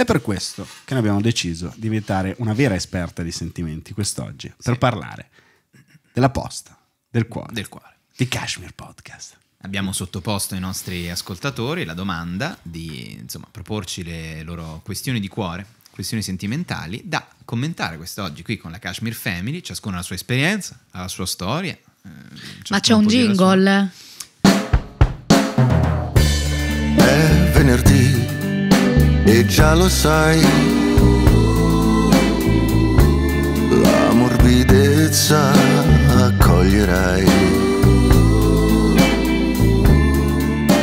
Ed è per questo che noi abbiamo deciso di invitare una vera esperta di sentimenti quest'oggi per parlare della posta, del cuore, del cuore, di Kashmir Podcast. Abbiamo sottoposto ai nostri ascoltatori la domanda di insomma, proporci le loro questioni di cuore, questioni sentimentali da commentare quest'oggi qui con la Kashmir Family, ciascuno ha la sua esperienza, ha la sua storia. Eh, Ma c'è un jingle? È venerdì e già lo sai. La morbidezza accoglierai.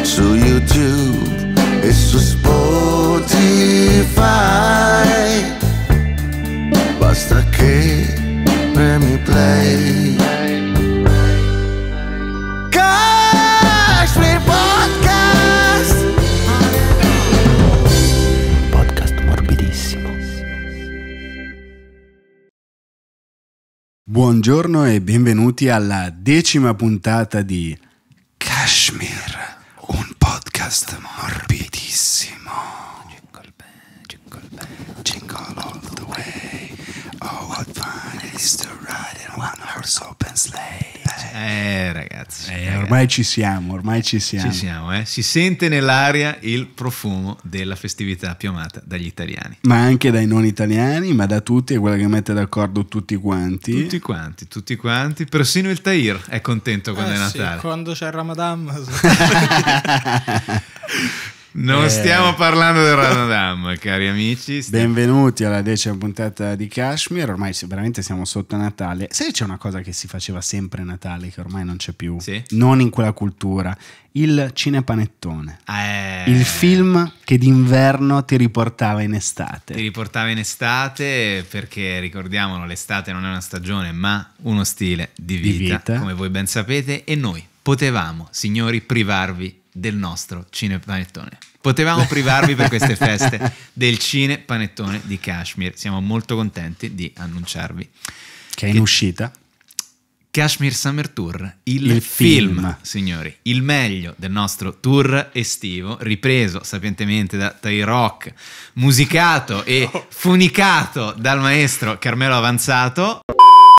Su YouTube e su Spotify. Basta che premi play. Buongiorno e benvenuti alla decima puntata di Kashmir, un podcast morbidissimo. Jingle bell, jingle all the way. Oh, what fun it is to ride. Eh, ragazzi, eh, ragazzi. ormai ci siamo, ormai ci siamo. Ci siamo eh? Si sente nell'aria il profumo della festività più amata dagli italiani. Ma anche dai non italiani, ma da tutti, è quella che mette d'accordo tutti quanti. Tutti quanti, tutti quanti. Persino il Tahir è contento quando eh, è Natale. Sì, quando c'è il Ramadan. Non eh, stiamo parlando del Ranadam, cari amici. Stiamo... Benvenuti alla decima puntata di Kashmir. Ormai veramente siamo sotto Natale. Sai c'è una cosa che si faceva sempre a Natale, che ormai non c'è più? Sì. Non in quella cultura. Il cinepanettone. Eh. Il film che d'inverno ti riportava in estate. Ti riportava in estate perché, ricordiamolo, l'estate non è una stagione, ma uno stile di vita, di vita. come voi ben sapete. E noi potevamo, signori, privarvi del nostro cinepanettone. Potevamo privarvi per queste feste del cinepanettone di Kashmir. Siamo molto contenti di annunciarvi. Che è in che... uscita. Kashmir Summer Tour, il, il film, film, signori, il meglio del nostro tour estivo, ripreso sapientemente da Tai Rock, musicato e oh. funicato dal maestro Carmelo Avanzato.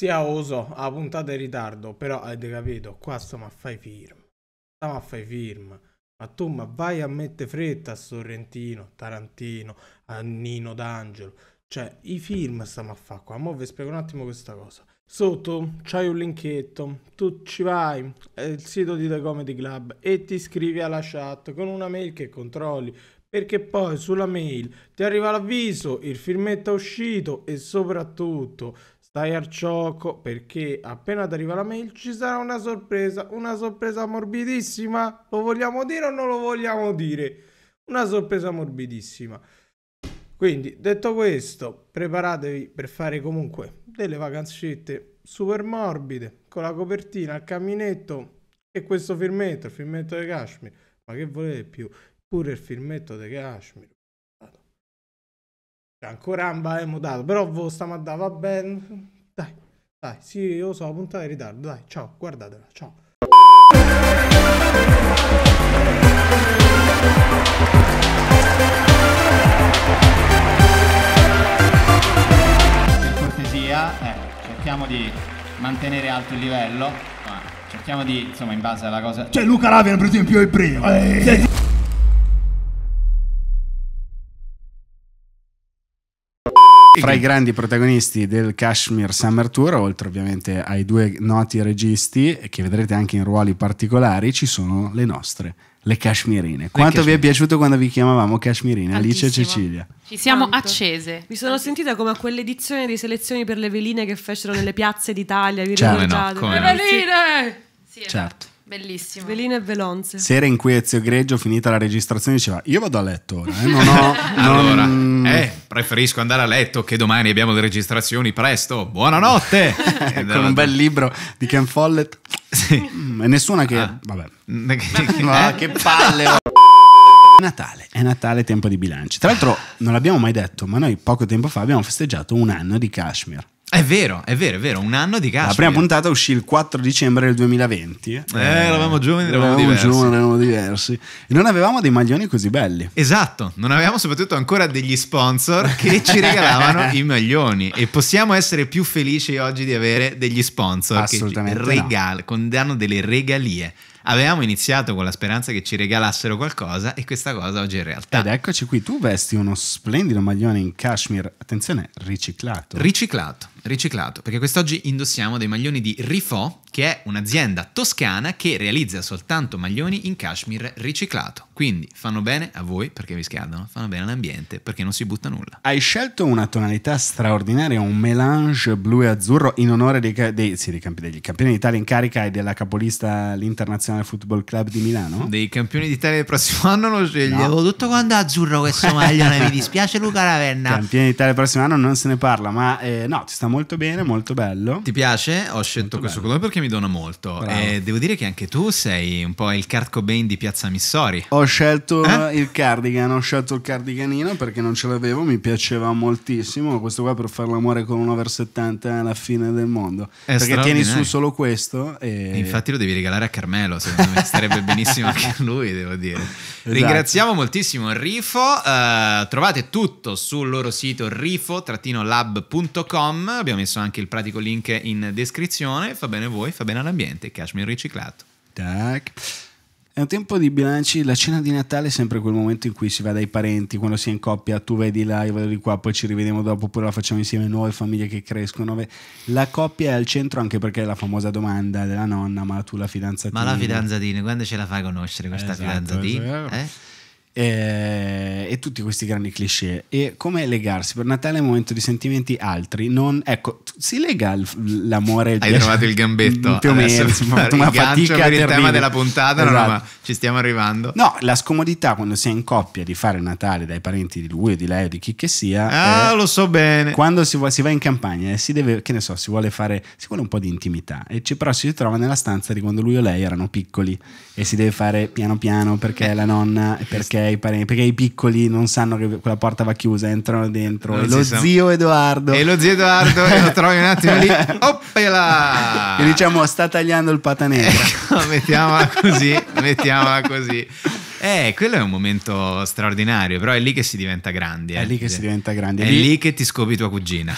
Sia uso, a puntata in ritardo, però avete capito, qua stiamo a fare film. Stiamo a fare film. Ma tu, ma vai a mettere fretta a Sorrentino, Tarantino, a Nino D'Angelo. Cioè, i film stiamo a fare qua. Mo' vi spiego un attimo questa cosa. Sotto c'hai un linketto, tu ci vai, è il sito di The Comedy Club e ti iscrivi alla chat con una mail che controlli perché poi sulla mail ti arriva l'avviso, il filmetto è uscito e soprattutto dai al ciocco perché appena ti arriva la mail ci sarà una sorpresa, una sorpresa morbidissima. Lo vogliamo dire o non lo vogliamo dire? Una sorpresa morbidissima. Quindi, detto questo, preparatevi per fare comunque delle vacanzette super morbide, con la copertina, il camminetto e questo filmetto, il filmetto di Kashmir. Ma che volete più? Pure il filmetto di Kashmir ancora non ah, abbiamo dato, però voi stiamo a dare, va bene. Dai, dai, sì, io so puntata in ritardo, dai, ciao, guardatela, ciao. Per cortesia, eh, cerchiamo di mantenere alto il livello, ma cerchiamo di, insomma, in base alla cosa... Cioè Luca Raven per esempio è il primo! Eh. Fra i grandi protagonisti del Kashmir Summer Tour, oltre ovviamente ai due noti registi, che vedrete anche in ruoli particolari, ci sono le nostre le Kashmirine. Quanto cashmir. vi è piaciuto quando vi chiamavamo Kashmirine, Alice e Cecilia. Ci siamo Tanto. accese. Mi sono sentita come a quell'edizione di selezioni per le veline che fecero nelle piazze d'Italia. Vi certo. ricordate? No, le veline! Sì, esatto. certo. Bellissimo. Sveline e velonze. Sera in cui Ezio Greggio, finita la registrazione, diceva io vado a letto ora. Eh? Non ho, non... Allora, eh, preferisco andare a letto che domani abbiamo le registrazioni presto. Buonanotte! Con ecco, un bel libro di Ken Follett. Sì. Mm, e nessuna che... Ah. Vabbè. ah, che eh? palle! Oh. È Natale, è Natale, tempo di bilanci. Tra l'altro non l'abbiamo mai detto, ma noi poco tempo fa abbiamo festeggiato un anno di Kashmir. È vero, è vero, è vero, un anno di cazzo. La prima puntata uscì il 4 dicembre del 2020. Eh. eh, eravamo giovani, eravamo, diversi. giovani, eravamo diversi. E non avevamo dei maglioni così belli. Esatto, non avevamo soprattutto ancora degli sponsor che ci regalavano i maglioni. E possiamo essere più felici oggi di avere degli sponsor che regal- no. danno delle regalie. Avevamo iniziato con la speranza che ci regalassero qualcosa e questa cosa oggi è realtà. Ed eccoci qui, tu vesti uno splendido maglione in cashmere, attenzione, riciclato. Riciclato riciclato, perché quest'oggi indossiamo dei maglioni di Rifo, che è un'azienda toscana che realizza soltanto maglioni in cashmere riciclato. Quindi fanno bene a voi perché vi scaldano, fanno bene all'ambiente perché non si butta nulla. Hai scelto una tonalità straordinaria, un melange blu e azzurro in onore dei, dei, sì, dei camp- degli campioni d'Italia in carica e della capolista l'Internazionale Football Club di Milano? Dei campioni d'Italia del prossimo anno lo sceglievo no. tutto quanto azzurro questo maglione, mi dispiace Luca Ravenna. Campioni d'Italia del prossimo anno non se ne parla, ma eh, no, ti stiamo molto bene, molto bello. Ti piace? Ho scelto molto questo bello. colore perché mi dona molto. E devo dire che anche tu sei un po' il Kurt Cobain di Piazza Missori. Ho scelto eh? il cardigan, ho scelto il cardiganino perché non ce l'avevo, mi piaceva moltissimo. Questo qua per fare l'amore con un over 70 alla fine del mondo. È perché tieni su solo questo. E... E infatti lo devi regalare a Carmelo, secondo me starebbe benissimo anche a lui, devo dire. Esatto. Ringraziamo moltissimo Rifo. Uh, trovate tutto sul loro sito rifo-lab.com abbiamo messo anche il pratico link in descrizione, fa bene a voi, fa bene all'ambiente, cashmere riciclato. Tac. È un tempo di bilanci, la cena di Natale è sempre quel momento in cui si va dai parenti, quando si è in coppia, tu vai di là, io vado di qua, poi ci rivediamo dopo, oppure la facciamo insieme nuove famiglie che crescono. La coppia è al centro anche perché è la famosa domanda della nonna, ma tu la fidanzatina... Ma la fidanzatina, quando ce la fai conoscere questa esatto, fidanzatina? Eh? eh, e tutti questi grandi cliché. E come legarsi? Per Natale è un momento di sentimenti altri. Non, ecco, si lega l'amore. Hai piacere, trovato il gambetto. Più o meno. Una fatica per il tema della puntata, esatto. no, ma ci stiamo arrivando. No, la scomodità quando si è in coppia di fare Natale dai parenti di lui o di lei o di chi che sia. Ah, lo so bene. Quando si, va, si va in campagna e si deve, che ne so, si vuole fare, si vuole un po' di intimità. E ci, però si ritrova nella stanza di quando lui o lei erano piccoli e si deve fare piano piano perché è la nonna, perché ai parenti, perché i piccoli non sanno che quella porta va chiusa, entrano dentro. e lo zio Edoardo. E lo zio Edoardo e lo trovi un attimo lì. Oppela! E diciamo sta tagliando il pata negra. Ecco, mettiamola così, mettiamola così. Eh, quello è un momento straordinario, però è lì che si diventa grandi. Eh. È lì che eh. si diventa grandi. È, lì... lì che ti scopi tua cugina.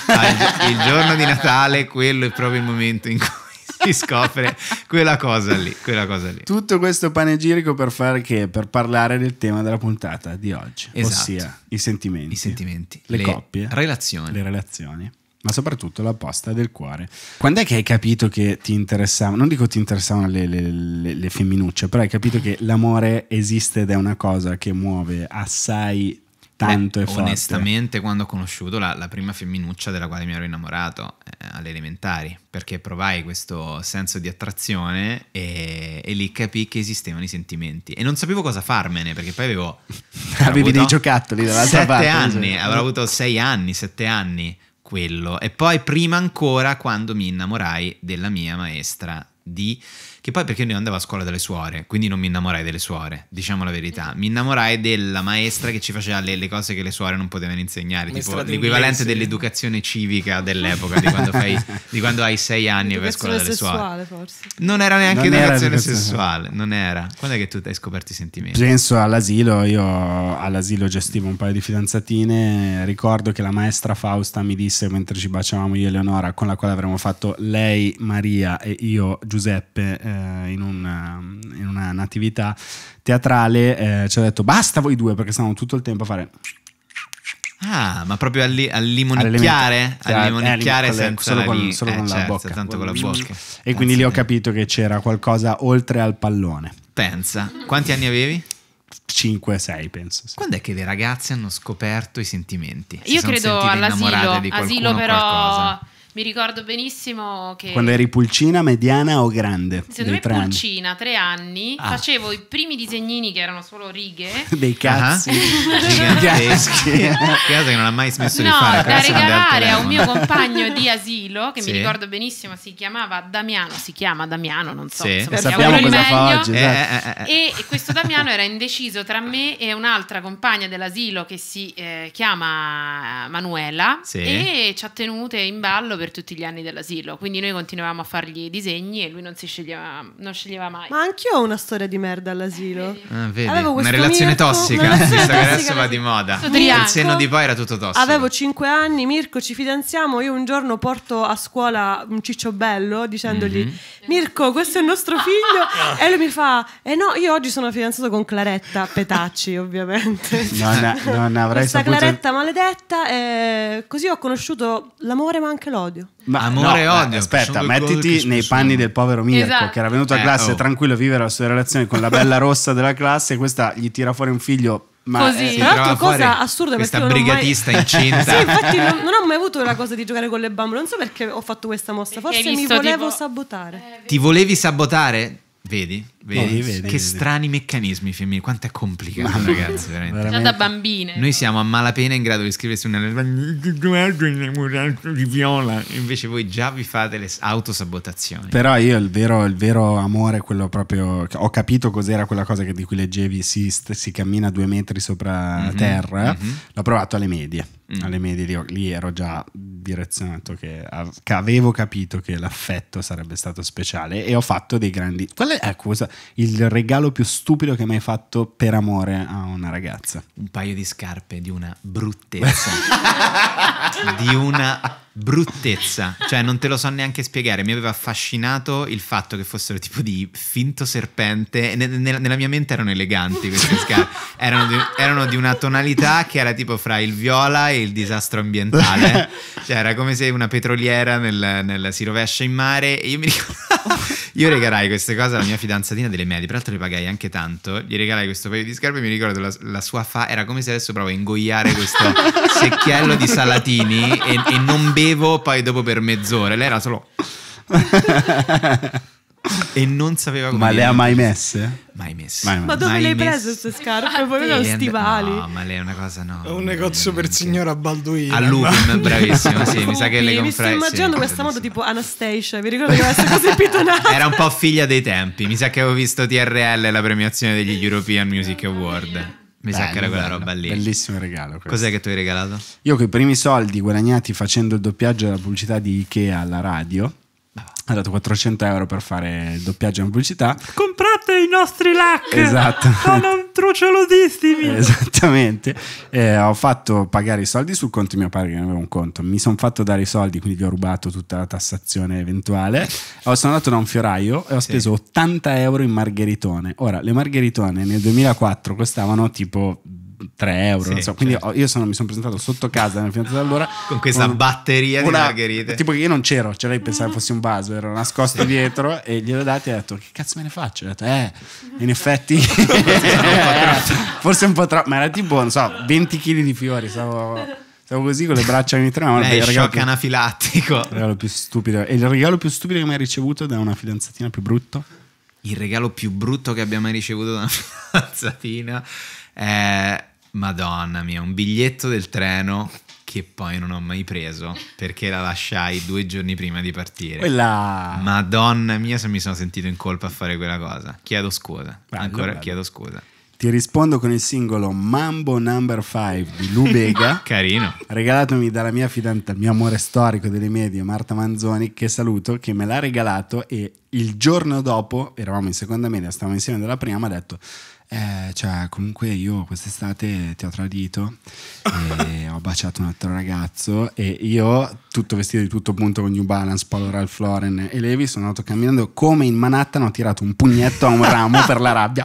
il giorno di Natale quello è proprio il momento in cui si scopre quella cosa lì, quella cosa lì. Tutto questo panegirico per fare che? Per parlare del tema della puntata di oggi, esatto. ossia i sentimenti, i sentimenti le, le coppie, relazioni. le relazioni ma soprattutto la posta del cuore. Quando è che hai capito che ti interessavano, non dico ti interessavano le, le, le, le femminucce, però hai capito che l'amore esiste ed è una cosa che muove assai tanto Beh, è forte. Onestamente, quando ho conosciuto la, la, prima femminuccia della quale mi ero innamorato eh, alle elementari, perché provai questo senso di attrazione e, e, lì capii che esistevano i sentimenti. E non sapevo cosa farmene, perché poi avevo... Avevi dei giocattoli dall'altra parte. Sette anni, cioè. avrò avuto sei anni, sette anni, quello. E poi prima ancora quando mi innamorai della mia maestra di che poi perché io andavo a scuola dalle suore, quindi non mi innamorai delle suore, diciamo la verità. Mi innamorai della maestra che ci faceva le, le cose che le suore non potevano insegnare, maestra tipo l'equivalente dell'educazione civica dell'epoca, di, di, quando hai sei anni e vai a scuola dalle sessuale, suore. Forse. Non era neanche non educazione, era sessuale, non era. Quando è che tu hai scoperto i sentimenti? Penso all'asilo, io all'asilo gestivo un paio di fidanzatine, ricordo che la maestra Fausta mi disse mentre ci baciavamo io e Eleonora, con la quale avremmo fatto lei, Maria e io, Giuseppe. Eh, eh, eh, in, una, in una, un'attività teatrale eh, ci ha detto basta voi due perché stavamo tutto il tempo a fare Ah, ma proprio al, li, al limonicchiare? Al limonicchiare eh, senza solo con, solo eh, con certo, la bocca. Tanto con la bocca. E Pensa quindi lì ho capito che c'era qualcosa oltre al pallone. Pensa, quanti anni avevi? 5-6 penso. Sì. Quando è che le ragazze hanno scoperto i sentimenti? Si Io credo all'asilo, asilo però... Qualcosa? Mi ricordo benissimo che... Quando eri pulcina, mediana o grande? Secondo me tre pulcina, anni. tre anni, ah. facevo i primi disegnini che erano solo righe. Dei cazzi uh-huh. giganteschi. che non ha mai smesso no, di fare. da regalare a un mio compagno di asilo, che sì. mi ricordo benissimo, si chiamava Damiano, si chiama Damiano, non so. Sì. Insomma, eh, sappiamo cosa fa oggi. Eh, esatto. Eh, eh, eh. e questo Damiano era indeciso tra me e un'altra compagna dell'asilo che si eh, chiama Manuela sì. e ci ha tenute in ballo per tutti gli anni dell'asilo, quindi noi continuavamo a fargli i disegni e lui non si sceglieva, non sceglieva mai. Ma anch'io ho una storia di merda all'asilo. Eh, ah, vedi, una relazione Mirko, tossica, visto che adesso va di moda. Mirko, il senno di poi era tutto tossico. Avevo 5 anni, Mirko ci fidanziamo, io un giorno porto a scuola un ciccio bello dicendogli mm -hmm. Mirko, questo è il nostro figlio e lui mi fa "Eh no, io oggi sono fidanzato con Claretta Petacci, ovviamente". Non, non avrei Questa saputo... Claretta maledetta eh, così ho conosciuto l'amore ma anche l'odio odio. Ma amore no, e odio. Aspetta, mettiti nei panni del povero Mirko esatto. che era venuto a eh, classe eh, oh. tranquillo a vivere la sua relazione con la bella rossa della classe e questa gli tira fuori un figlio ma così, eh, tra l'altro, cosa assurda questa perché brigatista mai... incinta. sì, infatti, non, non, ho mai avuto la cosa di giocare con le bambole. Non so perché ho fatto questa mossa. Forse mi volevo tipo... sabotare. Eh, Ti volevi sabotare? Vedi? Vedi, vedi, che vedi. strani meccanismi femminili, quanto è complicato, ragazzi. Veramente. veramente. da bambine. Noi siamo a malapena in grado di scriversi una di viola. Invece voi già vi fate le autosabotazioni. Però io il vero, il vero amore, quello proprio. Ho capito cos'era quella cosa di cui leggevi: si, si cammina due metri sopra mm -hmm, terra. Mm -hmm. L'ho provato alle medie. Mm. Alle medie lì, lì ero già direzionato che, avevo capito che l'affetto sarebbe stato speciale e ho fatto dei grandi. Qual è, ecco, il regalo più stupido che hai mai fatto per amore a una ragazza? Un paio di scarpe di una bruttezza. di una bruttezza, cioè non te lo so neanche spiegare, mi aveva affascinato il fatto che fossero tipo di finto serpente, ne, nella mia mente erano eleganti queste scarpe, erano di, erano di, una tonalità che era tipo fra il viola e il disastro ambientale, cioè era come se una petroliera nel, nel, si rovescia in mare e io mi ricordo Io regalai queste cose alla mia fidanzatina delle medie, peraltro le pagai anche tanto. Gli regalai questo paio di scarpe. e Mi ricordo la, la sua fa. Era come se adesso provo a ingoiare questo secchiello di salatini e, e non bevo poi dopo per mezz'ora. Lei era solo. e non sapeva come. Ma le ha mai messe? Mai messe. Mai, mai. Ma dove mai le hai prese queste scarpe? Poi vedo stivali. No, ma lei è una cosa no. È un negozio per signora Balduino. A Lupin, bravissimo. sì, mi sa che le comprai. Mi sto immaginando sì, questa moto tipo Anastasia. Mi ricordo che questa cosa pitonata. Era un po' figlia dei tempi. Mi sa che avevo visto TRL, la premiazione degli European Music Award. Mi bello, sa che era quella bello, roba lì. Bellissimo regalo. Questo. Cos'è che tu hai regalato? Io con i primi soldi guadagnati facendo il doppiaggio e la pubblicità di Ikea alla radio ha dato 400 euro per fare il doppiaggio in pubblicità. Comprate i nostri lac! Esatto. Sono trucioludissimi! Esattamente. Eh, ho fatto pagare i soldi sul conto di mio padre, che non aveva un conto. Mi sono fatto dare i soldi, quindi gli ho rubato tutta la tassazione eventuale. sono andato da un fioraio e ho sì. speso 80 euro in margheritone. Ora, le margheritone nel 2004 costavano tipo 3 euro. Sì, non so. Quindi certo. io sono, mi sono presentato sotto casa nel finanza dell'ora. Con questa con batteria una, di margherite. Tipo che io non c'ero, cioè lei pensava fosse un vaso, ero nascosto sì. dietro e gliel'ho dato e ha detto che cazzo me ne faccio? Ho detto eh, in effetti forse un po' troppo, ma era tipo, non so, 20 kg di fiori, stavo... Stavo così con le braccia in tremano. Lei è shock più, anafilattico. Il regalo più stupido. E il regalo più stupido che mai ricevuto da una fidanzatina più brutto? Il regalo più brutto che abbia mai ricevuto da una fidanzatina eh, madonna mia, un biglietto del treno che poi non ho mai preso perché la lasciai due giorni prima di partire. Quella... Madonna mia, se mi sono sentito in colpa a fare quella cosa. Chiedo scusa, bello, ancora bello. chiedo scusa. Ti rispondo con il singolo Mambo Number 5 di Lubega. Carino. Regalatomi dalla mia fidanzata, il mio amore storico delle medie, Marta Manzoni, che saluto, che me l'ha regalato e il giorno dopo, eravamo in seconda media, stavamo insieme dalla prima, ha detto eh, cioè, comunque io quest'estate ti ho tradito e ho baciato un altro ragazzo e io, tutto vestito di tutto punto con New Balance, Polo Ralph Lauren e Levi, sono andato camminando come in Manhattan, ho tirato un pugnetto a un ramo per la rabbia.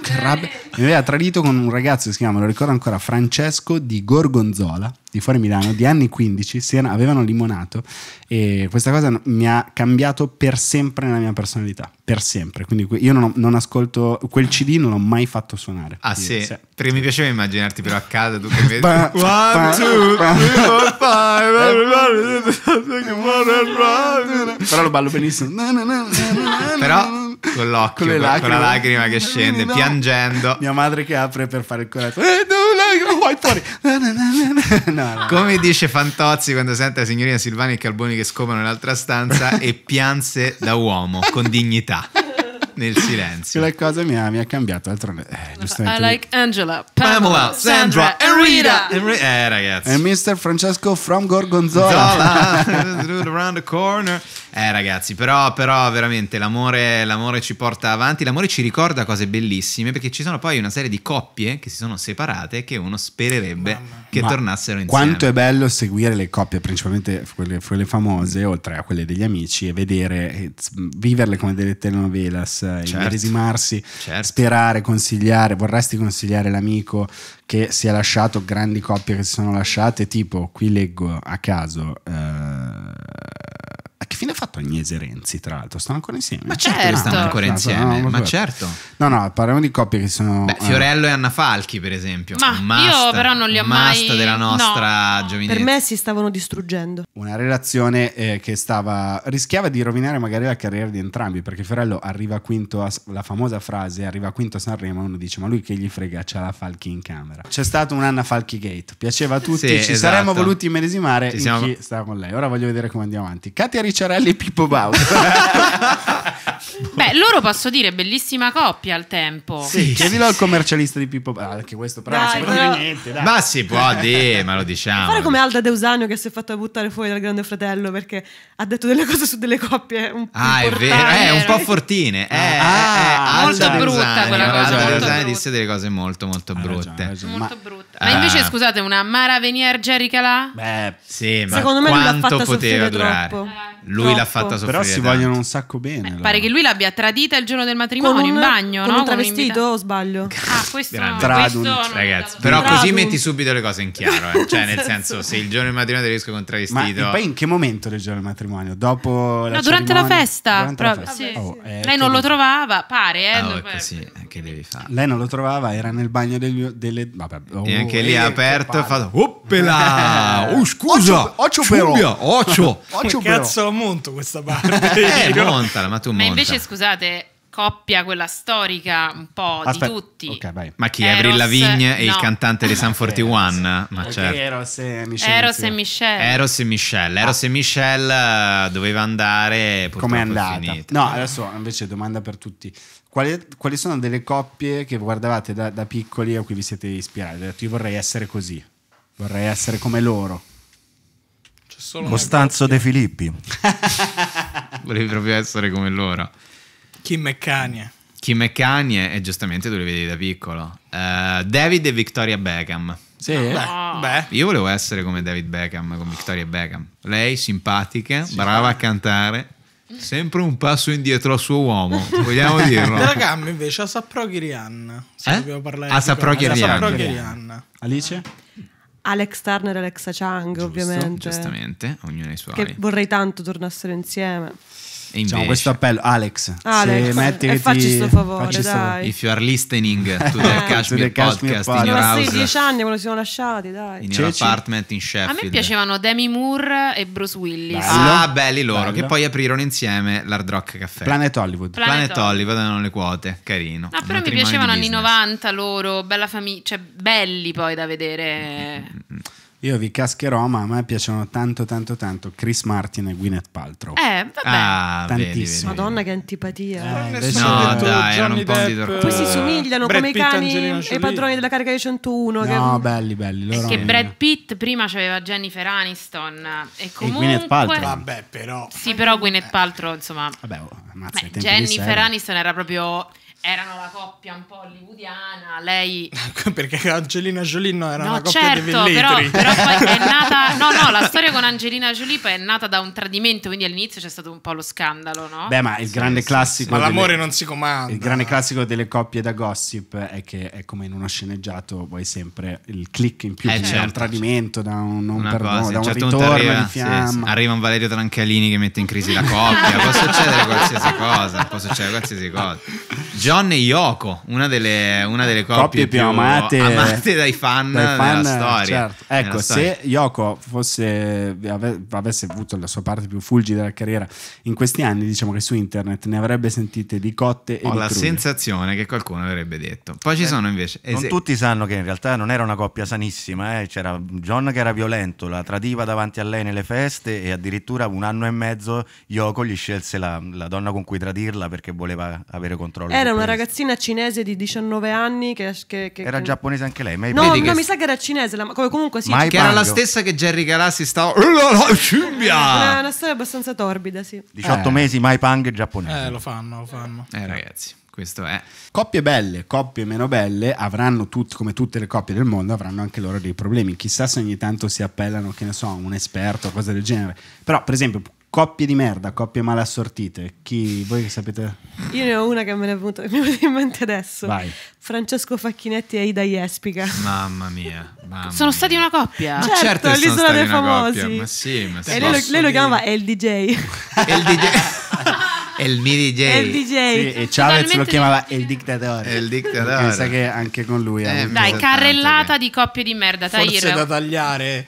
che rabbia! Mi aveva tradito con un ragazzo che si chiama, lo ricordo ancora, Francesco di Gorgonzola di fuori Milano di anni 15 erano, avevano limonato e questa cosa mi ha cambiato per sempre nella mia personalità, per sempre. Quindi io non, ho, non ascolto quel CD, non l'ho mai fatto suonare. Ah sì. sì. Cioè, perché mi piaceva immaginarti però a casa tu che vedi... One, two, three, four, five... però lo ballo benissimo. però con l'occhio, con, con, la lacrima che scende, no. piangendo. Mia madre che apre per fare il coraggio. Eh, no, vai fuori. No, Come dice Fantozzi quando sente la signorina Silvani e Calboni che scopano nell'altra stanza e pianse da uomo con dignità nel silenzio. Quella cosa mi ha, mi ha cambiato. Altronde, eh, I like Angela, Pamela, Pamela Sandra, Sandra e Rita. E Rita. Eh, ragazzi. E Mr. Francesco from Gorgonzola. Zola. around the corner. Eh ragazzi, però, però veramente l'amore, l'amore ci porta avanti, l'amore ci ricorda cose bellissime perché ci sono poi una serie di coppie che si sono separate che uno spererebbe Mamma. che Ma tornassero insieme. Quanto è bello seguire le coppie, principalmente quelle, quelle famose, oltre a quelle degli amici, e vedere, viverle come delle telenovelas, eh, certo. immedesimarsi, certo. sperare, consigliare, vorresti consigliare l'amico che si è lasciato, grandi coppie che si sono lasciate, tipo qui leggo a caso... Eh, fine ha fatto Agnese Renzi, tra l'altro? Stanno ancora insieme? Ma certo, certo. stanno ancora esatto, insieme, no, ma certo. No, no, parliamo di coppie che sono... Beh, eh, Fiorello eh. e Anna Falchi, per esempio. Ma master, io però non li ho mai... della nostra no. giovinezza. Per me si stavano distruggendo. Una relazione eh, che stava... rischiava di rovinare magari la carriera di entrambi, perché Fiorello arriva quinto, a... la famosa frase, arriva quinto a Sanremo, uno dice, ma lui che gli frega, c'ha la Falchi in camera. C'è stato un Anna Falchi Gate, piaceva a tutti, sì, ci esatto. saremmo voluti immedesimare. ci siamo... chi stava con lei. Ora voglio vedere come andiamo avanti. Katia Ricciardo Fiorelli e Pippo Baudo. Beh, loro posso dire bellissima coppia al tempo. Sì, chiedilo al commercialista di Pippo. Ah, anche questo, però, dai, però... niente. Dai. Ma si può dire, ma lo diciamo. Fare come Alda Deusanio che si è fatta buttare fuori dal Grande Fratello perché ha detto delle cose su delle coppie un po'. Ah, è vero, eh, un po' fortine. È, eh, ah, eh, eh ah, molto Alda brutta Deusanio, quella cosa. Alda Deusanio disse delle cose molto, molto ah, brutte. Ragione, molto ma... brutte. Ma invece, eh. scusate, una Mara Venier Jerica Calà? Beh, sì, ma secondo me quanto poteva durare? Troppo. Lui l'ha fatta soffrire. Però si vogliono un sacco bene. Beh, pare che lui l'abbia tradita il giorno del matrimonio un, in bagno. Con no? un travestito o sbaglio? Ah, questo, Grande. Tradun, questo ragazzi. Però Tradun. così metti subito le cose in chiaro. Eh. Cioè, nel senso, se il giorno del matrimonio ti riesco con travestito. Ma poi in che momento del giorno del matrimonio? Dopo la No, durante la festa. Durante la festa. Sì, oh, Eh, Lei non lo trovava, pare. Eh, ah, oh, così, che devi fare? Lei non lo trovava, era nel bagno degli, delle. Vabbè, oh, e anche eh, lì ha aperto e ha fatto. Oppela! Eh, oh, scusa! Occio, occio però! Occio! Occio! Cazzo, la monto questa parte. Eh, montala, ma tu monta invece, scusate, coppia quella storica un po' Aspetta. di tutti. Okay, ma chi? Eros, Avril Lavigne e il cantante di San 41? Eros. Ma okay, certo. Eros e Michelle. Eros e Michelle. Ah. Eros e Michelle, Eros eh, e Michelle doveva andare. Come è andata? no, adesso invece domanda per tutti. Quali, quali sono delle coppie che guardavate da, da piccoli a cui vi siete ispirati? Ho detto, io vorrei essere così, vorrei essere come loro. Costanzo De Filippi. Volevi proprio essere come loro. Kim e Kanye. Kim e Kanye, e giustamente tu li vedi da piccolo. Uh, David e Victoria Beckham. Sì, ah, beh, ah. beh. Io volevo essere come David Beckham, con Victoria Beckham. Lei simpatica, sì, brava a cantare, sempre un passo indietro al suo uomo, vogliamo dirlo. La gamma invece a Saprochirian, se eh? dobbiamo parlare a Saprochirian. Alice? Alex Turner e Alexa Chang, Giusto, ovviamente. Giustamente, ognuno i suoi. Che vorrei tanto tornassero insieme diciamo, questo appello, Alex, Alex se eh, metti che facci sto favore, facci dai. Sto... If you are listening to the Cashmere podcast, podcast in your house. dieci anni quando siamo lasciati, dai. In your apartment in Sheffield. A me piacevano Demi Moore e Bruce Willis. Bello. Ah, belli loro, Bello. che poi aprirono insieme l'Hard Rock Caffè. Planet Hollywood. Planet, Planet Hollywood erano le quote, carino. No, però mi piacevano anni 90 loro, bella famiglia, cioè belli poi da vedere. Mm -hmm. Io vi cascherò, ma a me piacciono tanto, tanto, tanto Chris Martin e Gwyneth Paltrow. Eh, vabbè. Ah, Tantissimo. Madonna, che antipatia. Eh, no, dai, erano un po' di tortura. Poi si somigliano Brad come Pitt, cani e i padroni della carica di 101. No, che... belli, belli. Loro che Brad Pitt prima c'aveva Jennifer Aniston e comunque... E Gwyneth Paltrow. Vabbè, però... Sì, però Gwyneth Paltrow, insomma... Vabbè, oh, ammazza, Beh, Jennifer Aniston era proprio erano la coppia un po' hollywoodiana, lei... Perché Angelina Jolie no, era no, una coppia certo, di velletri. Però, però poi è nata... No, no, la storia con Angelina Jolie poi è nata da un tradimento, quindi all'inizio c'è stato un po' lo scandalo, no? Beh, ma il sì, grande sì, classico... Sì. Ma l'amore delle... non si comanda. Il grande classico delle coppie da gossip è che è come in uno sceneggiato, vuoi sempre il click in più, eh, certo, un tradimento, da un, non una perdono, da un certo ritorno arriva, di fiamma. Arriva un Valerio Trancalini che mette in crisi la coppia, può succedere qualsiasi cosa, può succedere qualsiasi cosa. John e Yoko, una delle, una delle coppie, coppie, più amate, amate dai fan, dai fan della storia. Certo. Ecco, nella storia. se Yoko fosse, ave, avesse avuto la sua parte più fulgida della carriera in questi anni, diciamo che su internet ne avrebbe sentite di cotte e Ho la sensazione che qualcuno avrebbe detto. Poi ci eh, sono invece... Non es- tutti sanno che in realtà non era una coppia sanissima, eh. c'era John che era violento, la tradiva davanti a lei nelle feste e addirittura un anno e mezzo Yoko gli scelse la, la donna con cui tradirla perché voleva avere controllo. Era una ragazzina cinese di 19 anni che... che, che era che... giapponese anche lei, ma no, no, che... mi sa che era cinese, la... comunque sì. Ma che era la stessa che Jerry Galassi stava... Una, eh, una storia abbastanza torbida, sì. 18 eh. mesi, Mai Pang giapponese. Eh, lo fanno, lo fanno. Eh, ragazzi. Questo è. Coppie belle, coppie meno belle avranno tutti, come tutte le coppie del mondo, avranno anche loro dei problemi. Chissà se ogni tanto si appellano, che ne so, un esperto o cose del genere. Però, per esempio, Coppie di merda, coppie mal assortite. Chi voi che sapete? Io ne ho una che me ne è venuta, in mente adesso. Vai. Francesco Facchinetti e Ida Jespica. Mamma mia. Mamma sono mia. stati una coppia. Ma certo, certo all'isola dei famosi. Coppia. Ma sì, ma sì. E lei, lei lo chiamava El DJ. El DJ. El mi DJ. El DJ. Sì, e Chavez lo chiamava El Dictatore. El Dictatore. Pensa che anche con lui. Eh, dai, carrellata che... di coppie di merda. Forse Tahir. da tagliare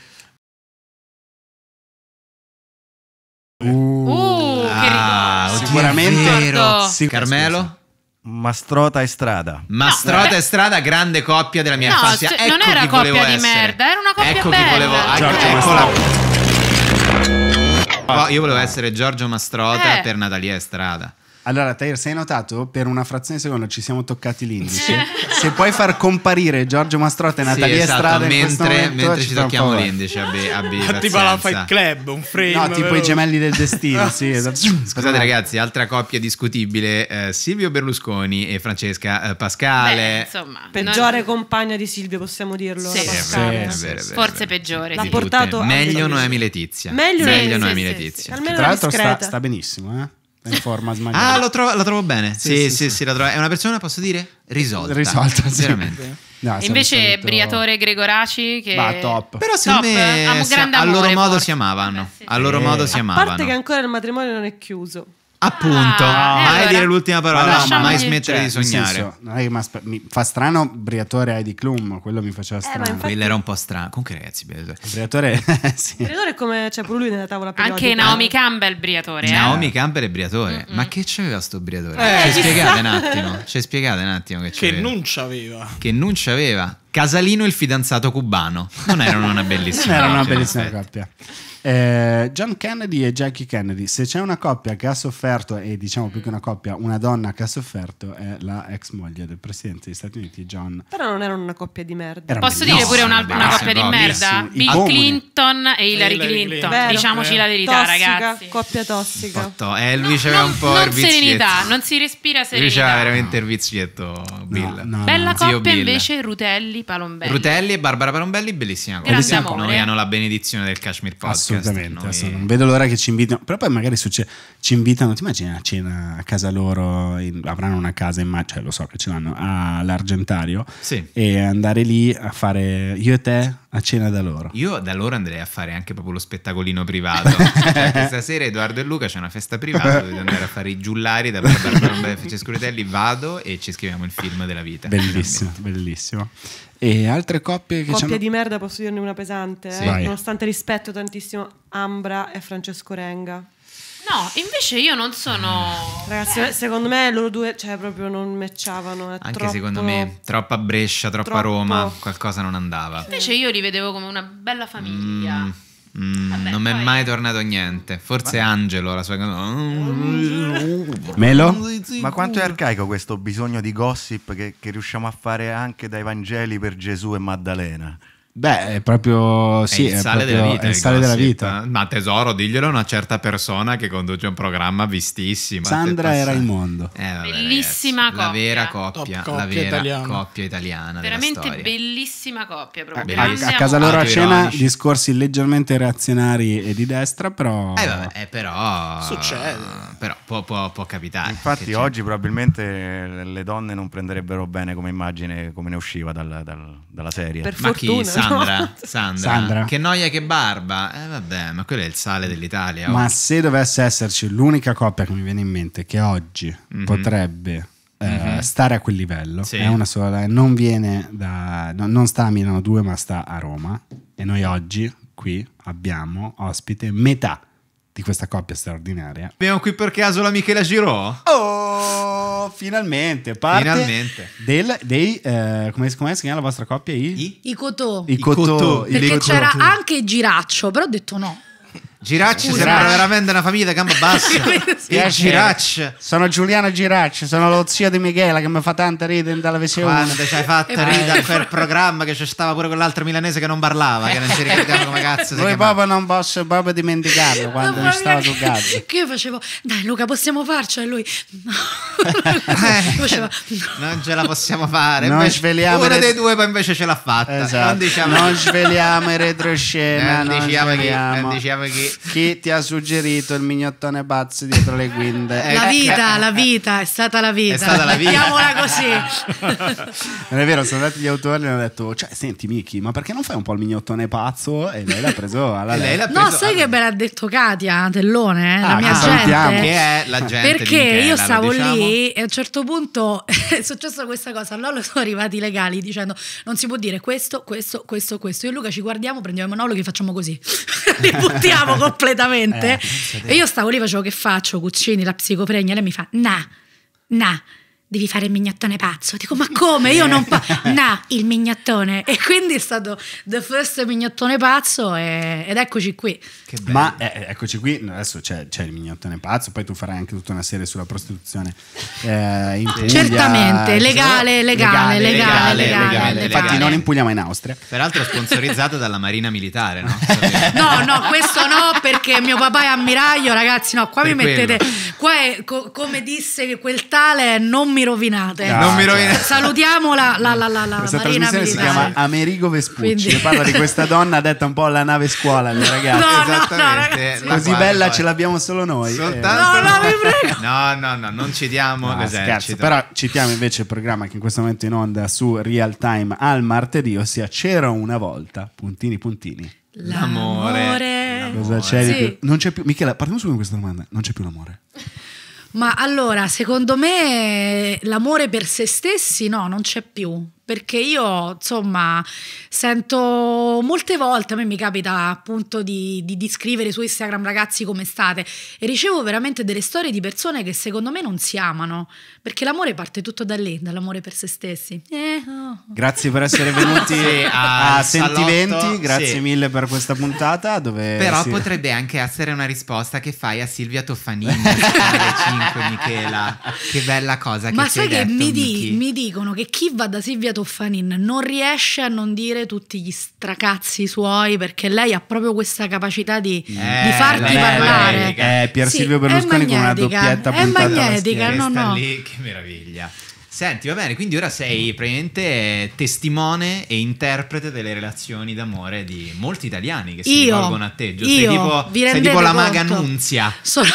Uh, uh ah, sicuramente sì, Carmelo. Mastrota e Strada. Mastrota no, e Strada, grande coppia della mia no, infanzia. Cioè, ecco non era coppia di essere. merda, era una coppia ecco bella. Ecco chi volevo. Giorgio ecco, ecco oh, Io volevo essere Giorgio Mastrota eh. per Natalia Estrada. Allora, Tair, sei notato? Per una frazione di secondo ci siamo toccati l'indice. Se puoi far comparire Giorgio Mastrotta e Natalia sì, esatto, Strada mentre, momento, mentre, ci tocchiamo l'indice, abbi, abbi ah, tipo la Fight Club, un frame. No, tipo i gemelli del destino, sì, esatto. Scusate ragazzi, altra coppia discutibile, eh, Silvio Berlusconi e Francesca eh, Pascale. Beh, insomma, peggiore non... compagna di Silvio, possiamo dirlo. Sì, sì, sì vero, vero, forse peggiore. L'ha portato Meglio Noemi Letizia. Meglio, Meglio Noemi Letizia. Tra l'altro sta benissimo, eh in forma smagliata. Ah, lo trovo, la trovo bene. Sì, sì, sì, sì, sì. la trovo. È una persona, posso dire? Risolta. Risolta, sì. No, Invece detto... Briatore Gregoraci che bah, top. Però secondo top. me a, ah, a loro modo si amavano, Beh, sì. a loro modo eh. si amavano. A parte che ancora il matrimonio non è chiuso. Appunto, ah, mai allora. dire l'ultima parola, ma mai smettere cioè, di sognare. Senso, no, ma mi fa strano Briatore Heidi Klum, quello mi faceva eh, strano. Eh, infatti... Quello era un po' strano. Comunque, ragazzi, Briatore. Briatore, sì. Briatore è come c'è cioè, pure lui nella tavola periodica. Anche Naomi Campbell, Briatore. Eh? Naomi Campbell e Briatore. Mm -mm. Ma che c'aveva sto Briatore? Eh, ci spiegate un attimo. Ci spiegate un attimo che, che non c'aveva. Che non c'aveva. Casalino il fidanzato cubano. Non erano una bellissima, non era una bellissima coppia. Eh, John Kennedy e Jackie Kennedy, se c'è una coppia che ha sofferto, e diciamo più che una coppia, una donna che ha sofferto, è la ex moglie del presidente degli Stati Uniti, John. Però non erano una coppia di merda. Era Posso dire pure una, una coppia di merda? Bill comuni. Clinton e Hillary, Clinton. Clinton. Vero, Diciamoci eh. la verità, tossica, ragazzi. Coppia tossica. Fatto. Eh, lui no, c'aveva non, un po' non serenità, non si respira serenità. Lui c'aveva veramente il vizietto, Bill. No, no, Bella coppia invece Rutelli Palombelli. Rutelli e Barbara Palombelli, bellissima coppia. Noi hanno la benedizione del Kashmir Podcast assolutamente, assolutamente. non vedo l'ora che ci invitano però poi magari succede, ci invitano ti immagini una cena a casa loro in, avranno una casa in cioè lo so che ce l'hanno all'Argentario sì. e andare lì a fare io e te a cena da loro io da loro andrei a fare anche proprio lo spettacolino privato cioè, questa Edoardo e Luca c'è una festa privata Devo andare a fare i giullari da Barbara Francesco Rutelli vado e ci scriviamo il film della vita bellissimo bellissimo e altre coppie che Coppia di merda, posso dirne una pesante, eh? sì. eh? nonostante rispetto tantissimo Ambra e Francesco Renga. No, invece io non sono. Ragazzi, eh. secondo me loro due, cioè, proprio non matchavano. Eh, Anche troppo... secondo me, troppa Brescia, troppa troppo... Roma, qualcosa non andava. Invece io li vedevo come una bella famiglia. Mm. Mm, Vabbè, non mi è poi- mai tornato niente. Forse Angelo, la sua Melo? Ma quanto è arcaico questo bisogno di gossip che, che riusciamo a fare anche dai Vangeli per Gesù e Maddalena? Beh, è proprio sì, è il sale, è proprio, della, vita, è il sale della vita. Ma tesoro, diglielo a una certa persona che conduce un programma vistissimo. Sandra e Raimondo. Eh, vabbè, bellissima ragazzi, coppia. La vera coppia, coppia la vera italiana. coppia italiana. Veramente bellissima coppia. Proprio. A, a, casa loro a cena discorsi leggermente reazionari e di destra, però... Eh, vabbè, eh, però... Succede. Però può, può, può capitare. Infatti oggi probabilmente le donne non prenderebbero bene come immagine come ne usciva dal, dal, dalla serie. Per Ma fortuna. Chi, Sandra, esatto. Sandra, Sandra, Che noia, che barba. Eh vabbè, ma quello è il sale dell'Italia. Oh. Ma oggi. se dovesse esserci l'unica coppia che mi viene in mente che oggi mm-hmm. potrebbe mm-hmm. stare a quel livello, sì. è una sola, non viene da, no, non sta a Milano 2 ma sta a Roma e noi oggi qui abbiamo ospite metà di questa coppia straordinaria. Abbiamo qui per caso la Michela Giro? Oh! finalmente, parte finalmente. Del, dei, eh, come, come, si chiama la vostra coppia? I, I, I Cotò. I Cotò. Perché I cotò. c'era anche Giraccio, però ho detto no. Giracci sembra veramente una famiglia da gamba bassa. Giracci. Sono Giuliano Giracci, sono lo zio di Michela che mi fa tanta ridere in televisione. Quando ci hai fatto eh, ridere per programma che c'è stava pure quell'altro milanese che non parlava, che non si ricordava come cazzo Poi proprio non posso proprio dimenticarlo quando no, stava sul gatto. Che io facevo, dai Luca possiamo farcela e lui no. Eh. faceva, no. Non ce la possiamo fare. Non invece, sveliamo uno dei due poi invece ce l'ha fatta. Esatto. Non, diciamo... non sveliamo il retroscena. Non, diciamo, chi, non diciamo chi chi ti ha suggerito il mignottone pazzo dietro le quinte? La eh, vita, eh, la eh, vita, è stata la vita. È stata la vita. Mettiamola così. non è vero, sono andati gli autori e hanno detto, cioè, senti Miki, ma perché non fai un po' il mignottone pazzo? E lei l'ha preso alla lei l'ha preso, No, sai che me l'ha detto Katia, Tellone, eh? la ah, mia ah, gente. Che è la gente Perché io stavo diciamo. lì e a un certo punto è successa questa cosa, allora sono arrivati i legali dicendo non si può dire questo, questo, questo, questo. Io e Luca ci guardiamo, prendiamo i monologhi e facciamo così. Li buttiamo completamente. Eh, e io stavo lì, facevo che faccio, cucini, la psicopregna, lei mi fa, na, na devi fare il mignottone pazzo. Dico, ma come? Io non posso. no, il mignottone. E quindi è stato the first mignottone pazzo e... ed eccoci qui. Ma eh, eh, eccoci qui, adesso c'è, il mignottone pazzo, poi tu farai anche tutta una serie sulla prostituzione. Eh, in Puglia, Certamente, legale, legale, legale, legale, Infatti non in Puglia ma in Austria. Peraltro sponsorizzata dalla Marina Militare, no? no, no, questo no perché mio papà è ammiraglio, ragazzi, no, qua mi mettete... Qua è come disse quel tale, non mi mi rovinate. No, non mi cioè, rovinate. Salutiamo la, la, la, la, la Questa trasmissione militare. si chiama Amerigo Vespucci Quindi... parla di questa donna detta un po' la nave scuola, ragazzi. No, Esattamente. No, Così bella poi. ce l'abbiamo solo noi. Soltanto... Eh. No, no, vi prego. No, no, no, non citiamo no, scherzo, però citiamo invece il programma che in questo momento è in onda su Real Time al martedì, ossia C'era una volta, puntini puntini. L'amore. l'amore. l'amore. Cosa c'è sì. di più? Non c'è più. Michela, partiamo subito con questa domanda. Non c'è più l'amore. Ma allora, secondo me eh, l'amore per se stessi no, non c'è più perché io insomma sento molte volte, a me mi capita appunto di, di, di scrivere su Instagram ragazzi come state e ricevo veramente delle storie di persone che secondo me non si amano, perché l'amore parte tutto da lì, dall'amore per se stessi. Eh, oh. Grazie per essere venuti a, a Sentimenti, salotto, grazie sì. mille per questa puntata. Dove Però si... potrebbe anche essere una risposta che fai a Silvia Toffanini, 5 Michela, che bella cosa. Ma che sai che mi, di, mi dicono che chi va da Silvia Toffanini Toffanin non riesce a non dire tutti gli stracazzi suoi perché lei ha proprio questa capacità di, eh, di farti lei, parlare. Lei, eh, Pier Silvio sì, Berlusconi con una doppietta puntata È magnetica, no no. Lì, che meraviglia. Senti, va bene, quindi ora sei mm. praticamente eh, testimone e interprete delle relazioni d'amore di molti italiani che si io, rivolgono a te. io, sei tipo, vi sei tipo la maga Nunzia. Sono...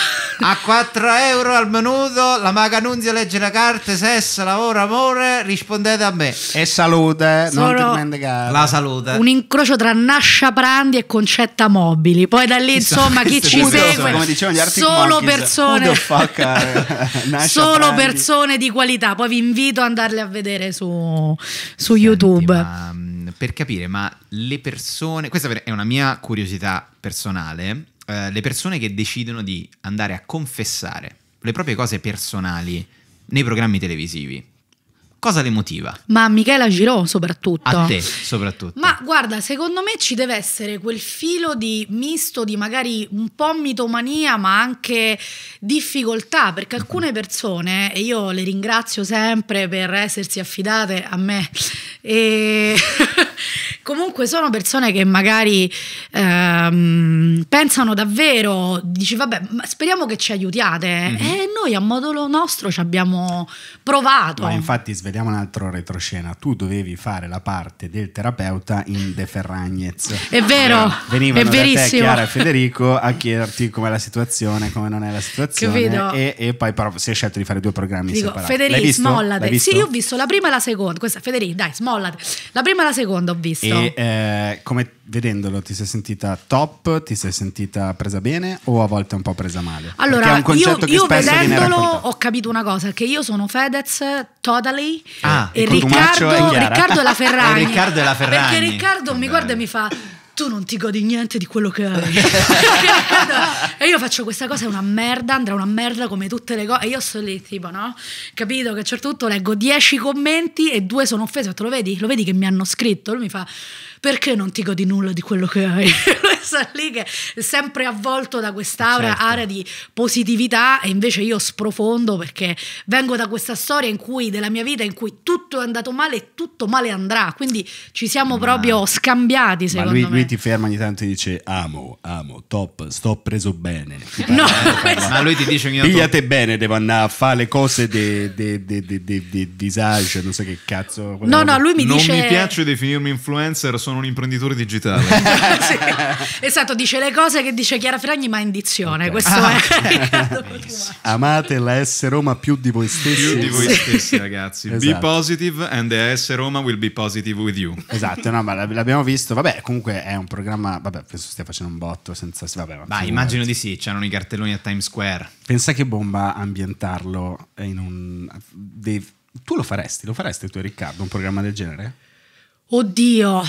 a 4 euro al menudo, la maga Nunzia legge la carta, sesso, lavoro, amore, rispondete a me. E salute, Sono non dimenticate. La salute. Un incrocio tra Nascia Prandi e Concetta Mobili. Poi da lì, insomma, chi ci segue... Come dicevano gli Solo Monkeys. persone... Fuck, Solo Prandi. persone di qualità. Poi vi invito invito ad andarle a vedere su, su Senti, YouTube. Ma, mm, per capire, ma le persone, questa è una mia curiosità personale, eh, le persone che decidono di andare a confessare le proprie cose personali nei programmi televisivi, cosa le motiva? Ma Michela Girò soprattutto. A te soprattutto. Ma guarda, secondo me ci deve essere quel filo di misto di magari un po' mitomania ma anche difficoltà perché alcune mhm. persone, e io le ringrazio sempre per essersi affidate a me, e comunque sono persone che magari ehm, pensano davvero, dici vabbè, speriamo che ci aiutiate mm -hmm. e eh, noi a modo nostro ci abbiamo provato. No, infatti svegliamo vediamo un altro retroscena. Tu dovevi fare la parte del terapeuta in De Ferragnez. È vero, venivano è verissimo. te, Chiara e Federico, a chiederti com'è la situazione, come non è la situazione. E, e, poi però si è scelto di fare due programmi Dico, separati. Federico, smollate. Sì, io ho visto la prima e la seconda. Questa, Federico, dai, smollate. La prima e la seconda ho visto. E eh, come vedendolo ti sei sentita top, ti sei sentita presa bene o a volte un po' presa male? Allora, io, io vedendolo ho capito una cosa, che io sono Fedez, Totally ah, e Riccardo è, Riccardo è la Ferragni. Riccardo è la Ferragni. Perché Riccardo Vabbè. mi guarda e mi fa tu non ti godi niente di quello che hai. e io faccio questa cosa, è una merda, andrà una merda come tutte le cose. E io sto lì, tipo, no? Capito che a certo punto leggo dieci commenti e due sono offesi. Ho lo vedi? Lo vedi che mi hanno scritto? Lui mi fa perché non ti godi nulla di quello che hai? lì che è sempre avvolto da quest'area certo. area di positività e invece io sprofondo perché vengo da questa storia in cui, della mia vita in cui tutto è andato male e tutto male andrà, quindi ci siamo Ma... proprio scambiati secondo lui, me. lui ti ferma ogni tanto e dice amo, amo, top, sto preso bene. No, questo... Ma lui ti dice ogni tanto... Pigliate bene, devo andare a fare le cose di disagio, non so che cazzo. no, no, lui mi non dice... Non mi piace definirmi influencer, sono sono un imprenditore digitale. sì, esatto, dice le cose che dice Chiara Fragni, ma in dizione. Okay. Questo ah, è. Okay. Amate la S Roma più di voi stessi. Più di voi stessi, ragazzi. Esatto. Be positive and the S Roma will be positive with you. Esatto, no, ma l'abbiamo visto. Vabbè, comunque è un programma. Vabbè, penso stia facendo un botto senza. Vabbè, ma Vai, immagino di sì. C'erano i cartelloni a Times Square. Pensa che bomba ambientarlo in un. Dei, tu lo faresti, lo faresti tu Riccardo, un programma del genere? Oddio.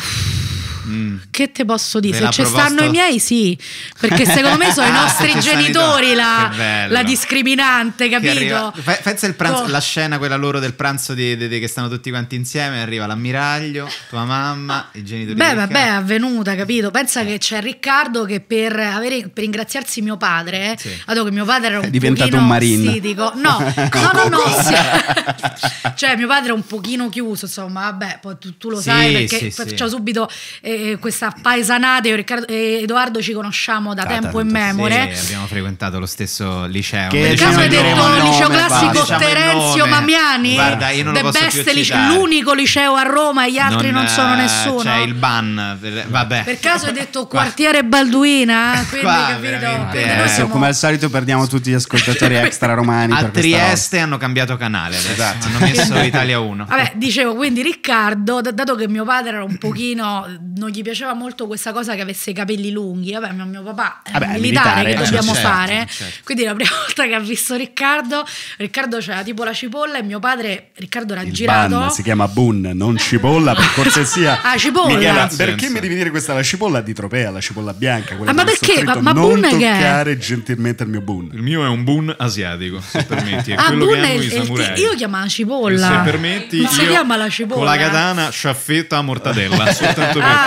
Mm. Che te posso dire? Se ci stanno i miei, sì. Perché secondo me sono i nostri genitori la, la, discriminante, capito? Pensa oh. la scena, quella loro del pranzo di, di, di, che stanno tutti quanti insieme. Arriva l'ammiraglio, tua mamma, i genitori. Beh, vabbè, è avvenuta, capito? Pensa eh. che c'è Riccardo che per, avere, per ringraziarsi mio padre, eh, sì. che mio padre era un è diventato un marino. Ossidico. No, no, no, no. cioè, mio padre è un pochino chiuso, insomma, vabbè, tu, tu lo sì, sai perché sì, faccio subito. Eh, eh, questa paesanate, io Riccardo, e eh, Edoardo ci conosciamo da, da ah, tempo in e memore. Sì, abbiamo frequentato lo stesso liceo. Che per caso hai detto nome, liceo classico diciamo Terenzio Mamiani? Guarda, io non lo posso liceo, L'unico liceo a Roma e gli altri non, non sono eh, nessuno. C'è il ban, per, vabbè. Per caso hai detto quartiere Balduina? Quindi, Qua, capito? eh, Come al solito perdiamo tutti gli ascoltatori extra romani. A Trieste hanno cambiato canale esatto. hanno messo Italia 1. Vabbè, dicevo, quindi Riccardo, dato che mio padre era un pochino non gli piaceva molto questa cosa che avesse i capelli lunghi. Vabbè, ma mio papà è Vabbè, militare, militare, che eh, dobbiamo certo, fare. Certo. certo. Quindi la prima volta che ha visto Riccardo, Riccardo c'era tipo la cipolla e mio padre, Riccardo era Il girato. Ban si chiama Boon, non cipolla, per cortesia. ah, cipolla. Michela, perché mi devi dire questa? La cipolla di Tropea, la cipolla bianca. Ah, ma perché? Ma, ma non Boon toccare gentilmente il mio Boon. Il mio è un Boon asiatico, se permetti. È ah, quello Boon che hanno i samurai. Io chiamo la cipolla. Se permetti, ma io si chiama la cipolla. Con la katana, sciaffetta, mortadella, soltanto per ah,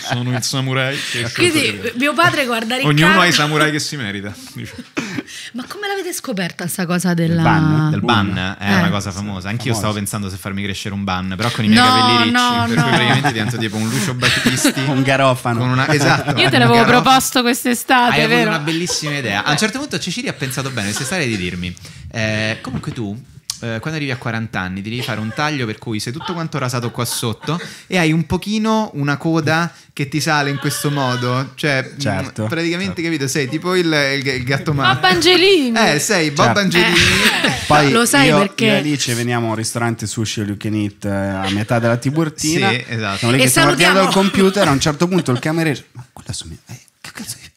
sono il samurai. Quindi mio padre guarda Riccardo. Ognuno ha i samurai che si merita. Ma come l'avete scoperta sta cosa della... del ban? Del ban uh. è eh, una cosa famosa. Anch'io stavo pensando se farmi crescere un ban, però con i miei no, capelli ricci, no, per no. cui praticamente divento tipo un Lucio Battisti. un garofano. Una... Esatto. Io te l'avevo proposto quest'estate, Hai vero? una bellissima idea. A un certo punto Cecilia ha pensato bene se quest'estate di dirmi, eh, comunque tu eh, quando arrivi a 40 anni devi fare un taglio per cui sei tutto quanto rasato qua sotto e hai un pochino una coda che ti sale in questo modo. Cioè, mm, certo, mh, praticamente, certo. capito, sei tipo il, il, il gatto Bob Angelini. Eh, sei Bob certo. Angelini. Eh. Poi Lo sai io, perché... Io e Alice veniamo a un ristorante sushi all you can eat eh, a metà della Tiburtina. Sì, esatto. Siamo lì e che stiamo guardando al computer, a un certo punto il cameriere... Ma quella somiglia... Eh,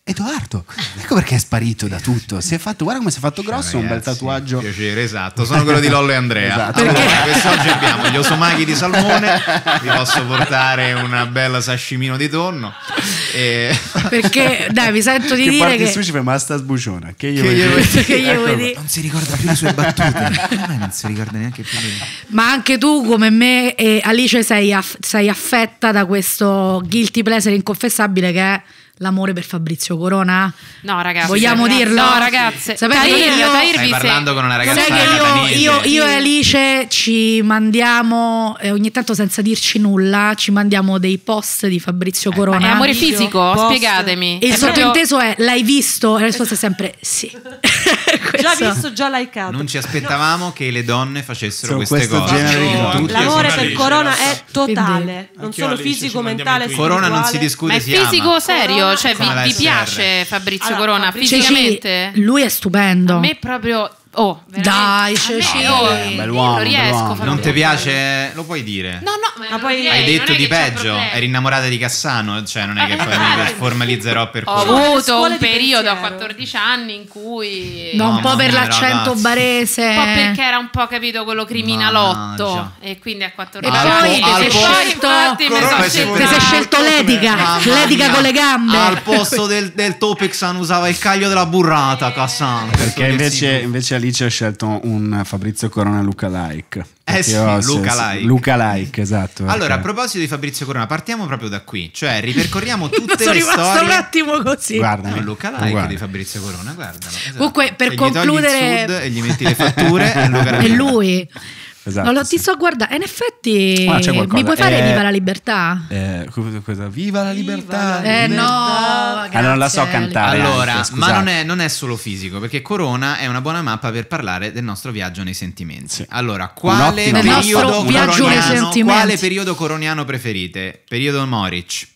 Edoardo, ecco perché è sparito da tutto. Si è fatto, guarda come si è fatto cioè, grosso, Ragazzi, un bel tatuaggio. Piacere, esatto. Sono quello di Lollo e Andrea. Esatto. Allora, quest'oggi abbiamo gli osomaghi di salmone. Vi posso portare una bella sashimino di tonno. E... Perché, dai, mi sento di che dire che. Su ci fai, ma sta sbuciona. Che io, che dire. ecco, Non si ricorda più le sue battute. non si ricorda neanche più. Ma anche tu, come me e Alice, sei, aff sei affetta da questo guilty pleasure inconfessabile che è l'amore per Fabrizio Corona. No, ragazzi. Vogliamo ragazze, dirlo? No, ragazze. Sapete Tahir, io, stai parlando se... con una ragazza che io, io, io, e Alice ci mandiamo, eh, ogni tanto senza dirci nulla, ci mandiamo dei post di Fabrizio eh, Corona. Eh, è amore fisico? Post. Spiegatemi. E il sottointeso proprio... è, l'hai visto? E la risposta è sempre sì. già visto, già likeato. Non ci aspettavamo no. che le donne facessero Sono queste cose. No. L'amore per Alice, Corona è totale, non solo fisico, mentale, Corona non si discute, Ma è fisico serio? serio? Cioè, vi, vi, piace Fabrizio allora, Corona Fabrizio fisicamente? Ceci, lui è stupendo. A me proprio Oh, Dai, c'è c'è. Oh, bell'uomo, non ti piace? Lo puoi dire. No, no, ma puoi hai detto di peggio. Eri innamorata di Cassano, cioè non è che eh, poi mi eh, formalizzerò per Ho avuto un periodo a 14 anni in cui no, un po' per l'accento barese, un po' perché era un po' capito quello criminalotto e quindi a 14 anni e poi ti sei scelto l'etica, l'etica con le gambe. Al posto del Topex usava il caglio della burrata Cassano, perché invece invece lì ci ho scelto un Fabrizio Corona Luca Like. Eh sì, Luca Like. Luca Like, esatto. Allora, perché... a proposito di Fabrizio Corona, partiamo proprio da qui, cioè ripercorriamo tutte le storie. un attimo così. Guarda, no, Luca Like guarda. di Fabrizio Corona, guardalo. Esatto. Comunque, per Se esatto. concludere gli e gli metti le fatture, è lui. Esatto, no, lo, sì. ti sto guardando. Eh, in effetti ah, mi puoi fare eh, Viva la libertà? Eh, cosa? Viva la libertà! Viva eh, libertà. no, ah, grazie, non la so cantare. Allora, anche, ma non è, non è, solo fisico, perché Corona è una buona mappa per parlare del nostro viaggio nei sentimenti. Sì. Allora, quale periodo, sentimenti. quale periodo coroniano preferite? Periodo Moric.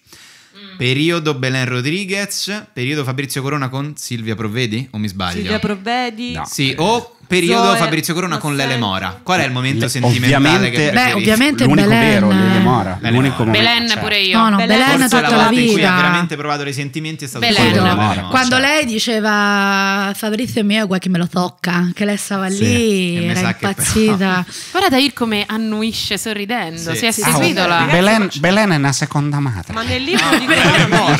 Mm. Periodo Belen Rodriguez, periodo Fabrizio Corona con Silvia Provvedi? O mi sbaglio? Silvia Provvedi? No. Sì, o periodo Zoe, Fabrizio Corona con Lele Mora. Qual è il momento Le, sentimentale che preferisci? Beh, ovviamente L'unico Belen. vero, Lele Mora. L'unico Mora. Belen cioè. pure io. No, no, Belen, Belen tutta la, la vita. in ha veramente provato dei sentimenti è stato Belen. Belen. Mora. Cioè. Mora. Quando cioè. lei diceva Fabrizio è mio, guai che me lo tocca, che lei stava sì. lì, e era impazzita. Guardate Irko come annuisce sorridendo, sì. si è sì. seguitola. Belen, Belen, è una seconda madre. Ma nel libro di Corona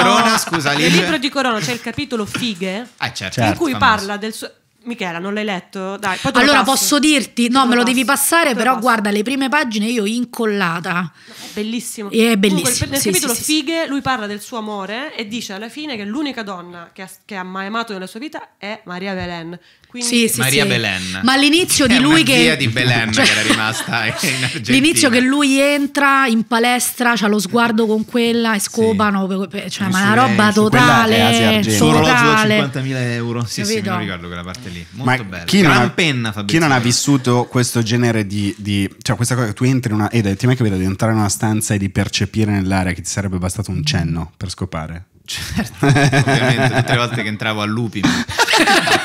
Corona, scusa, Nel libro di Corona c'è il capitolo Fighe eh, certo, in cui parla del suo... Michela, non l'hai letto? Dai, allora posso dirti, no, me lo devi passare, però guarda le prime pagine io incollata. bellissimo. è bellissimo. nel capitolo Fighe lui parla del suo amore e dice alla fine che l'unica donna che ha, mai amato nella sua vita è Maria Belen. Quindi... Sì, sì, Maria sì. Belen. Ma l'inizio di lui che... di Belen cioè... che era rimasta in Argentina. L'inizio che lui entra in palestra, c'ha lo sguardo con quella e scopano, cioè, ma una roba lei, totale, da 50.000 euro, sì, sì, me ricordo quella parte lì. Molto ma bella. Chi Gran ha, penna, chi non ha vissuto questo genere di, di, cioè questa cosa che tu entri in una ed è, ti è mai capito di entrare in una stanza e di percepire nell'aria che ti sarebbe bastato un cenno per scopare? Certo, ovviamente tutte le volte che entravo a Lupi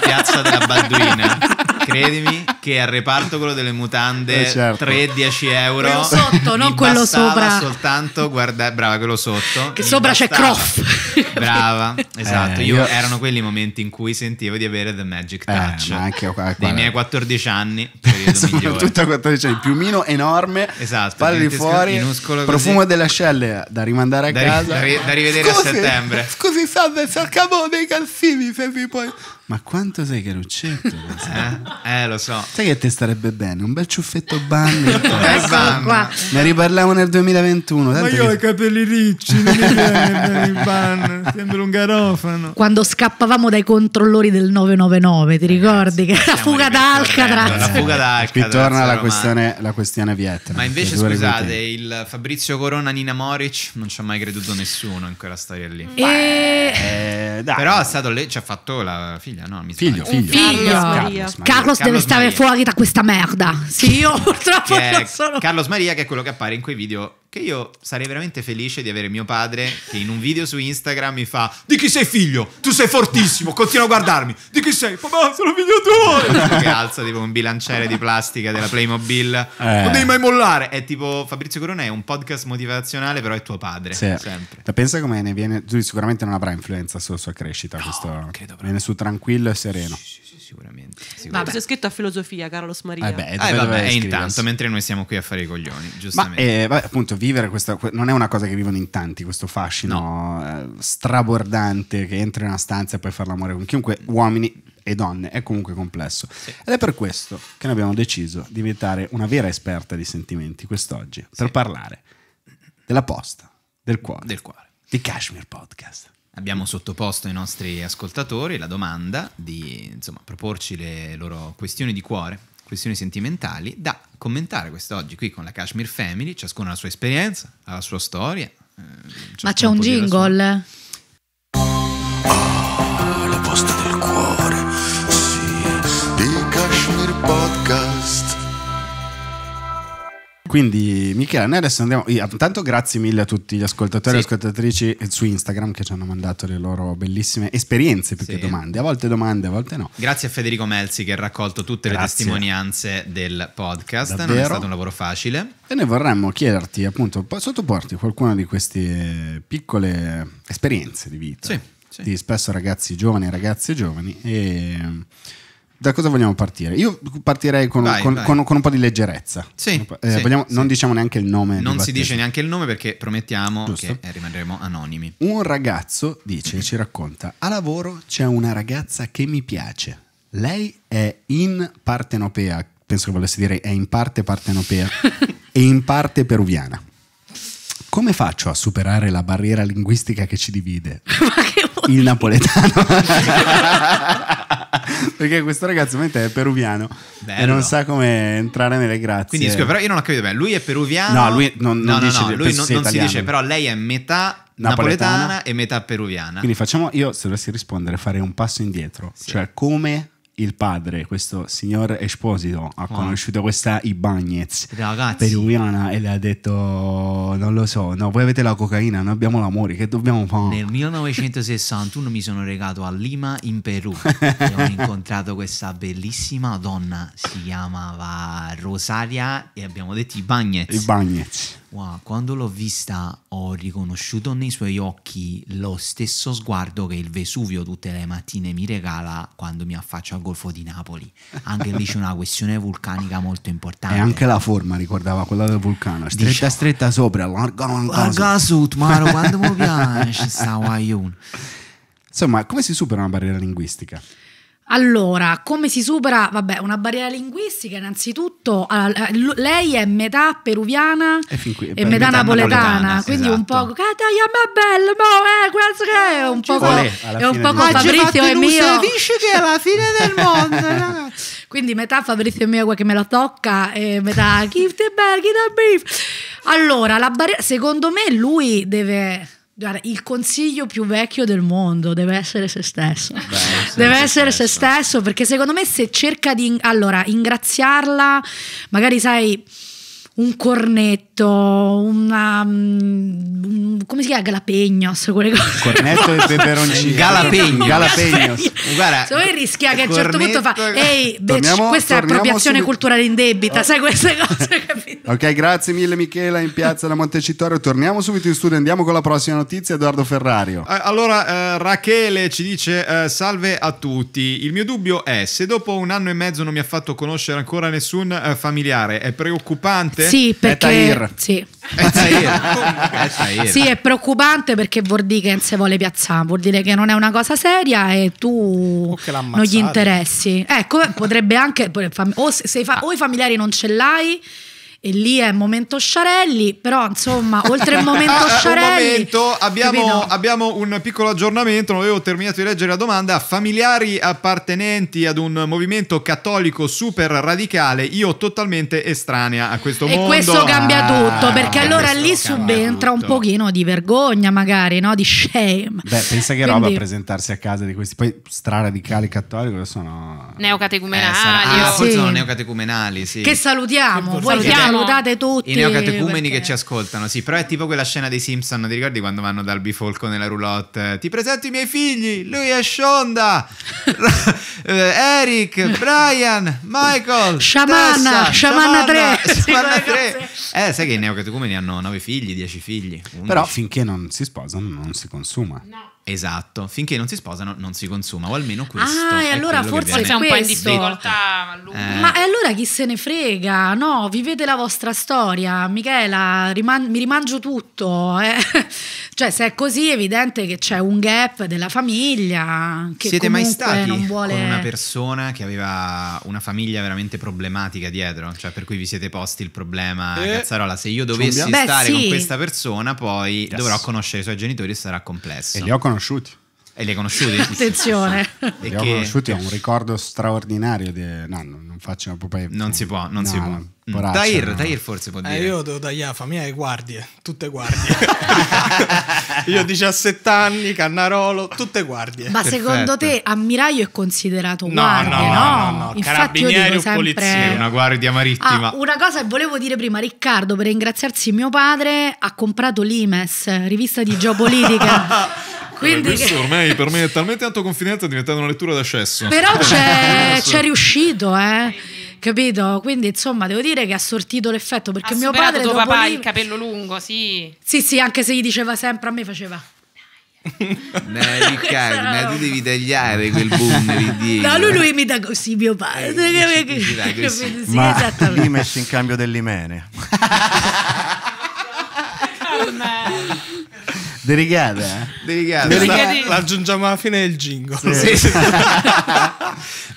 Piazza della Balduina credimi che al reparto quello delle mutande eh certo. 3-10 euro quello sotto non quello sopra soltanto guarda brava quello sotto che sopra c'è Croft brava esatto eh, io, io, erano quelli i momenti in cui sentivo di avere The Magic eh, Touch eh, anche, qua, dei miei 14 anni soprattutto 14 anni piumino enorme esatto pari fuori profumo così. delle ascelle da rimandare a da casa ri, da, rivedere scusi, a settembre scusi salve cercavo dei calzini se vi puoi ma quanto sei caruccetto? Eh? Eh, lo so. Sai che ti starebbe bene? Un bel ciuffetto Banni. Ecco ne riparliamo nel 2021. Ma io ho i capelli ricci, non mi viene il ban, sembra un garofano. Quando scappavamo dai controllori del 999, ti eh, ricordi? Che era fuga d'Alcatraz. La fuga d'Alcatraz. Qui torna la questione, la questione Vietnam. Ma invece, scusate, il Fabrizio Corona, Nina Moric, non ci ha mai creduto nessuno in quella storia lì. E... Eh, eh Però è stato lei, ci ha fatto la figlia, no? Mi figlio, figlio. figlio. Carlos Maria. Carlos Maria. Carlos, Carlos deve stare fuori da questa merda. Sì, io purtroppo che non sono. Carlos Maria, che è quello che appare in quei video. Che io sarei veramente felice di avere mio padre che in un video su Instagram mi fa: Di chi sei figlio? Tu sei fortissimo, continua a guardarmi. Di chi sei? Papà, sono figlio tuo. che alza tipo un bilanciere di plastica della Playmobil. Eh. Non devi mai mollare. È tipo Fabrizio Corona è un podcast motivazionale, però è tuo padre. Sì. Sempre. Ma pensa come ne viene. Tu sicuramente non avrà influenza sulla sua crescita. No, questo... Viene su tranquillo e sereno. Sì, sì sicuramente. sicuramente. Ma è scritto a filosofia, Carlos Maria. Eh beh, eh vabbè, intanto, mentre noi siamo qui a fare i coglioni, giustamente. Ma, eh, vabbè, appunto, vivere questa, non è una cosa che vivono in tanti, questo fascino no. Eh, strabordante che entra in una stanza e poi far l'amore con chiunque, mm. uomini e donne, è comunque complesso. Sì. Ed è per questo che noi abbiamo deciso di diventare una vera esperta di sentimenti quest'oggi, sì. per parlare della posta, del cuore, del cuore. di Kashmir Podcast. Abbiamo sottoposto ai nostri ascoltatori la domanda di insomma, proporci le loro questioni di cuore, questioni sentimentali da commentare quest'oggi qui con la Kashmir Family, ciascuno ha la sua esperienza, ha la sua storia. Eh, Ma c'è un jingle? Sua... Ah, la posta del cuore, sì, di Kashmir Podcast. Quindi Michela, noi adesso andiamo. Intanto grazie mille a tutti gli ascoltatori e ascoltatrici eh, su Instagram che ci hanno mandato le loro bellissime esperienze più sì. che domande, a volte domande, a volte no. Grazie a Federico Melzi che ha raccolto tutte grazie. le testimonianze del podcast, Davvero? non è stato un lavoro facile. E noi vorremmo chiederti appunto, sottoporti qualcuna di queste piccole esperienze di vita. Sì, sì. Di spesso ragazzi giovani e ragazze giovani e da cosa vogliamo partire? Io partirei con, vai, con, vai. con, con un po' di leggerezza. Sì, eh, sì, vogliamo, sì. Non diciamo neanche il nome. Non si dice neanche il nome perché promettiamo Giusto. che eh, rimarremo anonimi. Un ragazzo dice, ci racconta, a lavoro c'è una ragazza che mi piace. Lei è in partenopea, penso che volesse dire è in parte partenopea e in parte peruviana. Come faccio a superare la barriera linguistica che ci divide? Ma che il napoletano. Perché questo ragazzo è peruviano Bello. e non sa come entrare nelle grazie. Quindi, scusa, però io non ho capito bene. Lui è peruviano. No, lui non, non, no, no, no, lui non, non si dice, però lei è metà Napoletana, napoletana, e metà peruviana. Quindi facciamo, io se dovessi rispondere farei un passo indietro, sì. cioè come il padre, questo signor Esposito, ha wow. Ah. conosciuto questa Ibagnez Ragazzi. peruviana e le ha detto: Non lo so, no, voi avete la cocaina, noi abbiamo l'amore, che dobbiamo fare? Nel 1961 mi sono recato a Lima, in Perù, e ho incontrato questa bellissima donna, si chiamava Rosaria, e abbiamo detto Ibagnez. Ibagnez. Wow, quando l'ho vista ho riconosciuto nei suoi occhi lo stesso sguardo che il Vesuvio tutte le mattine mi regala quando mi affaccio al Golfo di Napoli. Anche lì c'è una questione vulcanica molto importante. E anche la forma ricordava quella del vulcano, stretta diciamo, stretta sopra, larga larga su, Maro, quando mi piace sta Insomma, come si supera una barriera linguistica? Allora, come si supera, vabbè, una barriera linguistica innanzitutto, eh, lei è metà peruviana e, qui, e metà, metà, napoletana, napoletana quindi esatto. un po' Catania esatto. è eh, questo che è ah, un po' co, è un po' come Fabrizio e mio. dice che è la fine del mondo, ragazzi. Quindi metà Fabrizio e mio che me la tocca e metà Give the bag, give Allora, la barriera secondo me lui deve Guarda, il consiglio più vecchio del mondo deve essere se stesso. Beh, deve se essere stesso. se stesso, perché secondo me se cerca di allora, ingraziarla, magari sai un cornetto, una um, come si chiama galapegnos, quelle cose. Cornetto e peperoncino. Galapegno, galapegnos. Guarda, so, rischia che a un certo punto fa ehi, torniamo, questa è appropriazione subito. culturale in debita, oh. sai queste cose, capito? ok, grazie mille Michela in Piazza da Montecitorio. Torniamo subito in studio, andiamo con la prossima notizia Edoardo Ferrario. Eh, allora eh, Rachele ci dice eh, salve a tutti. Il mio dubbio è se dopo un anno e mezzo non mi ha fatto conoscere ancora nessun eh, familiare, è preoccupante sì, perché... Sì. sì, è preoccupante perché vuol dire che se vuole piazzare, vuol dire che non è una cosa seria e tu non gli interessi. Ecco, eh, potrebbe anche... O, se, se, o i familiari non ce l'hai e lì è il momento Sciarelli, però insomma, oltre il momento Sciarelli... Un momento, abbiamo, abbiamo, un piccolo aggiornamento, non avevo terminato di leggere la domanda. Familiari appartenenti ad un movimento cattolico super radicale, io totalmente estranea a questo e mondo. E questo cambia ah, tutto, ah, perché allora lì subentra un pochino di vergogna magari, no? di shame. Beh, pensa che Quindi... roba presentarsi a casa di questi, poi straradicali cattolici sono... Eh, neocatecumenali. Eh, sarà... ah, sì. Ah, forse sono neocatecumenali, sì. Che salutiamo, che vogliamo salutate tutti. I neocatecumeni perché... che ci ascoltano, sì, però è tipo quella scena dei Simpson, ti ricordi quando vanno dal bifolco nella roulotte? Ti presento i miei figli, lui è Shonda, eh, Eric, Brian, Michael, Shamanna, Shamanna, Shamanna 3. Shamanna 3. Eh, sai che i neocatecumeni hanno 9 figli, 10 figli. 11. Però finché non si sposano non si consuma. No. Esatto, finché non si sposano non si consuma, o almeno ah, questo. Ah, e allora forse è un po' in difficoltà. Eh. Ma allora chi se ne frega? No, vivete la vostra storia, Michela, riman mi rimangio tutto. Eh. Cioè, se è così, è evidente che c'è un gap della famiglia. Che Siete mai stati vuole... con una persona che aveva una famiglia veramente problematica dietro? Cioè, per cui vi siete posti il problema, eh, cazzarola, se io dovessi Beh, stare sì. con questa persona, poi yes. dovrò conoscere i suoi genitori e sarà complesso. E li ho conosciuti. E li hai conosciuti? Attenzione. Li ho conosciuti, ho un ricordo straordinario. Di... No, non, faccio una popea. Non si può, non no, si può. Poraccia, Tahir, no. Tahir forse può eh, dire. Eh, io devo tagliare la famiglia e guardie, tutte guardie. io 17 anni, Cannarolo, tutte guardie. Ma Perfetto. secondo te ammiraglio è considerato un no? No, no, no. no. Carabinieri o sempre... polizia, una guardia marittima. Ah, una cosa che volevo dire prima, Riccardo, per ringraziarsi mio padre, ha comprato l'IMES, rivista di geopolitica. Quindi questo che... ormai per me è talmente tanto confidente è diventata una lettura d'accesso. Però cioè, c'è, c'è riuscito, eh capito? Quindi insomma devo dire che ha sortito l'effetto perché ha mio padre tuo papà lì... il capello lungo, sì. Sì, sì, anche se gli diceva sempre a me faceva No, Riccardo, ma no. tu devi tagliare quel boom lì dietro. No, lui, lui mi dà così mio eh, padre. Eh, che, ci, che, che, sì, ma lì messo in cambio dell'imene. Delicata. Delicata. Delicata. La, aggiungiamo alla fine del jingle. Sì. Sì.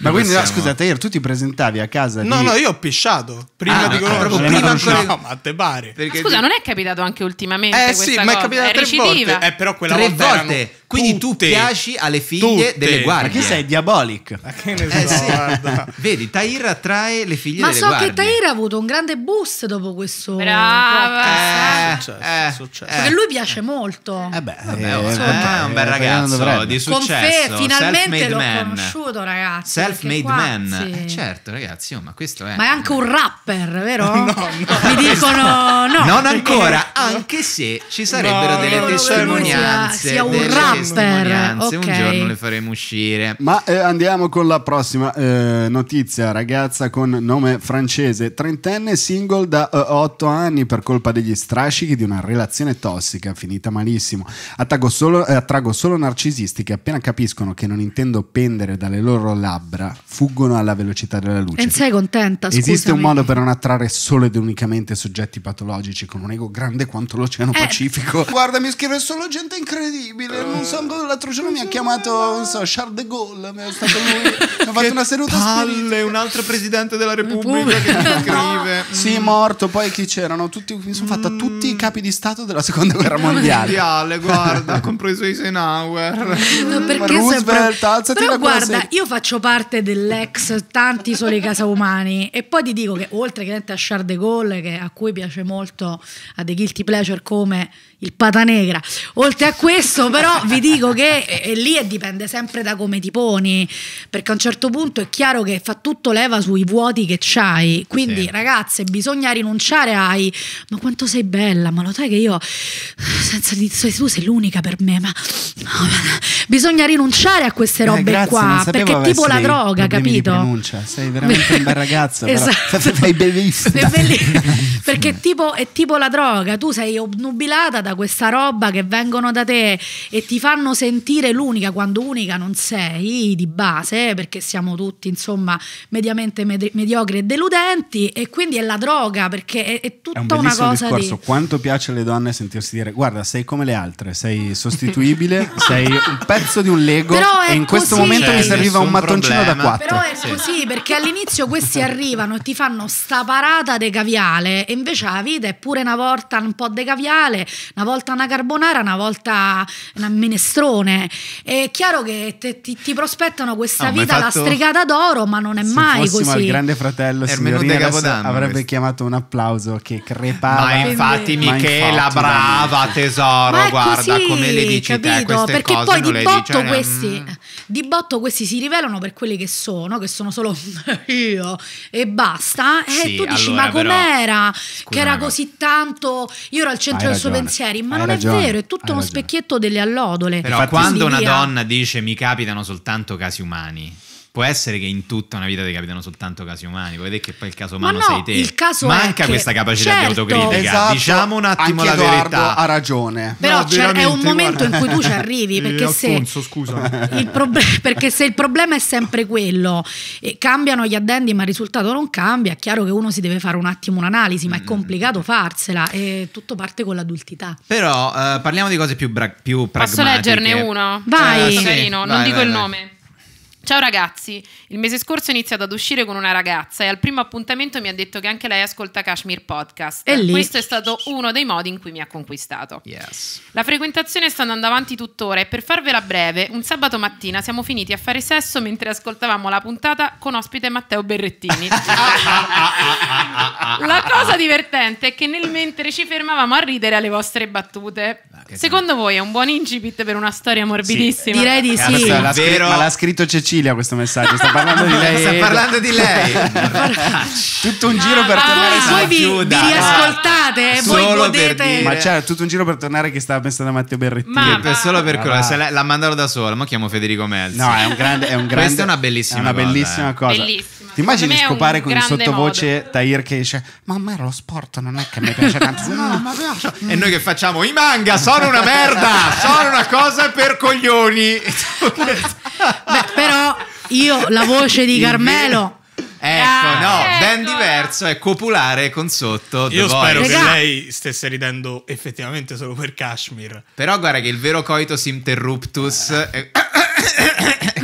Ma quindi, no, scusa, Tair, tu ti presentavi a casa No, di... no, io ho pisciato. Prima ah, di conoscere. Ah, prima ancora... No, ma te pare. ma scusa, ti... non è capitato anche ultimamente Eh sì, ma è capitato è tre recidiva. volte. Eh, però quella tre volta volte. Erano... Quindi Tutte. tu piaci alle figlie Tutte. delle guardie. Perché sei diabolico. Ma che ne eh, so, eh, sì. Vedi, Tahir attrae le figlie Ma delle so guardie. Ma so che Tahir ha avuto un grande boost dopo questo. Brava. Eh. Eh, eh, successo, eh, successo. Perché lui piace molto. Eh beh, vabbè, oh, è un bel ragazzo di successo. Confe, finalmente l'ho man. conosciuto, ragazzi. Self-made man. Sì. certo, ragazzi, oh, ma questo è... Ma è anche un rapper, vero? no, no. Mi dicono no. Non ancora, anche se ci sarebbero delle testimonianze. Sia, sia un rapper testimonianze, okay. un giorno le faremo uscire. Ma eh, andiamo con la prossima eh, notizia, ragazza con nome francese, trentenne single da 8 eh, anni per colpa degli strascichi di una relazione tossica finita malissimo. Attrago solo, eh, attrago solo narcisisti che appena capiscono che non intendo pendere dalle loro labbra, fuggono alla velocità della luce. E sei contenta? Scusami. Esiste un modo per non attrarre solo ed unicamente soggetti patologici con un ego grande quanto l'Oceano eh, Pacifico? Guarda, mi scrive solo gente incredibile, non sono, l'altro giorno mi ha chiamato, non so, Charles de Gaulle. Mi ha, fatto una seduta palle, un altro presidente della Repubblica che mi scrive. Mm. Sì, morto. Poi chi c'erano? Tutti, mi sono fatta mm. tutti i capi di Stato della seconda guerra mondiale. mondiale guarda, compreso Eisenhower. No, perché Roosevelt, sempre... alzati Però guarda, sei... io faccio parte dell'ex tanti soli casaumani e poi ti dico che oltre che a Charles de Gaulle, che, a cui piace molto a The Guilty Pleasure come il pata negra. Oltre a questo, però, vi dico che e, eh, eh, lì dipende sempre da come ti poni, perché a un certo punto è chiaro che fa tutto leva sui vuoti che c'hai. Quindi, sì. ragazze, bisogna rinunciare ai ma quanto sei bella, ma lo sai che io senza di te tu sei l'unica per me, ma no, bisogna rinunciare a queste eh, robe eh, grazie, qua, perché è tipo la droga, capito? Rinuncia, sei veramente un bel ragazzo, esatto. però, sei bellissima. È perché tipo, è tipo la droga, tu sei obnubilata da da questa roba che vengono da te e ti fanno sentire l'unica quando unica non sei di base, perché siamo tutti insomma mediamente medi mediocri e deludenti e quindi è la droga perché è, è tutta è un una cosa discorso. Di... Quanto piace alle donne sentirsi dire guarda sei come le altre, sei sostituibile, sei un pezzo di un Lego e in questo così. momento mi serviva un mattoncino problema. da quattro Però è sì. così perché all'inizio questi arrivano e ti fanno sta parata de caviale e invece la vita è pure una volta un po' de caviale, una volta una carbonara, una volta un minestrone. È chiaro che te, ti, ti, prospettano questa oh, vita lastricata d'oro, ma non è mai così. il grande fratello signorina, avrebbe chiamato un applauso che crepava. Ma infatti Quindi... Michela, ma brava infatti. tesoro, guarda come le dici capito? te Perché poi di botto, cioè, mm. questi, di botto questi si rivelano per quelli che sono, che sono solo io e basta. E sì, tu dici allora, ma com'era? Che era così tanto... Io ero al centro del suo pensiero volentieri, ma Hai non ragione, è vero, è tutto uno ragione. specchietto delle allodole. Però Infatti, quando una via... donna dice mi capitano soltanto casi umani, Può essere che in tutta una vita ti capitano soltanto casi umani, vuoi vedere che poi il caso umano Ma no, sei te. Il caso Manca che, questa capacità certo, di autocritica. Esatto, diciamo un attimo la Edoardo verità. ha ragione. Però no, è un momento guarda. in cui tu ci arrivi perché, Alfonso, se il perché se il problema è sempre quello e cambiano gli addendi ma il risultato non cambia, è chiaro che uno si deve fare un attimo un'analisi, ma è mm. complicato farsela e tutto parte con l'adultità. Però eh, parliamo di cose più, più pragmatiche. Posso leggerne uno? Vai. Eh, sì, non vai, dico vai, il nome. Ciao ragazzi, il mese scorso ho iniziato ad uscire con una ragazza e al primo appuntamento mi ha detto che anche lei ascolta Kashmir Podcast. E lì. Questo è stato uno dei modi in cui mi ha conquistato. Yes. La frequentazione sta andando avanti tuttora e per farvela breve, un sabato mattina siamo finiti a fare sesso mentre ascoltavamo la puntata con ospite Matteo Berrettini. la cosa divertente è che nel mentre ci fermavamo a ridere alle vostre battute. Ah, Secondo voi è un buon incipit per una storia morbidissima? Sì. Direi di sì. Ma l'ha scritto Cecilia Sicilia questo messaggio, sta parlando di lei. sta parlando di lei. tutto un giro per ah, tornare Voi vi, vi riascoltate, no, voi godete. Dire... Ma c'è tutto un giro per tornare che stava pensando a Matteo Berrettini. Ma, ma... Solo per quello, la, la mandalo da sola, ma chiamo Federico Melzi. No, è un grande... È un grande Questa è una bellissima è una cosa. Bellissima cosa. Bellissima. Ti immagini scopare con in sottovoce modo. Tahir che dice: Ma a me lo sport non è che mi piace tanto. no, ma E noi che facciamo? I manga sono una merda, sono una cosa per coglioni. Beh, però io la voce di Carmelo. Eh, ecco, ah, no, ecco. ben diverso, è copulare con sotto. Io spero Regà. che lei stesse ridendo effettivamente solo per Kashmir. Però guarda che il vero coitus interruptus... Eh. È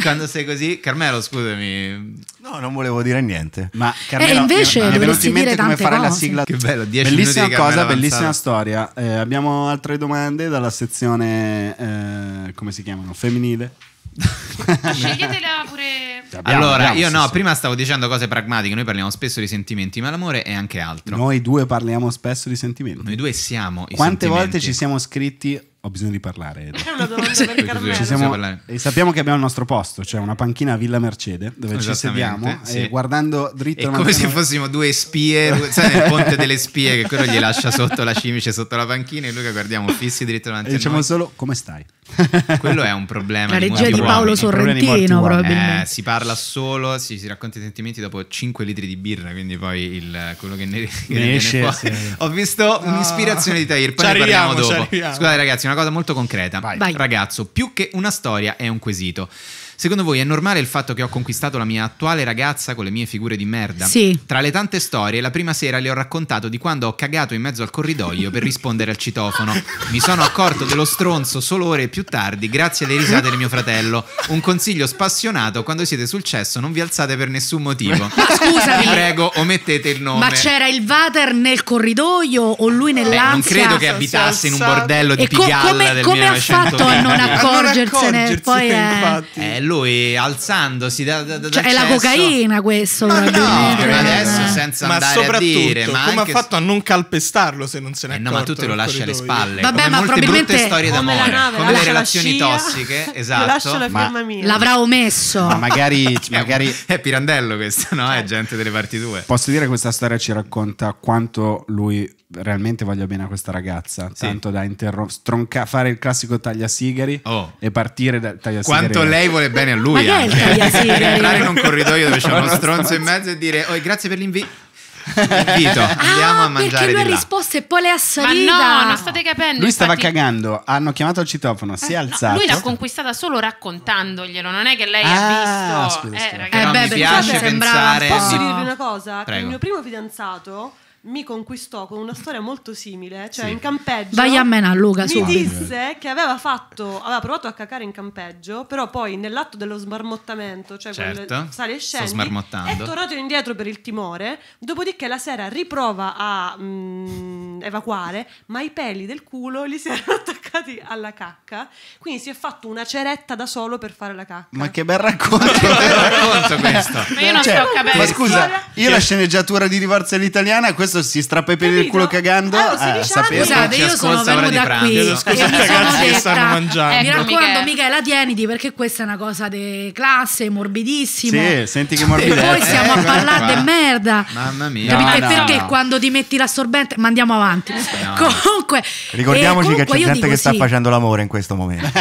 quando sei così, Carmelo, scusami. No, non volevo dire niente. Ma eh, Carmelo, eh, invece mi è venuto in mente come fare cose. la sigla. Che bello, 10 bellissima cosa, avanzata. bellissima storia. Eh, abbiamo altre domande dalla sezione eh, come si chiamano? Femminile. Sceglietela pure. Abbiamo, allora, abbiamo, io sì, no, sì. prima stavo dicendo cose pragmatiche, noi parliamo spesso di sentimenti, ma l'amore è anche altro. Noi due parliamo spesso di sentimenti. Noi due siamo i Quante sentimenti. volte ci siamo scritti ho bisogno di parlare. È una domanda sì, per siamo, sappiamo che abbiamo il nostro posto, cioè una panchina a Villa Mercedes dove ci sediamo sì. e guardando dritto. È come se fossimo due spie, sai, nel ponte delle spie che quello gli lascia sotto la cimice, sotto la panchina e lui che guardiamo fissi dritto davanti. E diciamo noi. solo come stai. Quello è un problema. La regia di, di Paolo Sorrentino, probabilmente. Eh, si parla solo, si, si, racconta i sentimenti dopo 5 litri di birra, quindi poi il, quello che ne, ne esce. Sì. Ho visto ah. un'ispirazione di Tahir, poi ci ne parliamo dopo. Scusate ragazzi, una una cosa molto concreta. Vai. Ragazzo, più che una storia è un quesito. Secondo voi è normale il fatto che ho conquistato la mia attuale ragazza con le mie figure di merda? Sì. Tra le tante storie, la prima sera le ho raccontato di quando ho cagato in mezzo al corridoio per rispondere al citofono. Mi sono accorto dello stronzo solo ore più tardi, grazie alle risate del mio fratello. Un consiglio spassionato: quando siete successo, non vi alzate per nessun motivo. Scusami. Vi prego, omettete il nome. Ma c'era il Vater nel corridoio o lui eh, nell'ansia? non credo che abitasse in un bordello di e Pigalla co- come, del come ha fatto a non accorgersene? Poi è... Eh, lui alzandosi da, da, da cioè, è la cocaina questo ma no, ma adesso senza ma andare a dire ma come ha fatto a non calpestarlo se non se ne eh è eh no ma tu te lo lasci alle spalle vabbè come ma molte brutte storie d'amore nave, come le relazioni scia, tossiche esatto la ma l'avrà omesso ma magari, magari... è Pirandello questo no? è certo. gente delle parti due posso dire che questa storia ci racconta quanto lui realmente voglia bene a questa ragazza sì. tanto da interrom- stronca- fare il classico tagliasigari oh. e partire dal tagliasigari quanto lei vuole bene a lui. anche. Che Entrare in un corridoio dove c'è uno stronzo in mezzo e dire oh, grazie per l'invito. Invito, ah, andiamo ah, a mangiare. Perché lui ha risposto e poi le ha assalita. Ma no, non state capendo. Lui infatti... stava cagando, hanno chiamato il citofono, si è eh, alzato. No, lui l'ha conquistata solo raccontandoglielo, non è che lei ah, ha visto. Scusa, eh, ragazzi, eh, beh, eh, mi piace pensare. Posso dirvi una cosa? Prego. Il mio primo fidanzato mi conquistò con una storia molto simile, cioè sì. in campeggio. Vai a mena, Luca, Mi disse che aveva fatto, aveva provato a cacare in campeggio, però poi nell'atto dello smarmottamento, cioè certo. quando sale e scendi, è tornato indietro per il timore, dopodiché la sera riprova a mh, mm, evacuare, ma i peli del culo gli si erano attaccati dedicati alla cacca, quindi si è fatto una ceretta da solo per fare la cacca. Ma che bel racconto, bel racconto questo. Ma io non cioè, sto capendo. Ma scusa, io la sceneggiatura di Divorzio all'italiana, questo si strappa i piedi del culo cagando. Ah, eh, sapere Scusate, io sono venuta qui Scusa, e mi sono detta, ecco, mi raccomando Michela tieniti perché questa è una cosa di classe, morbidissima. Sì, senti che morbidezza. E poi eh, siamo a parlare di merda. Mamma mia. Capite no, perché no. quando ti metti l'assorbente, ma andiamo avanti. Comunque, ricordiamoci comunque eh, che c'è gente dico, che sta facendo l'amore in questo momento.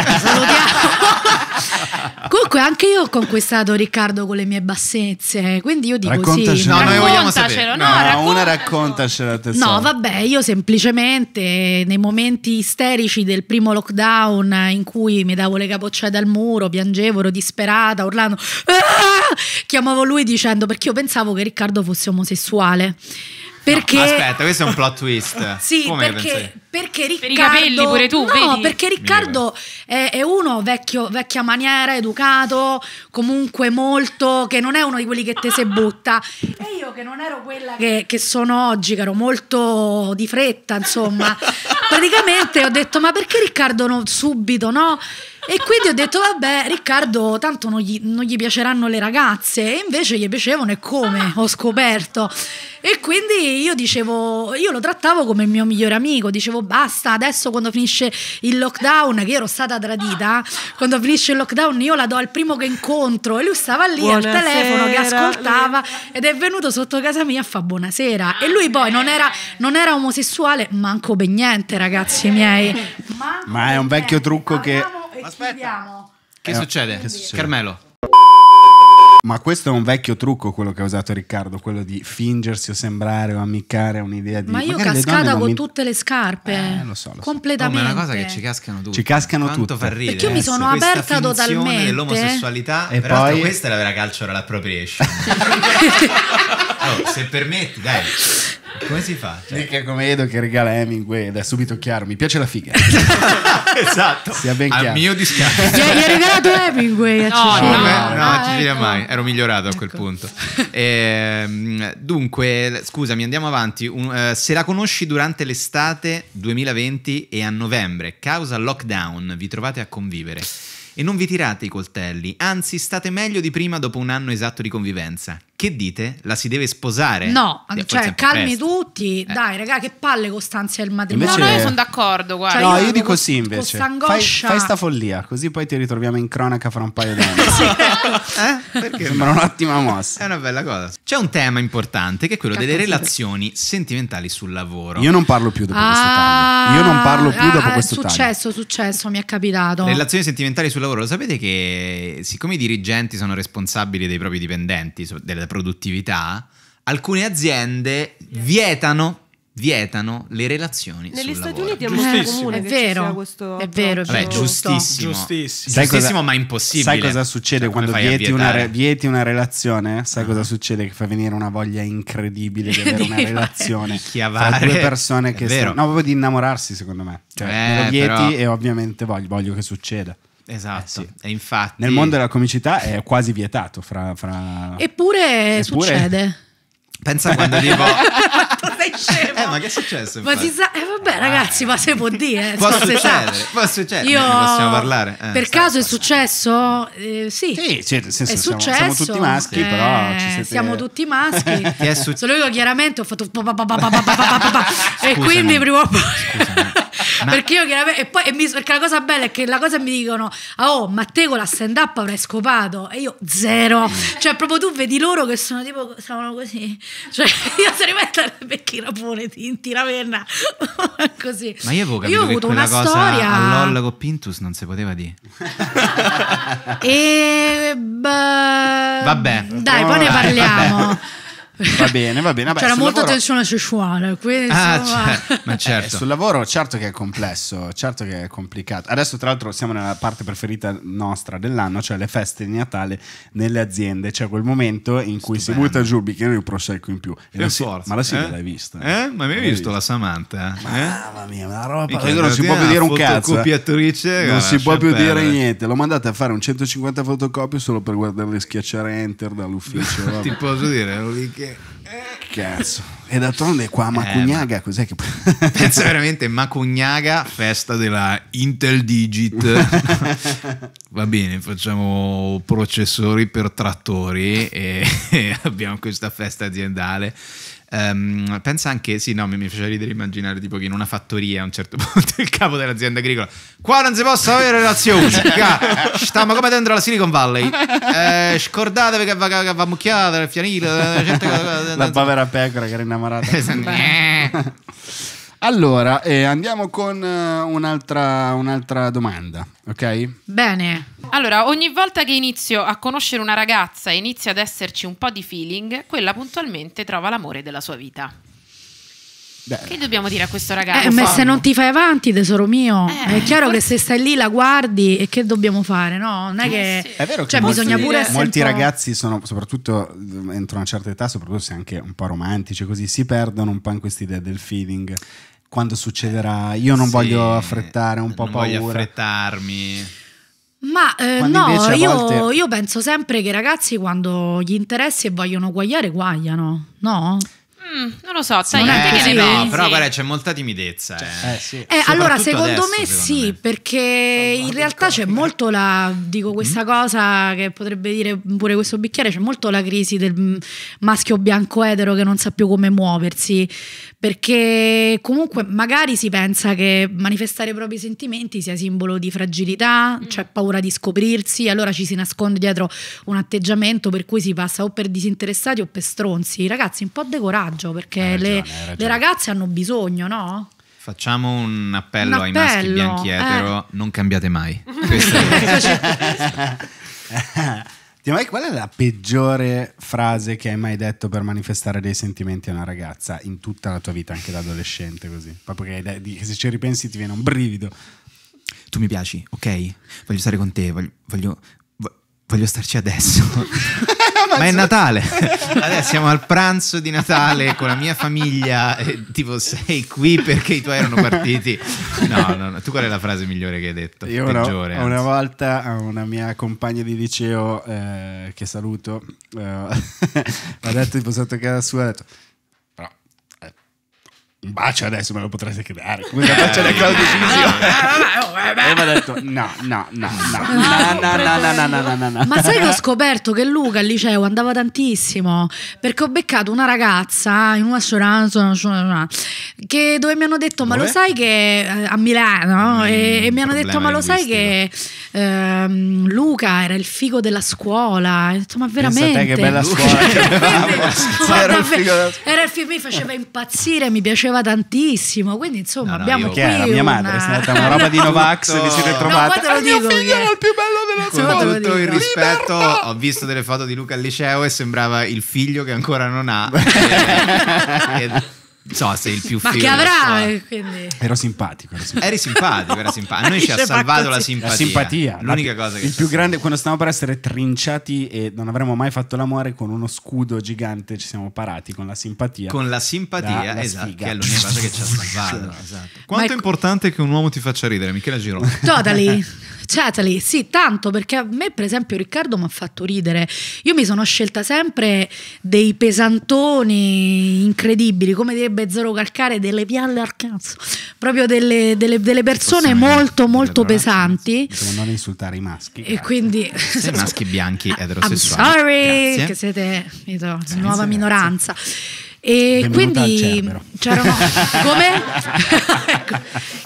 Comunque anche io ho conquistato Riccardo con le mie bassezze, quindi io dico sì. No, noi vogliamo sapere. No, no raccontacelo. una raccontacela tesoro. No, vabbè, io semplicemente nei momenti isterici del primo lockdown in cui mi davo le capocciate al muro, piangevo, ero disperata, urlando, Aah! chiamavo lui dicendo perché io pensavo che Riccardo fosse omosessuale. Perché... No, aspetta, questo è un plot twist. sì, Come perché, perché Riccardo... Per i capelli pure tu, No, vedi? perché Riccardo è, è, uno vecchio, vecchia maniera, educato, comunque molto, che non è uno di quelli che te se butta. E io che non ero quella che, che sono oggi, che ero molto di fretta, insomma. Praticamente ho detto, ma perché Riccardo non, subito, no? E quindi ho detto, vabbè, Riccardo, tanto non gli, non gli, piaceranno le ragazze, e invece gli piacevano e come, ho scoperto. E quindi io dicevo, io lo trattavo come il mio migliore amico, dicevo basta, adesso quando finisce il lockdown, che io ero stata tradita, quando finisce il lockdown io la do al primo che incontro e lui stava lì buonasera, al telefono che ascoltava ed è venuto sotto casa mia a fa buonasera. E lui poi non era, non era omosessuale, manco per niente ragazzi miei. Manco Ma è un vecchio trucco che Aspetta. Che, eh, succede? che succede? Carmelo. Ma questo è un vecchio trucco quello che ha usato Riccardo, quello di fingersi o sembrare o ammiccare a un'idea di... Ma io cascata con mi... tutte le scarpe, eh, lo so, lo completamente. So. Oh, ma è una cosa che ci cascano tutti. Ci cascano tutti. Perché io mi eh, sono eh, aperta totalmente. dell'omosessualità, e poi... questa è la vera cultural appropriation. Oh, se permetti, dai. Come si fa? Cioè? Mica come Edo che regala Hemingway ed è subito chiaro, mi piace la figa. esatto. Sia ben chiaro. A mio dispiace. Gli, hai regalato Hemingway a No, no, no, ah, no, no ci gira ecco. mai, ero migliorato a quel ecco. punto. E, ehm, dunque, scusami, andiamo avanti. Un, uh, se la conosci durante l'estate 2020 e a novembre, causa lockdown, vi trovate a convivere e non vi tirate i coltelli, anzi state meglio di prima dopo un anno esatto di convivenza che dite? La si deve sposare? No, De, eh, cioè calmi presto. tutti, eh. dai raga che palle Costanza e il matrimonio. Invece... No, io sono d'accordo, guarda. Cioè, no, io, io dico sì invece. Fai, fai sta follia, così poi ti ritroviamo in cronaca fra un paio di anni. eh? Perché Sembra un'ottima mossa. È una bella cosa. C'è un tema importante che è quello Cacca delle relazioni sentimentali sul lavoro. Io non parlo più dopo ah, questo taglio. Io non parlo più ah, dopo ah, questo successo, taglio. Successo, successo, mi è capitato. Relazioni sentimentali sul lavoro, lo sapete che siccome i dirigenti sono responsabili dei propri dipendenti, delle proprie produttività, alcune aziende vietano vietano le relazioni negli Stati lavoro. Uniti è molto comune è vero, questo è vero, è vero. Vabbè, giustissimo giustissimo, giustissimo cosa, ma impossibile sai cosa succede cioè, quando vieti una, vieti una, relazione sai ah. cosa succede che fa venire una voglia incredibile di avere una relazione tra due persone che sono, no proprio di innamorarsi secondo me cioè, eh, lo vieti però... e ovviamente voglio, voglio che succeda Esatto, eh sì. e infatti... Nel mondo della comicità è quasi vietato fra... fra... Eppure, Eppure succede. Pensa quando tipo... Sei scemo. Eh, ma che è successo? Ma si sa... Eh, vabbè, ragazzi, ma se può dire. può, so, succedere, può succedere, Io... possiamo parlare. Eh, per caso è successo? Eh, sì. Sì, certo, senso, è siamo, successo. Siamo, tutti maschi, eh, però ci siete... Siamo tutti maschi. Ti è successo? Solo io chiaramente ho fatto... e quindi prima o poi... Ma... perché io chiaramente e poi e mi, perché la cosa bella è che la cosa mi dicono oh ma te con la stand up avrai scopato e io zero cioè proprio tu vedi loro che sono tipo sono così cioè, io sarei messa a becchi rapone in tiraverna così. Ma io avevo capito io ho avuto una storia a con Pintus non si poteva dire. e beh, vabbè. Dai, poi ne parliamo. Vabbè. Va bene, va bene. Vabbè, C'era molta lavoro... tensione sessuale. Quindi, ah, insomma... cioè, certo, ma eh, certo. Eh, sul lavoro, certo che è complesso, certo che è complicato. Adesso, tra l'altro, siamo nella parte preferita nostra dell'anno, cioè le feste di Natale nelle aziende. C'è cioè quel momento in cui Stupendo. si butta giù il bicchiere di un prosecco in più. E la si... forza, ma la sigla eh? l'hai vista? Eh? Ma mi hai visto, visto la Samantha? Eh? Mamma eh? mia, una roba. Che non si può più dire un cazzo. Non si può più dire niente. L'ho mandata a fare un 150 fotocopie solo per guardarle schiacciare enter dall'ufficio. Ti posso dire, ero lì che che... Eh. Cazzo. E d'altronde qua eh, Macugnaga, eh, cos'è che... penso veramente Macugnaga, festa della Intel Digit. Va bene, facciamo processori per trattori e, e abbiamo questa festa aziendale. Um, pensa anche, sì, no, mi, mi faceva ridere immaginare tipo che in una fattoria a un certo punto il capo dell'azienda agricola, qua non si possono avere relazioni, stiamo come dentro la Silicon Valley, eh, scordatevi che va, che va mucchiata, il fianile, eh, eh, la, la povera pecora che era innamorata. Eh, allora, eh, andiamo con uh, un'altra, un'altra domanda, ok? Bene. Allora, ogni volta che inizio a conoscere una ragazza e inizia ad esserci un po' di feeling, quella puntualmente trova l'amore della sua vita. Beh. Che dobbiamo dire a questo eh, ragazzo? Eh, ma se non ti fai avanti, tesoro mio, eh, è chiaro forse... che se stai lì la guardi e che dobbiamo fare? No, non è eh, che. Sì. È vero che cioè, molti, bisogna pure essere. molti ragazzi sono, soprattutto entro una certa età, soprattutto se anche un po' romantici, così si perdono un po' in questa idea del feeling quando succederà. Io non sì, voglio affrettare, un po' non paura. Non voglio affrettarmi. Ma eh, no, io, volte... io, penso sempre che i ragazzi quando gli interessi e vogliono guagliare, guagliano, no? Mm, non lo so, sai, non è che sì. no, però guarda c'è molta timidezza. Cioè, eh. eh sì. Eh, allora, secondo adesso, me secondo sì, me. perché in realtà c'è molto la, dico questa mm. cosa che potrebbe dire pure questo bicchiere, c'è molto la crisi del mm, maschio bianco etero che non sa più come muoversi, perché comunque magari si pensa che manifestare i propri sentimenti sia simbolo di fragilità, mm. cioè paura di scoprirsi, allora ci si nasconde dietro un atteggiamento per cui si passa o per disinteressati o per stronzi. Ragazzi, un po' di coraggio perché ragione, le, le, ragazze hanno bisogno, no? Facciamo un appello, un appello ai maschi bianchi eh. etero, non cambiate mai. Questo è... Ma mai qual è la peggiore frase che hai mai detto per manifestare dei sentimenti a una ragazza in tutta la tua vita, anche da adolescente così? Proprio che, che se ci ripensi ti viene un brivido. Tu mi piaci, ok? Voglio stare con te, voglio, voglio, voglio starci adesso. ma, ma è Natale. Adesso siamo al pranzo di Natale con la mia famiglia. E, eh, tipo, sei qui perché i tuoi erano partiti. No, no, no. Tu qual è la frase migliore che hai detto? Io Peggiore, no, una volta a una mia compagna di liceo eh, che saluto, eh, ha detto tipo sotto casa sua, ha detto un bacio adesso me lo potreste anche dare. Come da baciare a Claudio Sisio. e mi ha detto: no, no, no, no, no, no, no, no, no, no, no, no, Ma sai che ho scoperto che Luca al liceo andava tantissimo? Perché ho beccato una ragazza in una soranza che dove mi hanno detto: Ma lo sai che a Milano? e, mi hanno detto: Ma lo sai che Luca era il figo della scuola? insomma ho detto, ma veramente? che bella scuola era il figo, mi faceva impazzire, mi piaceva piaceva tantissimo. Quindi, insomma, no, no, abbiamo qui. Era, mia madre è stata una roba di Novax, e esatto. vi siete trovati. No, mio figlio che... era il più bello della scuola. Con tutto il rispetto, Libertà! ho visto delle foto di Luca al liceo e sembrava il figlio che ancora non ha. so se il più figo. Ma che avrà? Quindi... Ero simpatico, ero simpatico. Eri simpatico, era simpatico. Noi ci ha salvato la simpatia. La simpatia. L'unica cosa che... Il più grande, quando stavamo per essere trinciati e non avremmo mai fatto l'amore con uno scudo gigante, ci siamo parati con la simpatia. Con la simpatia, esatto, che è l'unica cosa che ci ha salvato. Esatto. Quanto è, è importante che un uomo ti faccia ridere, Michela Gironi? Totally. Certainly, sì, tanto perché a me per esempio Riccardo mi ha fatto ridere. Io mi sono scelta sempre dei pesantoni incredibili, come direbbe Zero Calcare, delle pialle al cazzo. Proprio delle, delle, delle persone Possiamo molto molto pesanti. Insomma, non insultare i maschi. E quindi... i maschi bianchi ah, eterosessuali. I'm sorry, grazie. che siete so, grazie, nuova minoranza. E quindi c'erano come? Ecco.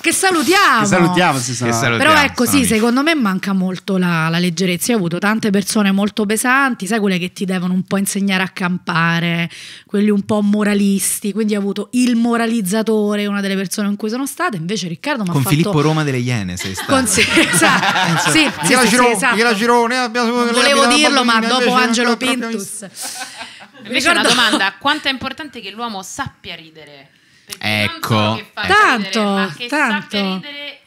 che salutiamo. Che salutiamo, si che salutiamo Però ecco sì, amici. secondo me manca molto la, la, leggerezza. Io ho avuto tante persone molto pesanti, sai quelle che ti devono un po' insegnare a campare, quelli un po' moralisti, quindi ho avuto il moralizzatore, una delle persone con cui sono stata, invece Riccardo mi ha fatto Con Filippo Roma delle Iene sei stato. Con sì, esatto. sì, sì, sì, sì, esatto. Girone, abbiamo, Volevo dirlo, ma dopo Angelo Pintus. Invece Ricordo... una domanda, quanto è importante che l'uomo sappia ridere? Perché ecco, tanto, ridere, ma che tanto. sappia ridere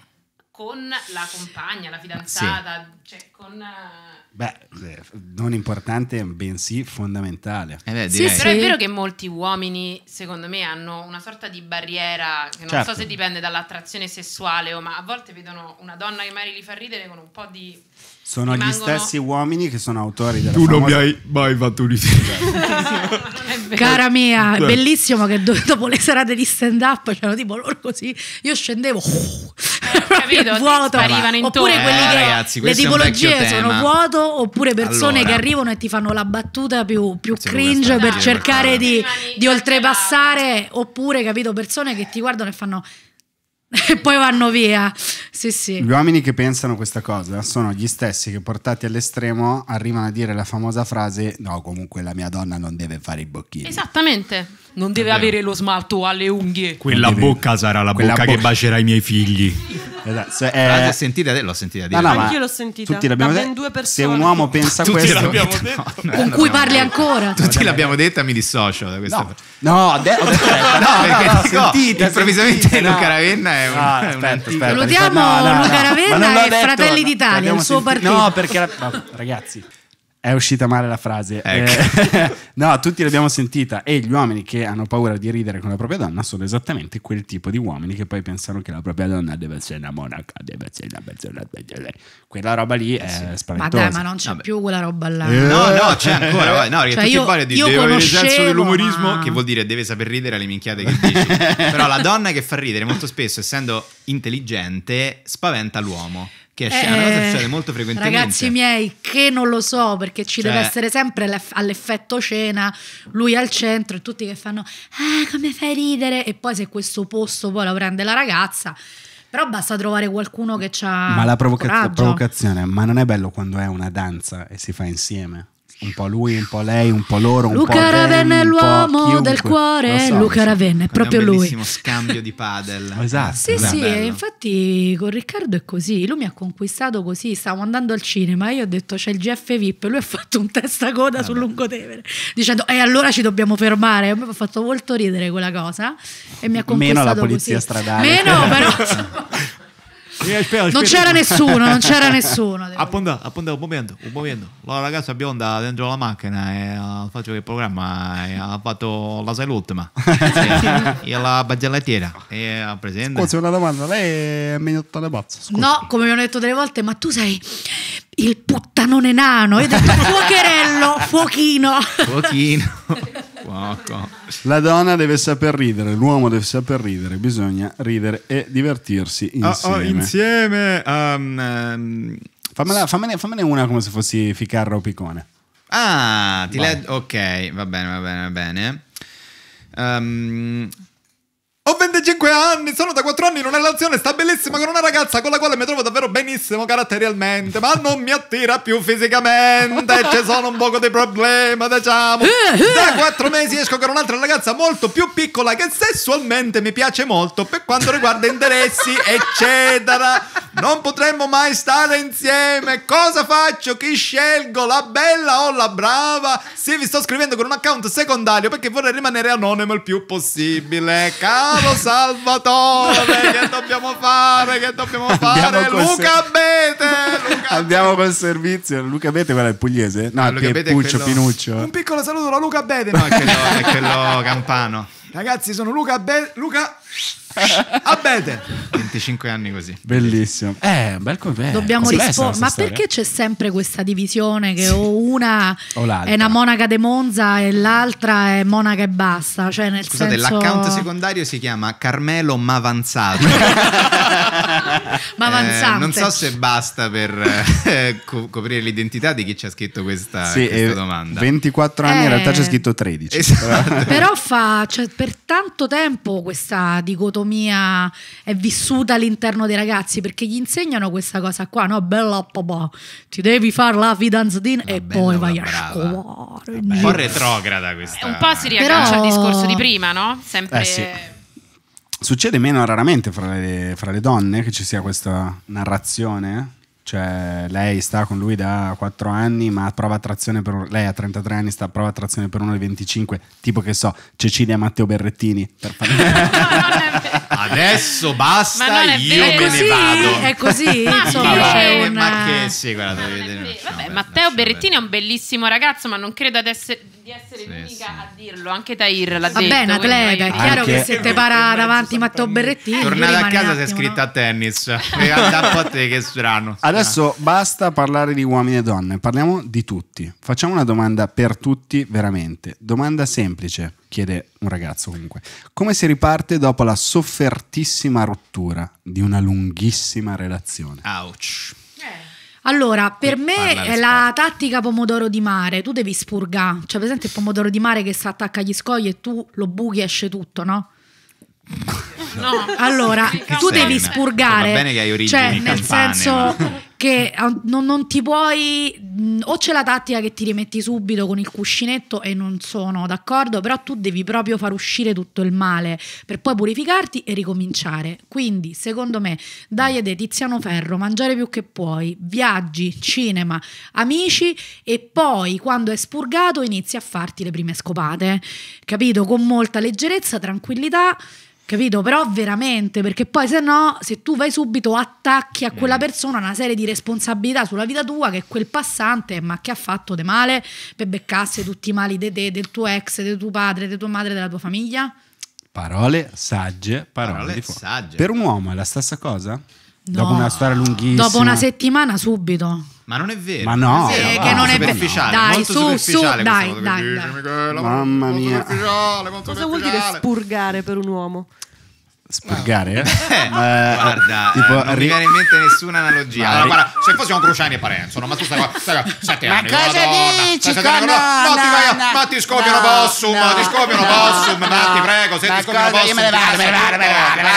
con la compagna, la fidanzata, sì. cioè con... Eh, beh, eh, non importante, bensì fondamentale. Eh beh, sì, però è vero che molti uomini, secondo me, hanno una sorta di barriera che non certo. so se dipende dall'attrazione sessuale o ma a volte vedono una donna che magari li fa ridere con un po' di sono Rimangono... gli stessi uomini che sono autori della Tu famosa... non mi hai mai fatto un'idea. Cara mia, è cioè. bellissimo che dopo le serate di stand up c'erano tipo loro così, io scendevo oh, capito, vuoto, oppure eh, quelli che ragazzi, le tipologie sono vuoto, oppure persone allora. che arrivano e ti fanno la battuta più, più cringe per cercare di, di oltrepassare, oppure capito persone che ti guardano e fanno e poi vanno via. Sì, sì. Gli uomini che pensano questa cosa sono gli stessi che portati all'estremo arrivano a dire la famosa frase no comunque la mia donna non deve fare i bocchini. Esattamente. Non deve avere lo smalto alle unghie. Quella deve... bocca sarà la bocca, bocca, che bacerà i miei figli. Eh, se, eh, l'ho sentita te, l'ho sentita dire. No, no, Anch'io l'ho sentita. Tutti l'abbiamo da due persone. Se un uomo pensa tutti questo, detto. No, con cui parli ancora. Tutti l'abbiamo detta, mi dissocio da questa. No, no, de- ho detto, no, perché no, dico, sentite, improvvisamente sentite, Luca Ravenna è un, ah, aspetta, aspetta, Salutiamo Luca Ravenna e Fratelli d'Italia, il suo partito. No, perché ragazzi è uscita male la frase. Ecco. Eh, no, tutti l'abbiamo sentita. E gli uomini che hanno paura di ridere con la propria donna sono esattamente quel tipo di uomini che poi pensano che la propria donna deve essere una monaca, deve essere una persona. Quella roba lì eh, è sì. spaventosa. Ma dai, ma non c'è Vabbè. più quella roba là. Eh. No, no, c'è ancora. No, perché cioè, io, parli di io avere il senso dell'umorismo, ma... che vuol dire deve saper ridere alle minchiate che dici. Però la donna che fa ridere molto spesso, essendo intelligente, spaventa l'uomo che è, eh, una cosa che succede molto frequentemente. Ragazzi miei, che non lo so, perché ci cioè, deve essere sempre all'effetto cena, lui al centro e tutti che fanno "Ah, come fai a ridere?" e poi se questo posto poi lo prende la ragazza però basta trovare qualcuno che ha. Ma la provoca- provocazione, ma non è bello quando è una danza e si fa insieme? un po' lui, un po' lei, un po' loro, un Luca po' Luca Ravenna è l'uomo del cuore, so, Luca Ravenna è proprio lui. È un scambio di padel. esatto. Sì, sì, bello. infatti con Riccardo è così, lui mi ha conquistato così, stavo andando al cinema, io ho detto c'è il GF VIP, lui ha fatto un testacoda Vabbè. sul Lungotevere, dicendo e eh, allora ci dobbiamo fermare, Mi ha fatto molto ridere quella cosa e mi ha conquistato Meno la polizia così. stradale. Meno però... Aspetta, eh, aspetta. Non c'era nessuno, non c'era nessuno. Appunto, appunto, un momento, un momento. La ragazza bionda dentro la macchina e uh, faccio il programma e ha fatto la saluttima. e la bagellettiera e ha eh, presente. Forse una domanda, lei è minuta le pazze? No, come vi ho detto delle volte, ma tu sei il puttanone nano. Io ho detto fuocherello, fuochino. Fuochino. poco. La donna deve saper ridere, l'uomo deve saper ridere, bisogna ridere e divertirsi insieme. Oh, oh, insieme. Um, um, fammela, fammene, fammene, una come se fossi Ficarra o Picone. Ah, ti leggo. Ok, va bene, va bene, va bene. Um, ho 25 anni, sono da 4 anni in una relazione, sta bellissima con una ragazza con la quale mi trovo davvero benissimo caratterialmente, ma non mi attira più fisicamente, ci sono un poco di problema, diciamo. Eh, eh. Da 4 mesi esco con un'altra ragazza molto più piccola che sessualmente mi piace molto per quanto riguarda interessi, eccetera. Non potremmo mai stare insieme. Cosa faccio? Chi scelgo? La bella o la brava? Sì, vi sto scrivendo con un account secondario perché vorrei rimanere anonimo il più possibile. Cazzo bravo Salvatore, che dobbiamo fare? Che dobbiamo fare? Luca Bete! Luca Andiamo col servizio. Luca Bete, qual è il pugliese? No, ah, Luca Bete Puccio, quello... Pinuccio. Un piccolo saluto da Luca Bete. No, è quello, è quello campano. Ragazzi, sono Luca Bete. Luca. Abete ah, 25 anni così. Bellissimo. Eh, bel eh, Dobbiamo rispondere. Ma perché c'è sempre questa divisione che o una o è una monaca de Monza e l'altra è monaca e basta? Cioè, nel Scusate, senso... l'account secondario si chiama Carmelo Mavanzato. Eh, Mavanzante. Eh, non so se basta per eh, coprire l'identità di chi ci ha scritto questa, sì, questa domanda. 24 anni, eh... in realtà c'è scritto 13. Esatto. Però fa cioè, per tanto tempo questa dicotomia dicotomia è vissuta all'interno dei ragazzi perché gli insegnano questa cosa qua, no? Bella papà, ti devi fare la fidanzatina ah, e poi vai a scuola. Un po' retrograda questa. Un po' si riaggancia Però... al discorso di prima, no? Sempre... Eh sì. Succede meno raramente fra le, fra le donne che ci sia questa narrazione cioè, lei sta con lui da 4 anni, ma prova attrazione per lei a 33 anni sta prova attrazione per uno di 25, tipo che so, Cecilia Matteo Berrettini. Per fare... Adesso basta, io me ne vado. È così, insomma, ma, c'è una... ma che sì, guarda, vedere, Vabbè, no, Matteo Berrettini è un bellissimo ragazzo, ma non credo ad essere, di essere sì, l'unica sì. a dirlo, anche Tair l'ha Va detto. Va bene, atleta, è chiaro anche... che se te para davanti Matteo Berrettini, tornata a casa si è iscritta a tennis. E andate a te che strano. Adesso adesso basta parlare di uomini e donne, parliamo di tutti. Facciamo una domanda per tutti, veramente. Domanda semplice, chiede un ragazzo comunque. Come si riparte dopo la soffertissima rottura di una lunghissima relazione? Ouch. Eh. Allora, per eh, me è la tattica pomodoro di mare, tu devi spurgare. Cioè, per esempio, il pomodoro di mare che si attacca agli scogli e tu lo buchi e esce tutto, no? No. allora, tu devi spurgare. Va bene che hai origini cioè, nel campane, senso che eh, non, non, ti puoi mm, o c'è la tattica che ti rimetti subito con il cuscinetto e non sono d'accordo, però tu devi proprio far uscire tutto il male per poi purificarti e ricominciare. Quindi, secondo me, dai diete Tiziano Ferro, mangiare più che puoi, viaggi, cinema, amici e poi quando è spurgato inizi a farti le prime scopate. Capito? Con molta leggerezza, tranquillità capito? Però veramente, perché poi se no, se tu vai subito attacchi a mm. quella persona una serie di responsabilità sulla vita tua che quel passante, ma che ha fatto di male per beccarsi tutti i mali di te, del tuo ex, del tuo padre, di tua madre, della tua famiglia? Parole sagge, parole, parole fuoco. Per un uomo è la stessa cosa? No. Dopo una storia lunghissima. Dopo una settimana subito. Ma non è vero. Ma no, sì, eh, che non è vero. Dai, su, su, dai, dai, dai. Mamma mia. Cosa vuol dire spurgare per un uomo? Spurgare? No. Eh, eh, eh, guarda, eh, tipo, non arri- mi viene in mente nessuna analogia. Allora, guarda, se fossimo Cruciani e Parenzo, no, ma tu stai qua, stai qua, sette ma anni. Ma cosa dici? ti vai, no, ma ti scopi una possum, no, ti scopi una no, ma ti prego, se ti scopri una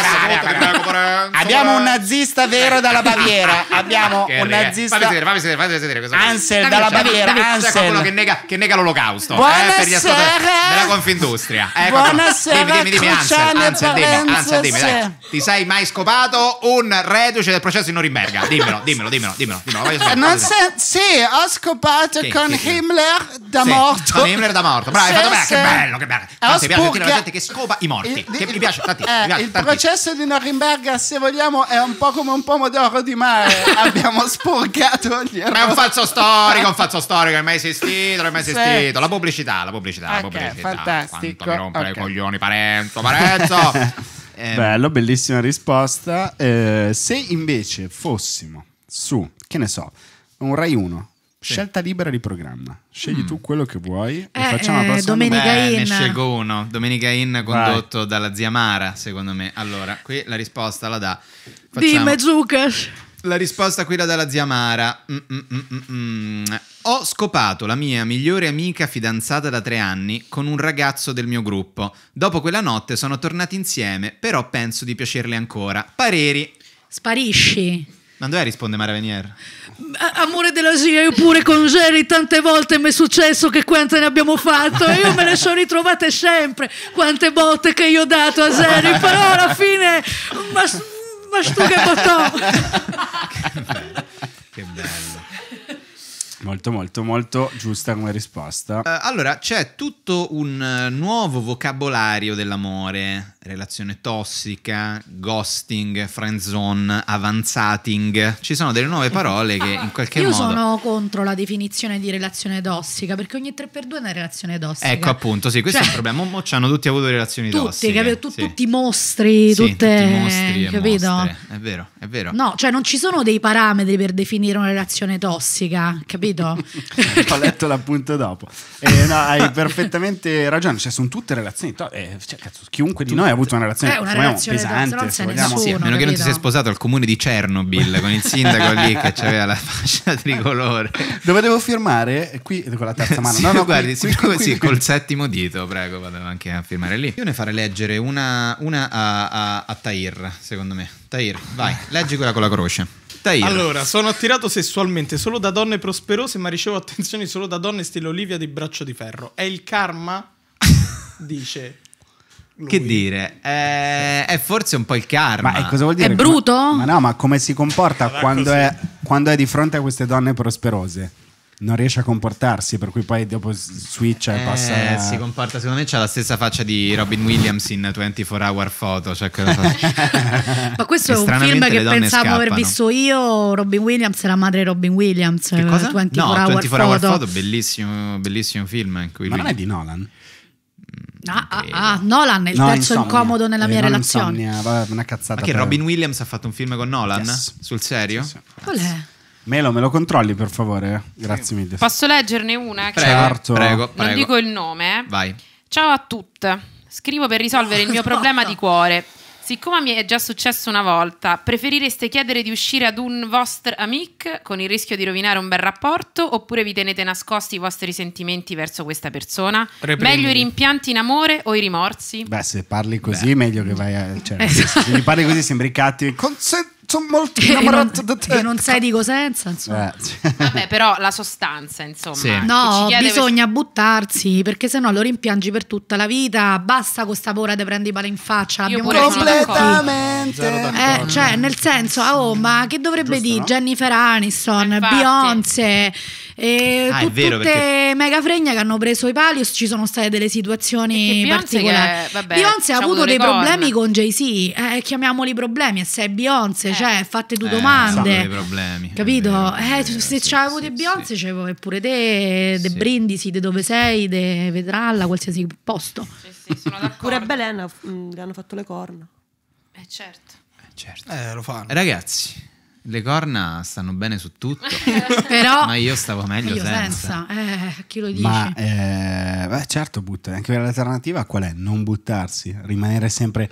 possum. Abbiamo un nazista vero dalla Baviera, abbiamo un nazista... Fammi vedere, fammi vedere, fammi vedere Ansel dalla Baviera, Ansel. C'è qualcuno che nega, l'olocausto. Buonasera. Eh, per gli della Confindustria. Ecco, Buonasera, Cruciani e Parenzo dimmi, dai. Ti sei mai scopato un reduce del processo di Norimberga? Dimmelo, dimmelo, dimmelo, dimmelo. dimmelo. dimmelo. Non se, sì, ho scopato sì, con sì, Himmler da sì, morto. Con Himmler da morto. Bravo, sì, hai fatto bene, che bello, che bello. Eh, Tanto, piace sentire la gente che scopa i morti. Il, che mi piace tantissimo. Eh, piace, il tantissimo. processo di Norimberga, se vogliamo, è un po' come un pomodoro di mare. Abbiamo spurgato gli errori. È un falso storico, un falso storico, è mai esistito, è mai esistito. La pubblicità, la pubblicità, la pubblicità. Fantastico. Quanto mi rompere i coglioni, Parenzo, Parenzo. Eh, Bello, bellissima risposta. Eh, se invece fossimo su, che ne so, un Rai 1, Scelta libera di programma. Scegli mm. tu quello che vuoi. Eh, facciamo eh, la prossima Domenica Beh, In. Ne scelgo uno. Domenica In condotto Vai. dalla zia Mara, secondo me. Allora, qui la risposta la dà. Facciamo... Dimmi, Zucas. La risposta qui la dà zia Mara. Mm mm, mm, mm, mm, Ho scopato la mia migliore amica fidanzata da tre anni con un ragazzo del mio gruppo. Dopo quella notte sono tornati insieme, però penso di piacerle ancora. Pareri. Sparisci. Ma dove risponde Mara Venier? Amore della zia, io pure con Jerry tante volte mi è successo che quante ne abbiamo fatto e io me le sono ritrovate sempre. Quante botte che io ho dato a Jerry, però alla fine... Ma Mas tu, garotão! que é bello. Molto, molto, molto giusta come risposta. Uh, allora, c'è tutto un eh, nuovo vocabolario dell'amore, relazione tossica, ghosting, friendzone, avanzating. Ci sono delle nuove parole che in qualche Io modo... Io sono contro la definizione di relazione tossica, perché ogni 3x2 è una relazione tossica. Ecco, appunto, sì, questo cioè, è un problema. Mo ci hanno tutti avuto relazioni tutti, tossiche. Capito? Tu, sì. Tutti i mostri, sì, tutte... tutti i mostri capito? È vero, è vero. No, cioè non ci sono dei parametri per definire una relazione tossica, capito? rido. Ho letto l'appunto dopo. Eh, no, hai perfettamente ragione, cioè, sono tutte relazioni. To- eh, cioè, cazzo, chiunque di noi ha avuto una relazione, eh, una relazione pesante, non se Nessuno, sì, a meno che non ti sia sposato al comune di Chernobyl con il sindaco lì che aveva la fascia tricolore. Dove devo firmare? Qui con la terza mano. sì, no, no, guardi, qui, qui, qui, sì, col settimo dito, prego, vado anche a firmare lì. Io ne farei leggere una, una a, a, a Tahir, secondo me. Tahir, vai, leggi quella con la croce. Tahir. Allora, sono attirato sessualmente solo da donne prosperose, ma ricevo attenzioni solo da donne stile Olivia di Braccio di Ferro. È il karma? Dice. Lui. Che dire, è, è, forse un po' il karma. Ma eh, cosa vuol dire? È bruto? Ma, ma no, ma come si comporta quando è, quando è di fronte a queste donne prosperose? non riesce a comportarsi, per cui poi dopo switcha e eh, passa. Eh, Si comporta, secondo me, c'ha la stessa faccia di Robin Williams in 24 Hour Photo. Cioè che... Ma questo è un film che pensavo scappano. aver visto io. Robin Williams e la madre Robin Williams. Che cosa? 24 no, Hour 24 Hour Photo, bellissimo, bellissimo film. In cui Ma lui... non è di Nolan? Mm, ah, ah, ah, Nolan è il no, terzo insomnia. incomodo nella eh, mia relazione. Insomnia, una cazzata. Ma che Robin Williams ha fatto un film con Nolan? Yes. Sul serio? Sì, sì. Qual è? Melo, me lo controlli per favore? Grazie mille. Posso leggerne una? Prego, certo. prego, prego. Non dico il nome. Eh. Vai. Ciao a tutte. Scrivo per risolvere il mio problema di cuore. Siccome mi è già successo una volta, preferireste chiedere di uscire ad un vostro amic con il rischio di rovinare un bel rapporto oppure vi tenete nascosti i vostri sentimenti verso questa persona? Reprimi. Meglio i rimpianti in amore o i rimorsi? Beh, se parli così, Beh. meglio che vai a. Cioè, esatto. Se mi parli così, sembri cattivo. Consent- sono molto innamorato non, di te. Che non sai di cosenza, insomma. Eh, Vabbè, però la sostanza, insomma. Sì. No, bisogna per... buttarsi, perché sennò lo rimpiangi per tutta la vita. Basta con sta paura di prendi pale in faccia. Io pure completamente. Eh, cioè, nel senso, oh, ma che dovrebbe Giusto, dire no? Jennifer Aniston, Infatti. Beyoncé, E ah, tu, vero, tutte perché... mega fregna che hanno preso i pali, ci sono state delle situazioni particolari. Beyoncé, ha avuto dei problemi con Jay-Z, eh, chiamiamoli problemi, e se è Beyoncé, eh, cioè eh, fate due eh, domande. Problemi, capito? Vero, eh, vero, eh, eh, se sì, c'avevo sì, Beyoncé, sì. c'avevo pure te, de sì. Brindisi, de dove sei, de Vedralla, qualsiasi posto. Sì, sì, pure Belen mh, mm, hanno fatto le corna. Eh certo. Eh, certo. Eh, lo fanno. Ragazzi, le corna stanno bene su tutto, Però, ma io stavo meglio io senza. senza. Eh, chi lo dice? Ma eh, beh, certo, buttare. Anche l'alternativa qual è? Non buttarsi, rimanere sempre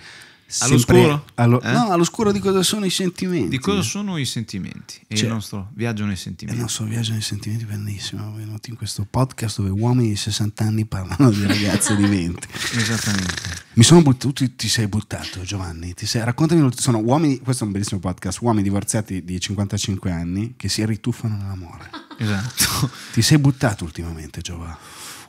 All'oscuro? Allo, eh? No, all'oscuro di cosa sono i sentimenti. Di cosa sono i sentimenti. E cioè, il nostro viaggio nei sentimenti. Il eh, nostro viaggio nei sentimenti, è bellissimo. Benvenuti in questo podcast dove uomini di 60 anni parlano di ragazze di 20. Esattamente. Mi sono buttato, tu ti sei buttato Giovanni, ti sei, raccontami, sono uomini, questo è un bellissimo podcast, uomini divorziati di 55 anni che si rituffano nell'amore. Esatto. Ti sei buttato ultimamente Giovanni.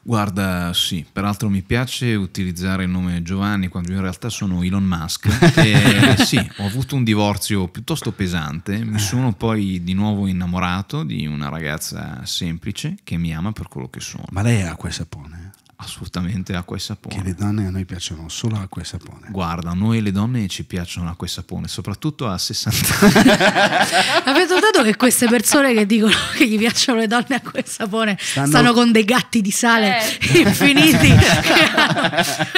Guarda, sì, peraltro mi piace utilizzare il nome Giovanni quando io in realtà sono Elon Musk. e, sì, ho avuto un divorzio piuttosto pesante, mi eh. sono poi di nuovo innamorato di una ragazza semplice che mi ama per quello che sono. Ma lei ha quel sapone? Assolutamente acqua e sapone. Che le donne a noi piacciono solo acqua e sapone. Guarda, a noi le donne ci piacciono acqua e sapone, soprattutto a 60 anni. Avete notato che queste persone che dicono che gli piacciono le donne acqua e sapone stanno, stanno con dei gatti di sale eh. infiniti?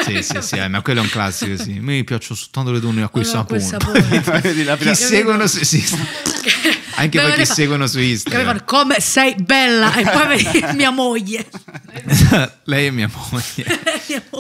sì, sì, sì, eh, ma quello è un classico, sì. A me piacciono soltanto le donne acqua e sapone. Acqua e sapone. Poi, Ti seguono se si... Anche perché chi seguono su Instagram. Fanno, Come sei bella! E poi mia moglie. Lei è mia moglie.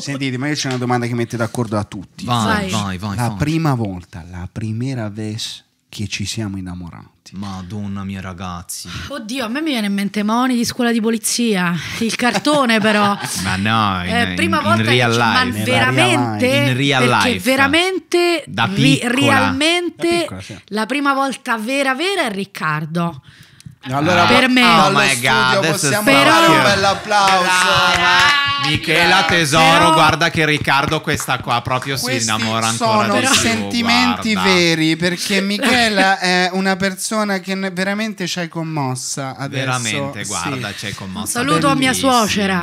Sentite, ma io c'è una domanda che mette d'accordo a tutti. Vai, vai, vai. vai la vai. prima volta, la prima vez che ci siamo innamorati tutti. Madonna mia, ragazzi. Oddio, a me mi viene in mente Moni di scuola di polizia. Il cartone, però. ma no, in, eh, prima in, volta in real che, life. Ma veramente. In real perché veramente. Da Ri, realmente. Da piccola, sì. La prima volta vera, vera è Riccardo. Allora, ah, per me, oh my God, possiamo fare un applauso. bell'applauso. Brava. Eh. Michela Tesoro, però, guarda che Riccardo questa qua proprio si innamora ancora sono di più, sentimenti guarda. veri perché Michela è una persona che veramente ci hai commossa adesso. Veramente, guarda, sì. ci hai commossa. Un saluto bellissimo. a mia suocera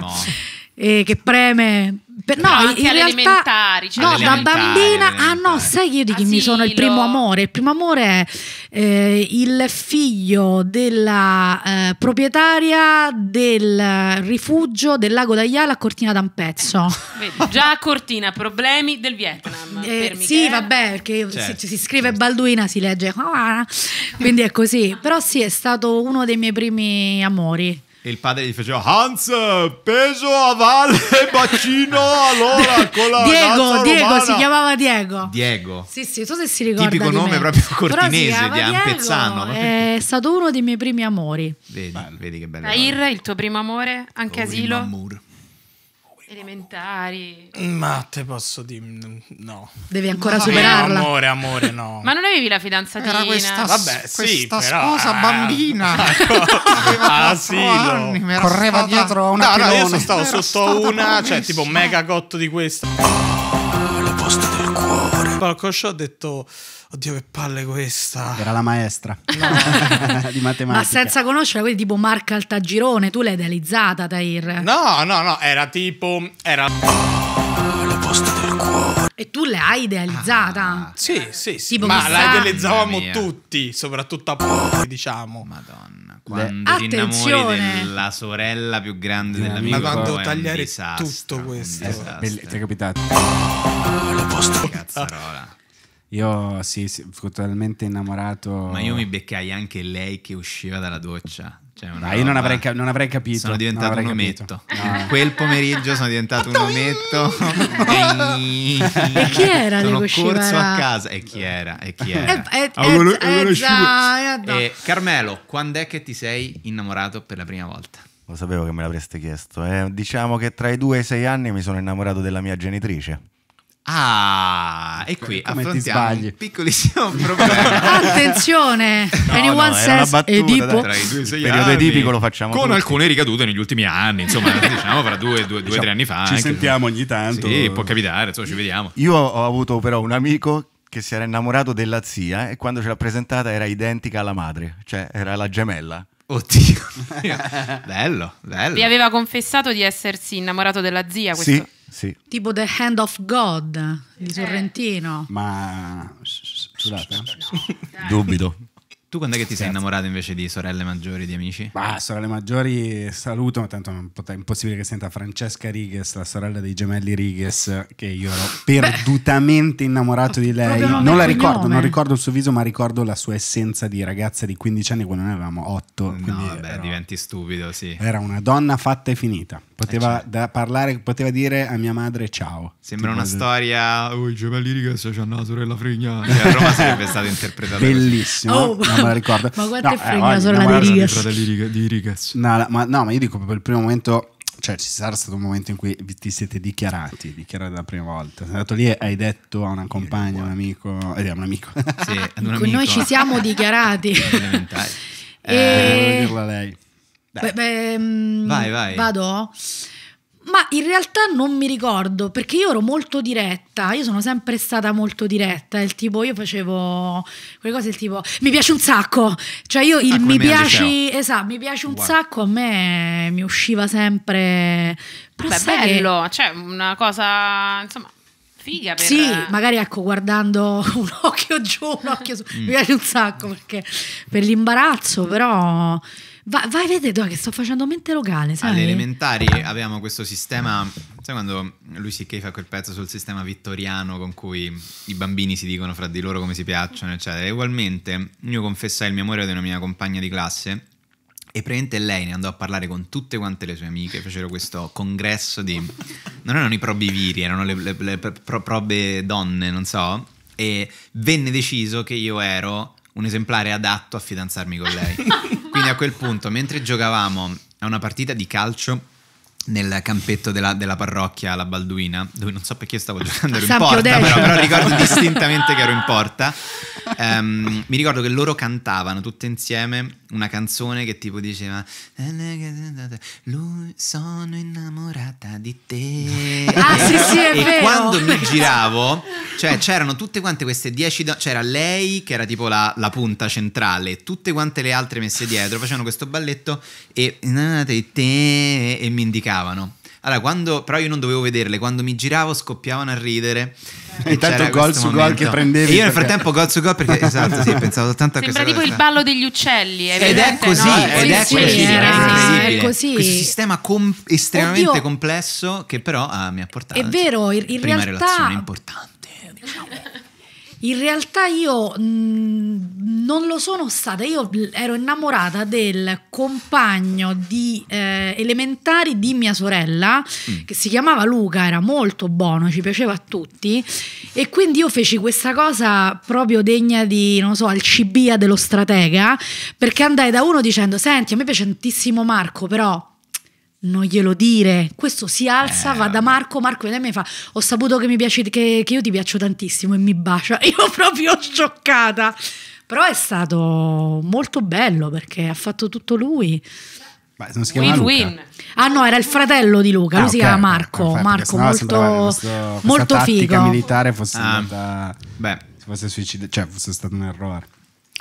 eh, che preme. Per, no, anche in realtà, cioè no, da bambina, ah no, sai che io di chi Asilo. mi sono il primo amore? Il primo amore è eh, il figlio della eh, proprietaria del rifugio del lago d'Aiala a Cortina d'Ampezzo. Vedi, già a Cortina, problemi del Vietnam. Eh, sì, vabbè, perché certo. si, si, scrive certo. Balduina, si legge, quindi è così. Però sì, è stato uno dei miei primi amori. E il padre gli faceva Hans, peso a valle, bacino allora con la Diego, Diego, si chiamava Diego. Diego. Sì, sì, tu se si ricorda Tipico nome me. proprio cortinese, di Ampezzano. È stato uno dei miei primi amori. Vedi, vedi che bello. Air, il tuo primo amore, anche Asilo. Amore. Elementari. Ma te posso dire no. Devi ancora no, superarla. No, amore, amore, no. Ma non avevi la fidanzatina? Era questa, Vabbè, sì, questa però, sposa eh, bambina. ah, sì, anni, correva stata... dietro a una No, no, io sono stato sotto una, cioè tipo mega cotto di questa. Oh, la posta del cuore. Palco ho detto oddio che palle questa. Era la maestra no. di matematica. Ma senza conoscere, quindi tipo Marca Altagirone, tu l'hai idealizzata, Tair. No, no, no, era tipo... Era... Oh, la posta del cuore. E tu l'hai idealizzata? Ah, sì, sì, sì. Tipo ma la idealizzavamo tutti, soprattutto a poi, diciamo. Madonna. Quando Le... ti Attenzione. innamori della sorella più grande Dio dell'amico Ma quando è tagliare disastro, tutto questo. Eh, è capitato. Oh, la posta. Cazzarola. Io sì, sì, totalmente innamorato. Ma io mi beccai anche lei che usciva dalla doccia. Cioè, no, roba... io non avrei, non avrei, capito. Sono diventato un ometto. No. Quel pomeriggio sono diventato un ometto. e chi era? Sono corso a casa. E chi era? E chi era? E, e, e, Carmelo, quando è che ti sei innamorato per la prima volta? Lo sapevo che me l'avreste chiesto. Eh. Diciamo che tra i due e i sei anni mi sono innamorato della mia genitrice. Ah, e qui Come affrontiamo un piccolissimo problema. Attenzione! No, Anyone no, says battuta, Edipo. Tra periodo edipico lo facciamo con tutti. alcune ricadute negli ultimi anni, insomma, diciamo fra due, due, diciamo, due tre anni fa. Ci sentiamo ogni tanto. Sì, può capitare, insomma, ci vediamo. Io ho avuto però un amico che si era innamorato della zia e quando ce l'ha presentata era identica alla madre, cioè era la gemella. Oddio, bello, bello. Vi aveva confessato di essersi innamorato della zia questo? Sì sì. Tipo The Hand of God di eh. Sorrentino. Ma scusate, eh. dubito. Tu quando è che ti sei innamorato invece di sorelle maggiori, di amici? Bah, sorelle maggiori saluto, ma tanto è impossibile che senta Francesca Righes, la sorella dei gemelli Righes, che io ero perdutamente innamorato di lei. Non la ricordo, non ricordo il suo viso, ma ricordo la sua essenza di ragazza di 15 anni quando noi avevamo 8. No, vabbè, ero diventi stupido, sì. Era una donna fatta e finita. Poteva, eh, cioè. parlare, poteva dire a mia madre ciao. Sembra una storia, oh, i gemelli Rigas c'hanno la sorella Frigna. Cioè, a Roma sarebbe stato interpretato Bellissimo, oh, non me la ricordo. Ma guarda no, che eh, Frigna, eh, sorella di Rigas. Di Rigas. No, ma, no, ma io dico proprio il primo momento cioè ci sarà stato un momento in cui ti siete dichiarati, dichiarati la prima volta. Sei andato lì e hai detto a una compagna, un amico, eh, un amico. Sì, un amico. Noi ci siamo dichiarati. Elementari. Eh, eh, lei. Beh, beh, mm, vai, vai. Vado? Ma in realtà non mi ricordo perché io ero molto diretta, io sono sempre stata molto diretta, il tipo io facevo quelle cose il tipo mi piace un sacco, cioè io il ah, mi piace, esatto, mi piace un wow. sacco a me mi usciva sempre Però Beh, bello, cioè una cosa, insomma, figa per... Sì, magari ecco guardando un occhio giù, un occhio su, mm. mi piace un sacco perché per l'imbarazzo, però Va, vai, vedete che sto facendo mente locale. Sai? Alle elementari avevamo questo sistema. Sai quando lui si fa quel pezzo sul sistema vittoriano con cui i bambini si dicono fra di loro come si piacciono, eccetera. E ugualmente io confessai il mio amore ad una mia compagna di classe. E praticamente lei ne andò a parlare con tutte quante le sue amiche, fecero questo congresso di... Non erano i probi viri, erano le, le, le pro, probe donne, non so. E venne deciso che io ero un esemplare adatto a fidanzarmi con lei. Quindi a quel punto, mentre giocavamo a una partita di calcio nel campetto della, della parrocchia La Balduina, dove non so perché io stavo giocando, ero in porta, però, però, ricordo distintamente che ero in porta, um, mi ricordo che loro cantavano tutte insieme una canzone che tipo diceva lui sono innamorata di te ah, sì, sì, è e vero. quando mi giravo cioè c'erano tutte quante queste dieci donne c'era lei che era tipo la, la, punta centrale tutte quante le altre messe dietro facevano questo balletto e, e mi indicavano allora, quando, però io non dovevo vederle, quando mi giravo scoppiavano a ridere. Eh. E tanto gol su gol che prendevi. E io nel frattempo gol su gol perché esatto, sì, pensavo soltanto a Sembra tipo cosa. il ballo degli uccelli. È ed è così, no? ed sì, è sì, così. Era... È così. Questo sistema com estremamente Oddio. complesso che però ah, mi ha portato. È vero, in, in realtà... Prima relazione importante, diciamo. In realtà io mh, mm, non lo sono stata, io ero innamorata del compagno di eh, elementari di mia sorella, mm. che si chiamava Luca, era molto buono, ci piaceva a tutti, e quindi io feci questa cosa proprio degna di, non so, Alcibia dello stratega, perché andai da uno dicendo, senti, a me piace tantissimo Marco, però non glielo dire. Questo si alza, eh, va da Marco, Marco viene a me fa, ho saputo che, mi piace, che, che io ti piaccio tantissimo e mi bacia. Io proprio scioccata. Però è stato molto bello perché ha fatto tutto lui. Beh, non si chiama win, win. Ah no, era il fratello di Luca, ah, lui okay. si chiama Marco, Perfetto, Marco molto, questo, molto figo. militare fosse ah, andata, beh, fosse suicida, cioè fosse stato un errore.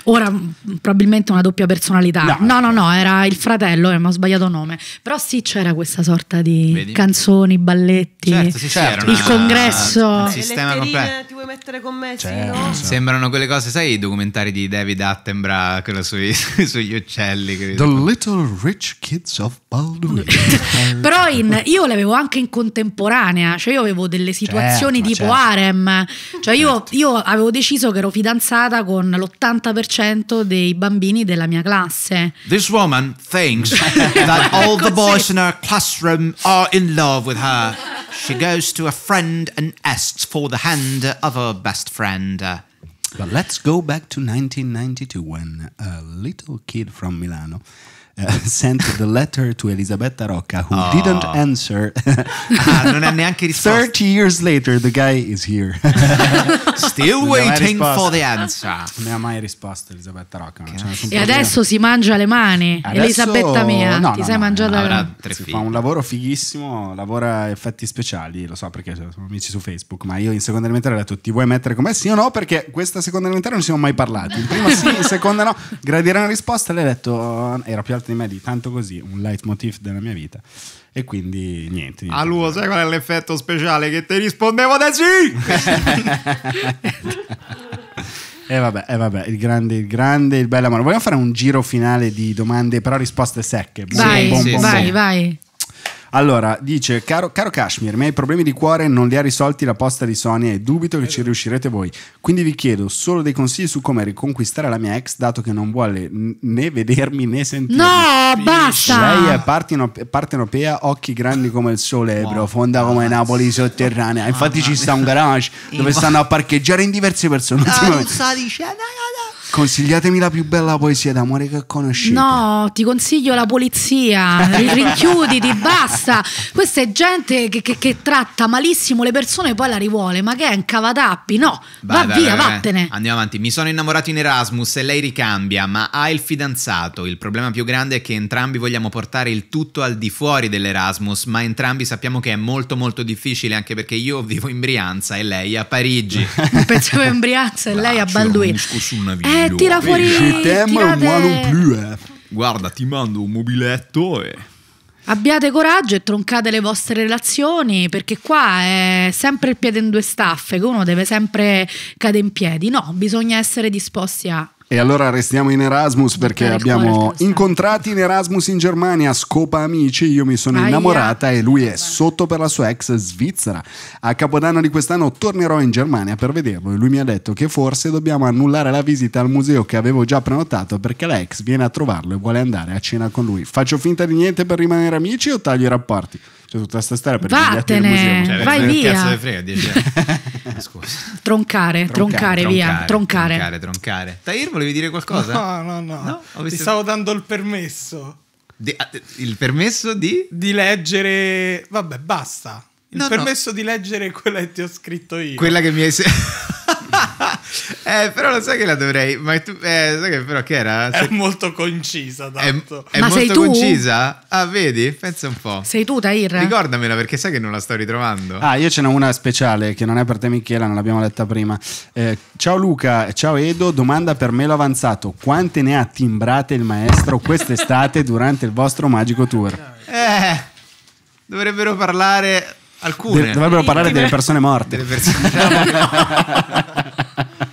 Ora mm, probabilmente una doppia personalità. No, no, no, no era il fratello, eh, ma ho sbagliato nome. Però sì, c'era questa sorta di Vedi? canzoni, balletti, certo, sì, certo. il congresso. Il sistema completo. Ti vuoi mettere con me? Certo. Sì, no? Sembrano quelle cose, sai, i documentari di David Attenborough, quello sui, sugli uccelli. Credo. The Little Rich Kids of Baldwin. Però in, io le avevo anche in contemporanea, cioè io avevo delle situazioni certo, tipo certo. harem. Cioè io, certo. io avevo deciso che ero fidanzata con l'80% 90% dei bambini della mia classe. This woman thinks that all the boys in her classroom are in love with her. She goes to a friend and asks for the hand of her best friend. But let's go back to 1992 when a little kid from Milano sent the letter to Elisabetta Rocca, who oh. didn't answer. ah, non ha neanche risposto. 30 years later, the guy is here. Still waiting for the answer. Non mi ha mai risposto Elisabetta Rocca. E adesso si mangia le mani, adesso... Elisabetta mia. No, ti no, sei no, mangiata no, le mani. Fa un lavoro fighissimo, lavora effetti speciali, lo so perché sono amici su Facebook, ma io in seconda elementare ho detto ti vuoi mettere con me? Sì o no? Perché questa seconda elementare non siamo mai parlati. In prima sì, in seconda no. Gradirà una risposta, lei ha detto era più alto di me di tanto così, un leitmotiv della mia vita. E quindi niente. niente. Aluo, sai qual è l'effetto speciale? Che ti rispondevo da sì! E eh vabbè, eh vabbè, il grande, il grande, il bello amore. Vogliamo fare un giro finale di domande, però risposte secche. Vai, boom, boom, sì, boom, vai, vai. Allora, dice, caro, caro Kashmir, ma i problemi di cuore non li ha risolti la posta di Sony e dubito che ci riuscirete voi. Quindi vi chiedo solo dei consigli su come riconquistare la mia ex, dato che non vuole né vedermi né sentirmi. No, basta! Lei è partenopea, occhi grandi come il sole, bro, fonda come Napoli sotterranea. Infatti ci sta un garage dove stanno a parcheggiare in diverse persone. Ah, non sa dice, sta dicendo... Consigliatemi la più bella poesia d'amore che conoscete. No, ti consiglio la polizia, rinchiuditi, basta. Questa è gente che, che, che, tratta malissimo le persone e poi la rivuole. Ma che è un cavatappi? No, vai, va vai, via, vai, vattene. Andiamo avanti. Mi sono innamorato in Erasmus e lei ricambia, ma ha il fidanzato. Il problema più grande è che entrambi vogliamo portare il tutto al di fuori dell'Erasmus, ma entrambi sappiamo che è molto molto difficile anche perché io vivo in Brianza e lei a Parigi. Pensavo in Brianza e lei a Balduino. Eh, tira fuori. Je t'aime tirate... moi non eh. Guarda, ti mando un mobiletto e. Abbiate coraggio e troncate le vostre relazioni perché qua è sempre il piede in due staffe, che uno deve sempre cadere in piedi. No, bisogna essere disposti a e allora restiamo in Erasmus perché abbiamo incontrati in Erasmus in Germania, scopa amici, io mi sono innamorata e lui è sotto per la sua ex svizzera. A Capodanno di quest'anno tornerò in Germania per vederlo e lui mi ha detto che forse dobbiamo annullare la visita al museo che avevo già prenotato perché la ex viene a trovarlo e vuole andare a cena con lui. Faccio finta di niente per rimanere amici o taglio i rapporti? c'è tutta questa storia per Vattene, cioè, vai via. Cazzo frega, dice. Scusa. Troncare, troncare, troncare, via, troncare. Troncare, troncare. Tahir, volevi dire qualcosa? No, no, no. no? visto... Ti stavo dando il permesso. Di, ah, il permesso di? Di leggere... Vabbè, basta. Il no, permesso no. di leggere quella che ti ho scritto io. Quella che mi hai... Eh, però lo sai che la dovrei. Ma tu, eh, sai che però che era? Sei... È molto concisa, tanto. È, è molto concisa? Ah, vedi? Pensa un po'. Sei tu, Tair? Ricordamela perché sai che non la sto ritrovando. Ah, io ce n'ho una speciale che non è per te, Michela, non l'abbiamo letta prima. Eh, ciao Luca, ciao Edo. Domanda per me l'avanzato: quante ne ha timbrate il maestro quest'estate durante il vostro magico tour? Eh, dovrebbero parlare alcune. De- dovrebbero parlare delle persone morte. Delle persone morte. Diciamo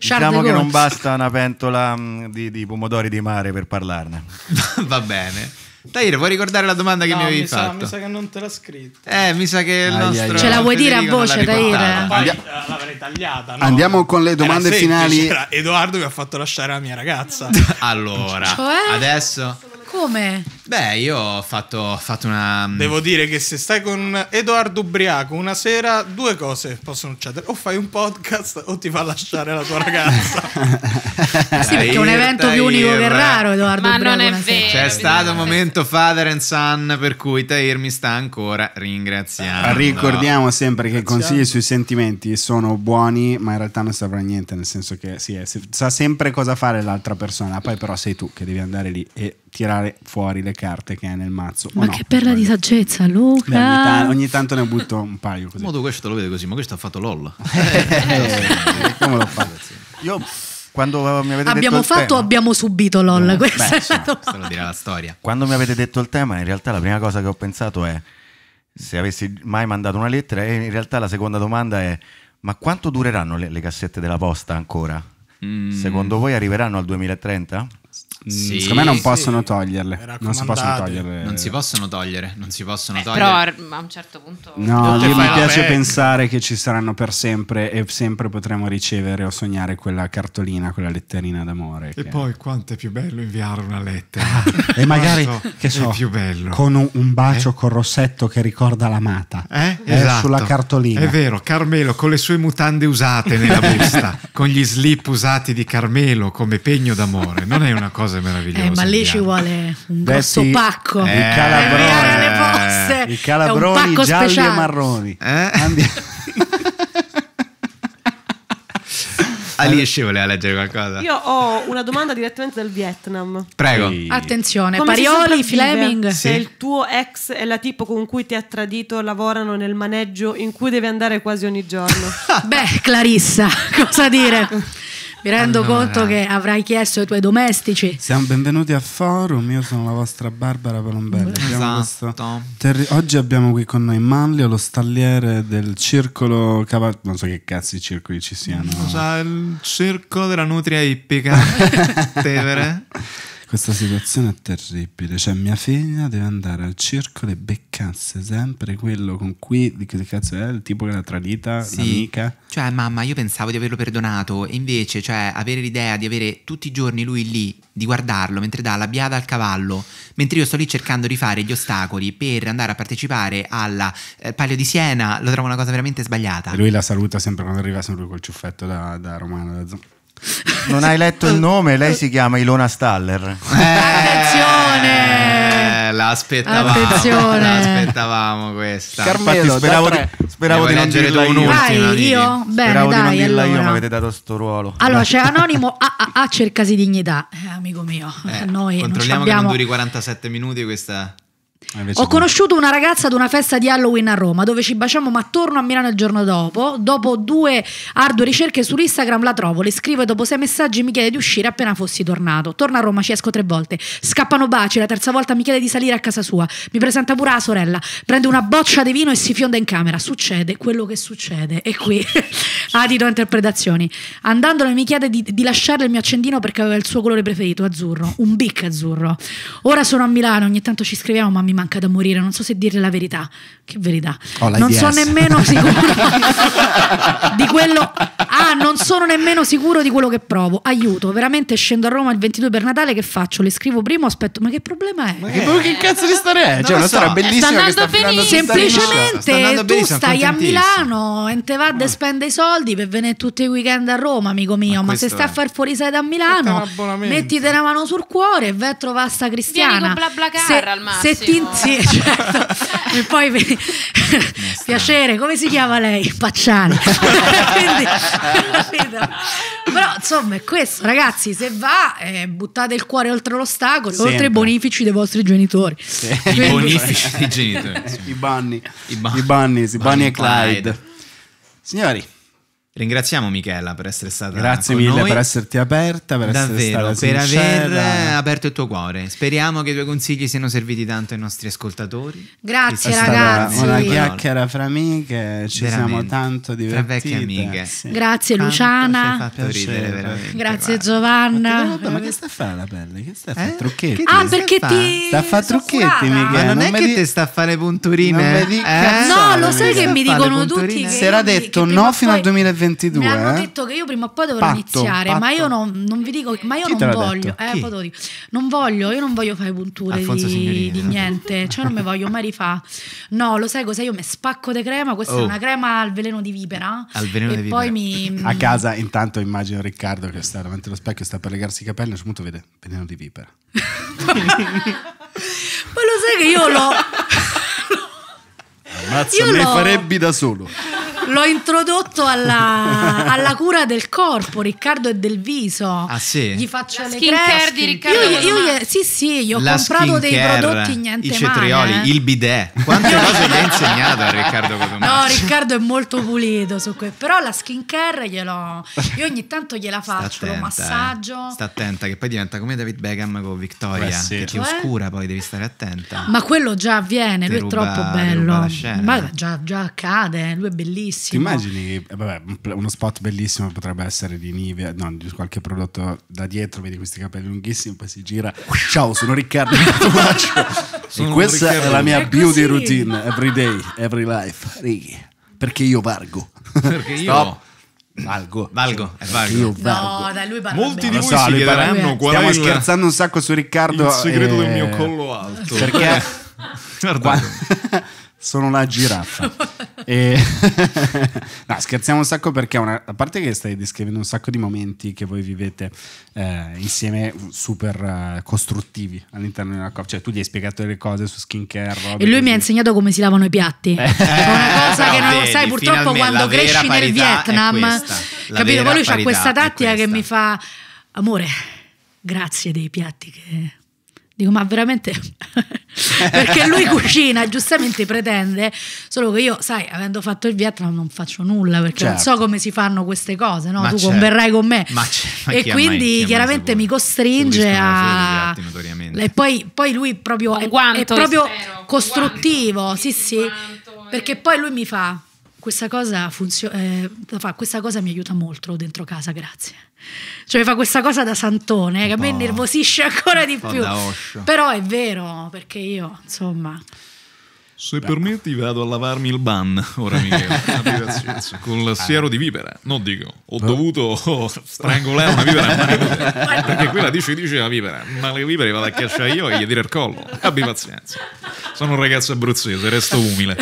Charles diciamo che non basta una pentola mm, di, di, pomodori di mare per parlarne. Va bene. Tair, vuoi ricordare la domanda che no, mi avevi mi fatto? Sa, mi sa che non te l'ha scritta. Eh, mi sa che il nostro. Ce la vuoi dire a voce, Tair? Poi eh, l'avrei tagliata. No? Andiamo con le domande era semplice, finali. Era Edoardo che ha fatto lasciare la mia ragazza. allora, cioè? adesso. Come? Beh, io ho fatto, fatto una. Mm, Devo dire che se stai con Edoardo Ubriaco una sera, due cose possono succedere: o fai un podcast o ti fa lasciare la tua ragazza. sì, perché è un evento più unico che raro. Edoardo Ma non è vero. C'è stato un momento father and son per cui Tair mi sta ancora ringraziando. Ricordiamo sempre che i consigli sui sentimenti sono buoni, ma in realtà non saprà niente, nel senso che sì, eh, sa sempre cosa fare l'altra persona, poi però sei tu che devi andare lì e tirare fuori le carte che hai nel mazzo. Ma no, che perla di saggezza, Luca! Beh, ogni, ta ogni, tanto ne butto un paio così. Modo questo lo vede così, ma questo ha fatto LOL. Eh, eh, eh, Come l'ho fatto? Io quando mi avete abbiamo detto fatto o abbiamo subito LOL? No, questa beh, insomma, questa lo dirà la storia. Quando mi avete detto il tema, in realtà la prima cosa che ho pensato è se avessi mai mandato una lettera e in realtà la seconda domanda è ma quanto dureranno le, le cassette della posta ancora? Mm. Secondo voi arriveranno al 2030? Sì, Secondo me non possono toglierle. Non si possono toglierle. Non si possono togliere. Non si possono eh, togliere. Però a un certo punto. No, io mi piace peg. pensare che ci saranno per sempre e sempre potremo ricevere o sognare quella cartolina, quella letterina d'amore. E che... poi quanto è più bello inviare una lettera. e magari che so, più bello. con un, un bacio eh? con rossetto che ricorda l'amata. Eh? eh esatto. Sulla cartolina. È vero, Carmelo con le sue mutande usate nella busta, con gli slip usati di Carmelo come pegno d'amore. Non è una cosa cose meravigliose. Eh, ma lì ci vuole un grosso Detti, pacco. Eh, I calabroni, eh, i calabroni gialli speciale. e marroni. Eh? Andi- Alice voleva leggere qualcosa. Io ho una domanda direttamente dal Vietnam. Prego. Sì. Attenzione, Come Parioli, Fleming. Se sì. il tuo ex e la tipo con cui ti ha tradito lavorano nel maneggio in cui devi andare quasi ogni giorno. Beh, Clarissa, cosa dire? Mi rendo allora, conto che avrai chiesto ai tuoi domestici. Siamo benvenuti a Forum, io sono la vostra Barbara Palombelli. Esatto. Oggi abbiamo qui con noi Manlio, lo stalliere del circolo Cavallo. Non so che cazzo di circoli ci siano. Cioè, il circolo della nutria ippica Tevere. Questa situazione è terribile. Cioè, mia figlia deve andare al circo e beccasse sempre quello con cui. Che cazzo è? Il tipo che l'ha tradita, sì. l'amica. Cioè, mamma, io pensavo di averlo perdonato. E invece, cioè, avere l'idea di avere tutti i giorni lui lì, di guardarlo mentre dà la biada al cavallo, mentre io sto lì cercando di fare gli ostacoli per andare a partecipare alla eh, Palio di Siena, lo trovo una cosa veramente sbagliata. E lui la saluta sempre quando arriva, sempre col ciuffetto da, da Romano. Da... Zona. Non hai letto il nome, lei si chiama Ilona Staller. Attenzione! Eh, l'aspettavamo, Attenzione. l'aspettavamo questa. Carmelo, Infatti speravo, di, speravo di non dirla io. Dai, io? Bene, speravo dai, di non dirla allora. io, mi avete dato sto ruolo. Allora, c'è cioè, Anonimo a ah, ah, ah, cercasi dignità, eh, amico mio. Eh, noi controlliamo non che non duri 47 minuti questa... Ah, Ho conosciuto una ragazza ad una festa di Halloween a Roma dove ci baciamo, ma torno a Milano il giorno dopo. Dopo due ardue ricerche su Instagram la trovo, le scrivo e dopo sei messaggi mi chiede di uscire appena fossi tornato. Torno a Roma, ci esco tre volte. Scappano baci, la terza volta mi chiede di salire a casa sua. Mi presenta pure la sorella, prende una boccia di vino e si fionda in camera. Succede quello che succede. E qui adito interpretazioni. Andandolo mi chiede di, di lasciarle il mio accendino perché aveva il suo colore preferito, azzurro. Un bic azzurro. Ora sono a Milano, ogni tanto ci scriviamo, ma mi manca stanca da morire, non so se dire la verità. Che verità? Oh, non so nemmeno sicuro di quello. Ah, non sono nemmeno sicuro di quello che provo. Aiuto, veramente scendo a Roma il 22 per Natale, che faccio? Le scrivo prima, aspetto, ma che problema è? Ma che, ma che cazzo di storia è? C'è cioè, una so. bellissima. Sta andando benissimo. Semplicemente sta tu stai a Milano e te va a spendere i soldi per venire tutti i weekend a Roma, amico mio. Ma, ma se stai a far fuori sei da Milano, mettiti una mano sul cuore e vai a trovare sta cristiana. Vieni con bla bla car, se, al massimo. se ti sì, certo. e poi piacere, come si chiama lei? Pacciani. Quindi, Però insomma è questo, ragazzi, se va eh, buttate il cuore oltre l'ostacolo, Sempre. oltre i bonifici dei vostri genitori. Sì. I bonifici dei genitori. I banni. I, ba- banni, i banni e Clyde. Clyde. Signori, Ringraziamo Michela per essere stata Grazie mille noi. per esserti aperta, per Davvero, essere stata per sincera. aver aperto il tuo cuore. Speriamo che i tuoi consigli siano serviti tanto ai nostri ascoltatori. Grazie È ragazzi. Una chiacchiera fra amiche, ci veramente. siamo tanto divertite. Tra vecchie amiche. Sì. Grazie tanto Luciana. Ridere, Grazie guarda. Giovanna. Ma, te, ma che sta a fare la pelle? Che stai a fare? Eh? Trucchetti. Ah, perché fa? ti Sta a fare trucchetti, Michela. Ma non, non è che di... sta a fare punturine. Eh? No, lo sai che mi dicono tutti che Se era detto no fino al 2020 2022. Mi hanno eh? detto che io prima o poi dovrò patto, iniziare, patto. ma io non, non, vi dico, ma io Chi non voglio, eh, poi dico, non voglio, io non voglio fare punture di, di, niente, cioè non mi voglio mai rifare. No, lo sai cos'è? Io mi spacco di crema, questa oh. è una crema al veleno di vipera. Al veleno e di poi vipera. Mi... A casa intanto immagino Riccardo che sta davanti allo specchio, sta per legarsi i capelli, a un certo punto vede veleno di vipera. ma lo sai che io l'ho... Ammazza, io me lo... farebbi da solo l'ho introdotto alla, alla, cura del corpo, Riccardo, e del viso. Ah, sì? Gli faccio la le skincare di Riccardo. Io, io, io, sì, sì, gli ho la comprato dei prodotti niente I cetrioli, male, eh. il bidet. Quante cose gli ha insegnato a Riccardo Cotomaccio? No, Riccardo è molto pulito su questo. Però la skin care glielo... Io ogni tanto gliela faccio, attenta, lo eh. massaggio. Eh. Sta attenta che poi diventa come David Beckham con Victoria, Beh, sì. che ti eh? oscura poi, devi stare attenta. Ma quello già avviene, lui è ruba, troppo bello. Ma già, già accade, lui è bellissimo bellissimo. Ti immagini, eh, vabbè, uno spot bellissimo potrebbe essere di Nivea, no, di qualche prodotto da dietro, vedi questi capelli lunghissimi, poi si gira, ciao, sono Riccardo sono questa Riccardo. è la mia è beauty così. routine, every day, every life, Righi, perché io vargo. Perché Stop. io... Valgo. Valgo. Cioè, è valgo. Io valgo. No, dai, lui parla Molti bene. di voi so, si chiederanno qual Stiamo il... scherzando un sacco su Riccardo. Il segreto eh... del mio collo alto. Perché... Guardate sono la giraffa. e... no, scherziamo un sacco perché una... a parte che stai descrivendo un sacco di momenti che voi vivete eh, insieme super uh, costruttivi all'interno di una coppia. Cioè, tu gli hai spiegato delle cose su skincare. Robe, e lui così. mi ha insegnato come si lavano i piatti. Eh, è una cosa che non vedi, lo sai, purtroppo quando cresci nel Vietnam. Capito? Poi lui ha questa tattica che mi fa amore. Grazie dei piatti che Dico, ma veramente? Perché lui cucina, giustamente pretende, solo che io, sai, avendo fatto il Vietnam non faccio nulla perché certo. non so certo. come si fanno queste cose, no? Ma tu certo. converrai con me. Ma ma e quindi mai, chiaramente mi costringe a... Piatti, e poi, poi, lui proprio, è, è proprio spero, costruttivo, quanto, sì sì, perché è... poi lui mi fa questa cosa, eh, questa cosa mi aiuta molto dentro casa, grazie. Cioè fa questa cosa da santone, che a me nervosisce ancora di più. Però è vero, perché io, insomma... Se Bravo. permetti, vado a lavarmi il ban ora, Michele. con il siero di vipera. Non dico, ho dovuto strangolare una vipera perché quella dice: dice la vipera, ma le vipere vado a cacciare io e gli dire il collo. Abbi pazienza sono un ragazzo abruzzese, resto umile.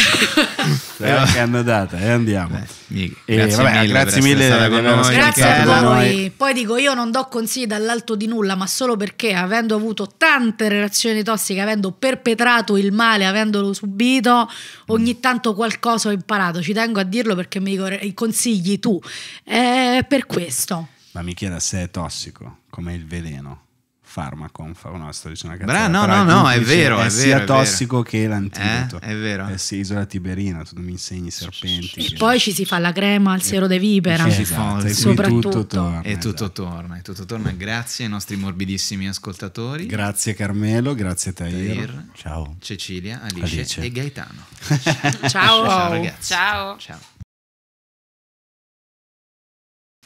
Sarà eh, cannodata e eh, andiamo. Beh, e, grazie vabbè, mille, grazie mille stata con noi. Grazie a voi. Poi dico, io non do consigli dall'alto di nulla, ma solo perché avendo avuto tante relazioni tossiche, avendo perpetrato il male, avendolo subito, ogni tanto qualcosa ho imparato. Ci tengo a dirlo perché mi dico, consigli tu. È eh, per questo. Ma mi chieda se è tossico, come il veleno farmaco, non sto dicendo una Bra, no, no, no, è vero, è, è sia è tossico vero. che eh? l'antidoto. Eh? È vero. Eh sì, isola Tiberina, tu mi insegni i serpenti. E che... poi ci si fa la crema al eh, siero de vipera. Ci si fa, soprattutto. Tutto torna, e tutto esatto. torna, e tutto torna. Grazie ai nostri morbidissimi ascoltatori. Grazie Carmelo, grazie Tahir Ciao. Cecilia, Alice, Alice. e Gaetano. Ciao. Ciao ragazzi. Ciao. Ciao.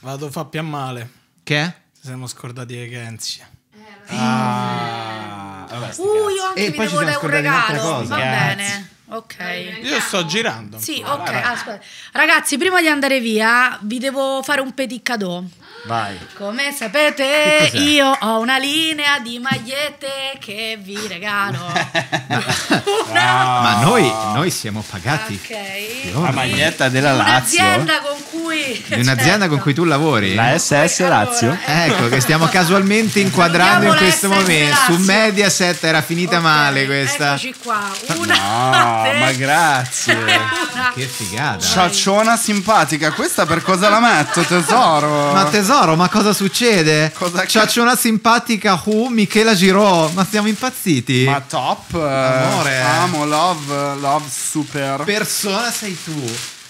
Vado fa più male. Che? Ci siamo scordati di Kenzie. Ah, eh. vabbè, uh, io anche e mi devo dare un regalo. Va bene. Ok. Io sto girando. Sì, ok. Ah, Ragazzi, prima di andare via, vi devo fare un petit cadeau. Vai. Come sapete, io ho una linea di magliette che vi regalo. no. no. Ma noi, noi, siamo pagati. Okay. La maglietta della Lazio. Un'azienda con cui di un'azienda certo. con cui tu lavori. La SS allora, Lazio. Eh, ecco, che stiamo casualmente inquadrando in questo momento. Lazio. Su Mediaset era finita okay. male questa. Eccoci qua. Una no, ma grazie. Una. Che figata. Ciacciona simpatica. Questa per cosa la metto, tesoro? Ma tesoro tesoro, ma cosa succede? Cosa C'è una simpatica Who, Michela Girò, ma siamo impazziti. Ma top, amore. Amo, love, love super. Persona sei tu.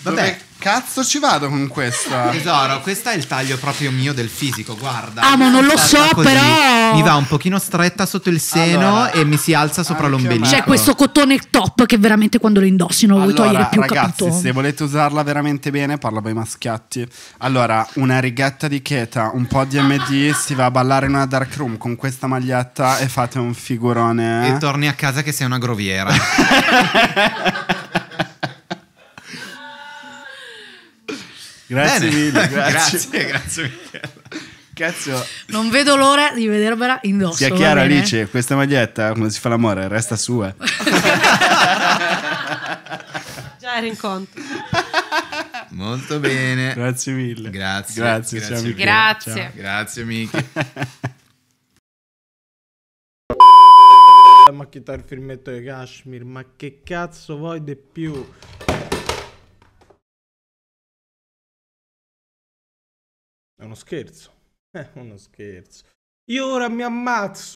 Vabbè. Dove cazzo ci vado con questa? Tesoro, questo è il taglio proprio mio del fisico, guarda. Ah, ma non lo so, così. però. Mi va un pochino stretta sotto il seno allora, e mi si alza sopra l'ombelico. C'è questo cotone top che veramente quando lo indossi non lo allora, vuoi togliere più, ragazzi, capito? se volete usarla veramente bene, parla ai maschiatti. Allora, una righetta di Keta un po' di MD, si va a ballare in una dark room con questa maglietta e fate un figurone. Eh? E torni a casa che sei una groviera. Grazie Bene. mille, grazie. grazie, grazie Michele. Cazzo. Non vedo l'ora di vedermela indosso. Sia chiaro Alice, questa maglietta quando si fa l'amore resta sua. Già era in conto. Molto bene. Grazie mille. Grazie. Grazie. Grazie. Grazie. Ciao. Grazie Michi. Macchiettare il filmetto di Kashmir, ma che cazzo vuoi di più? È uno scherzo. È eh, uno scherzo. Io ora mi ammazzo.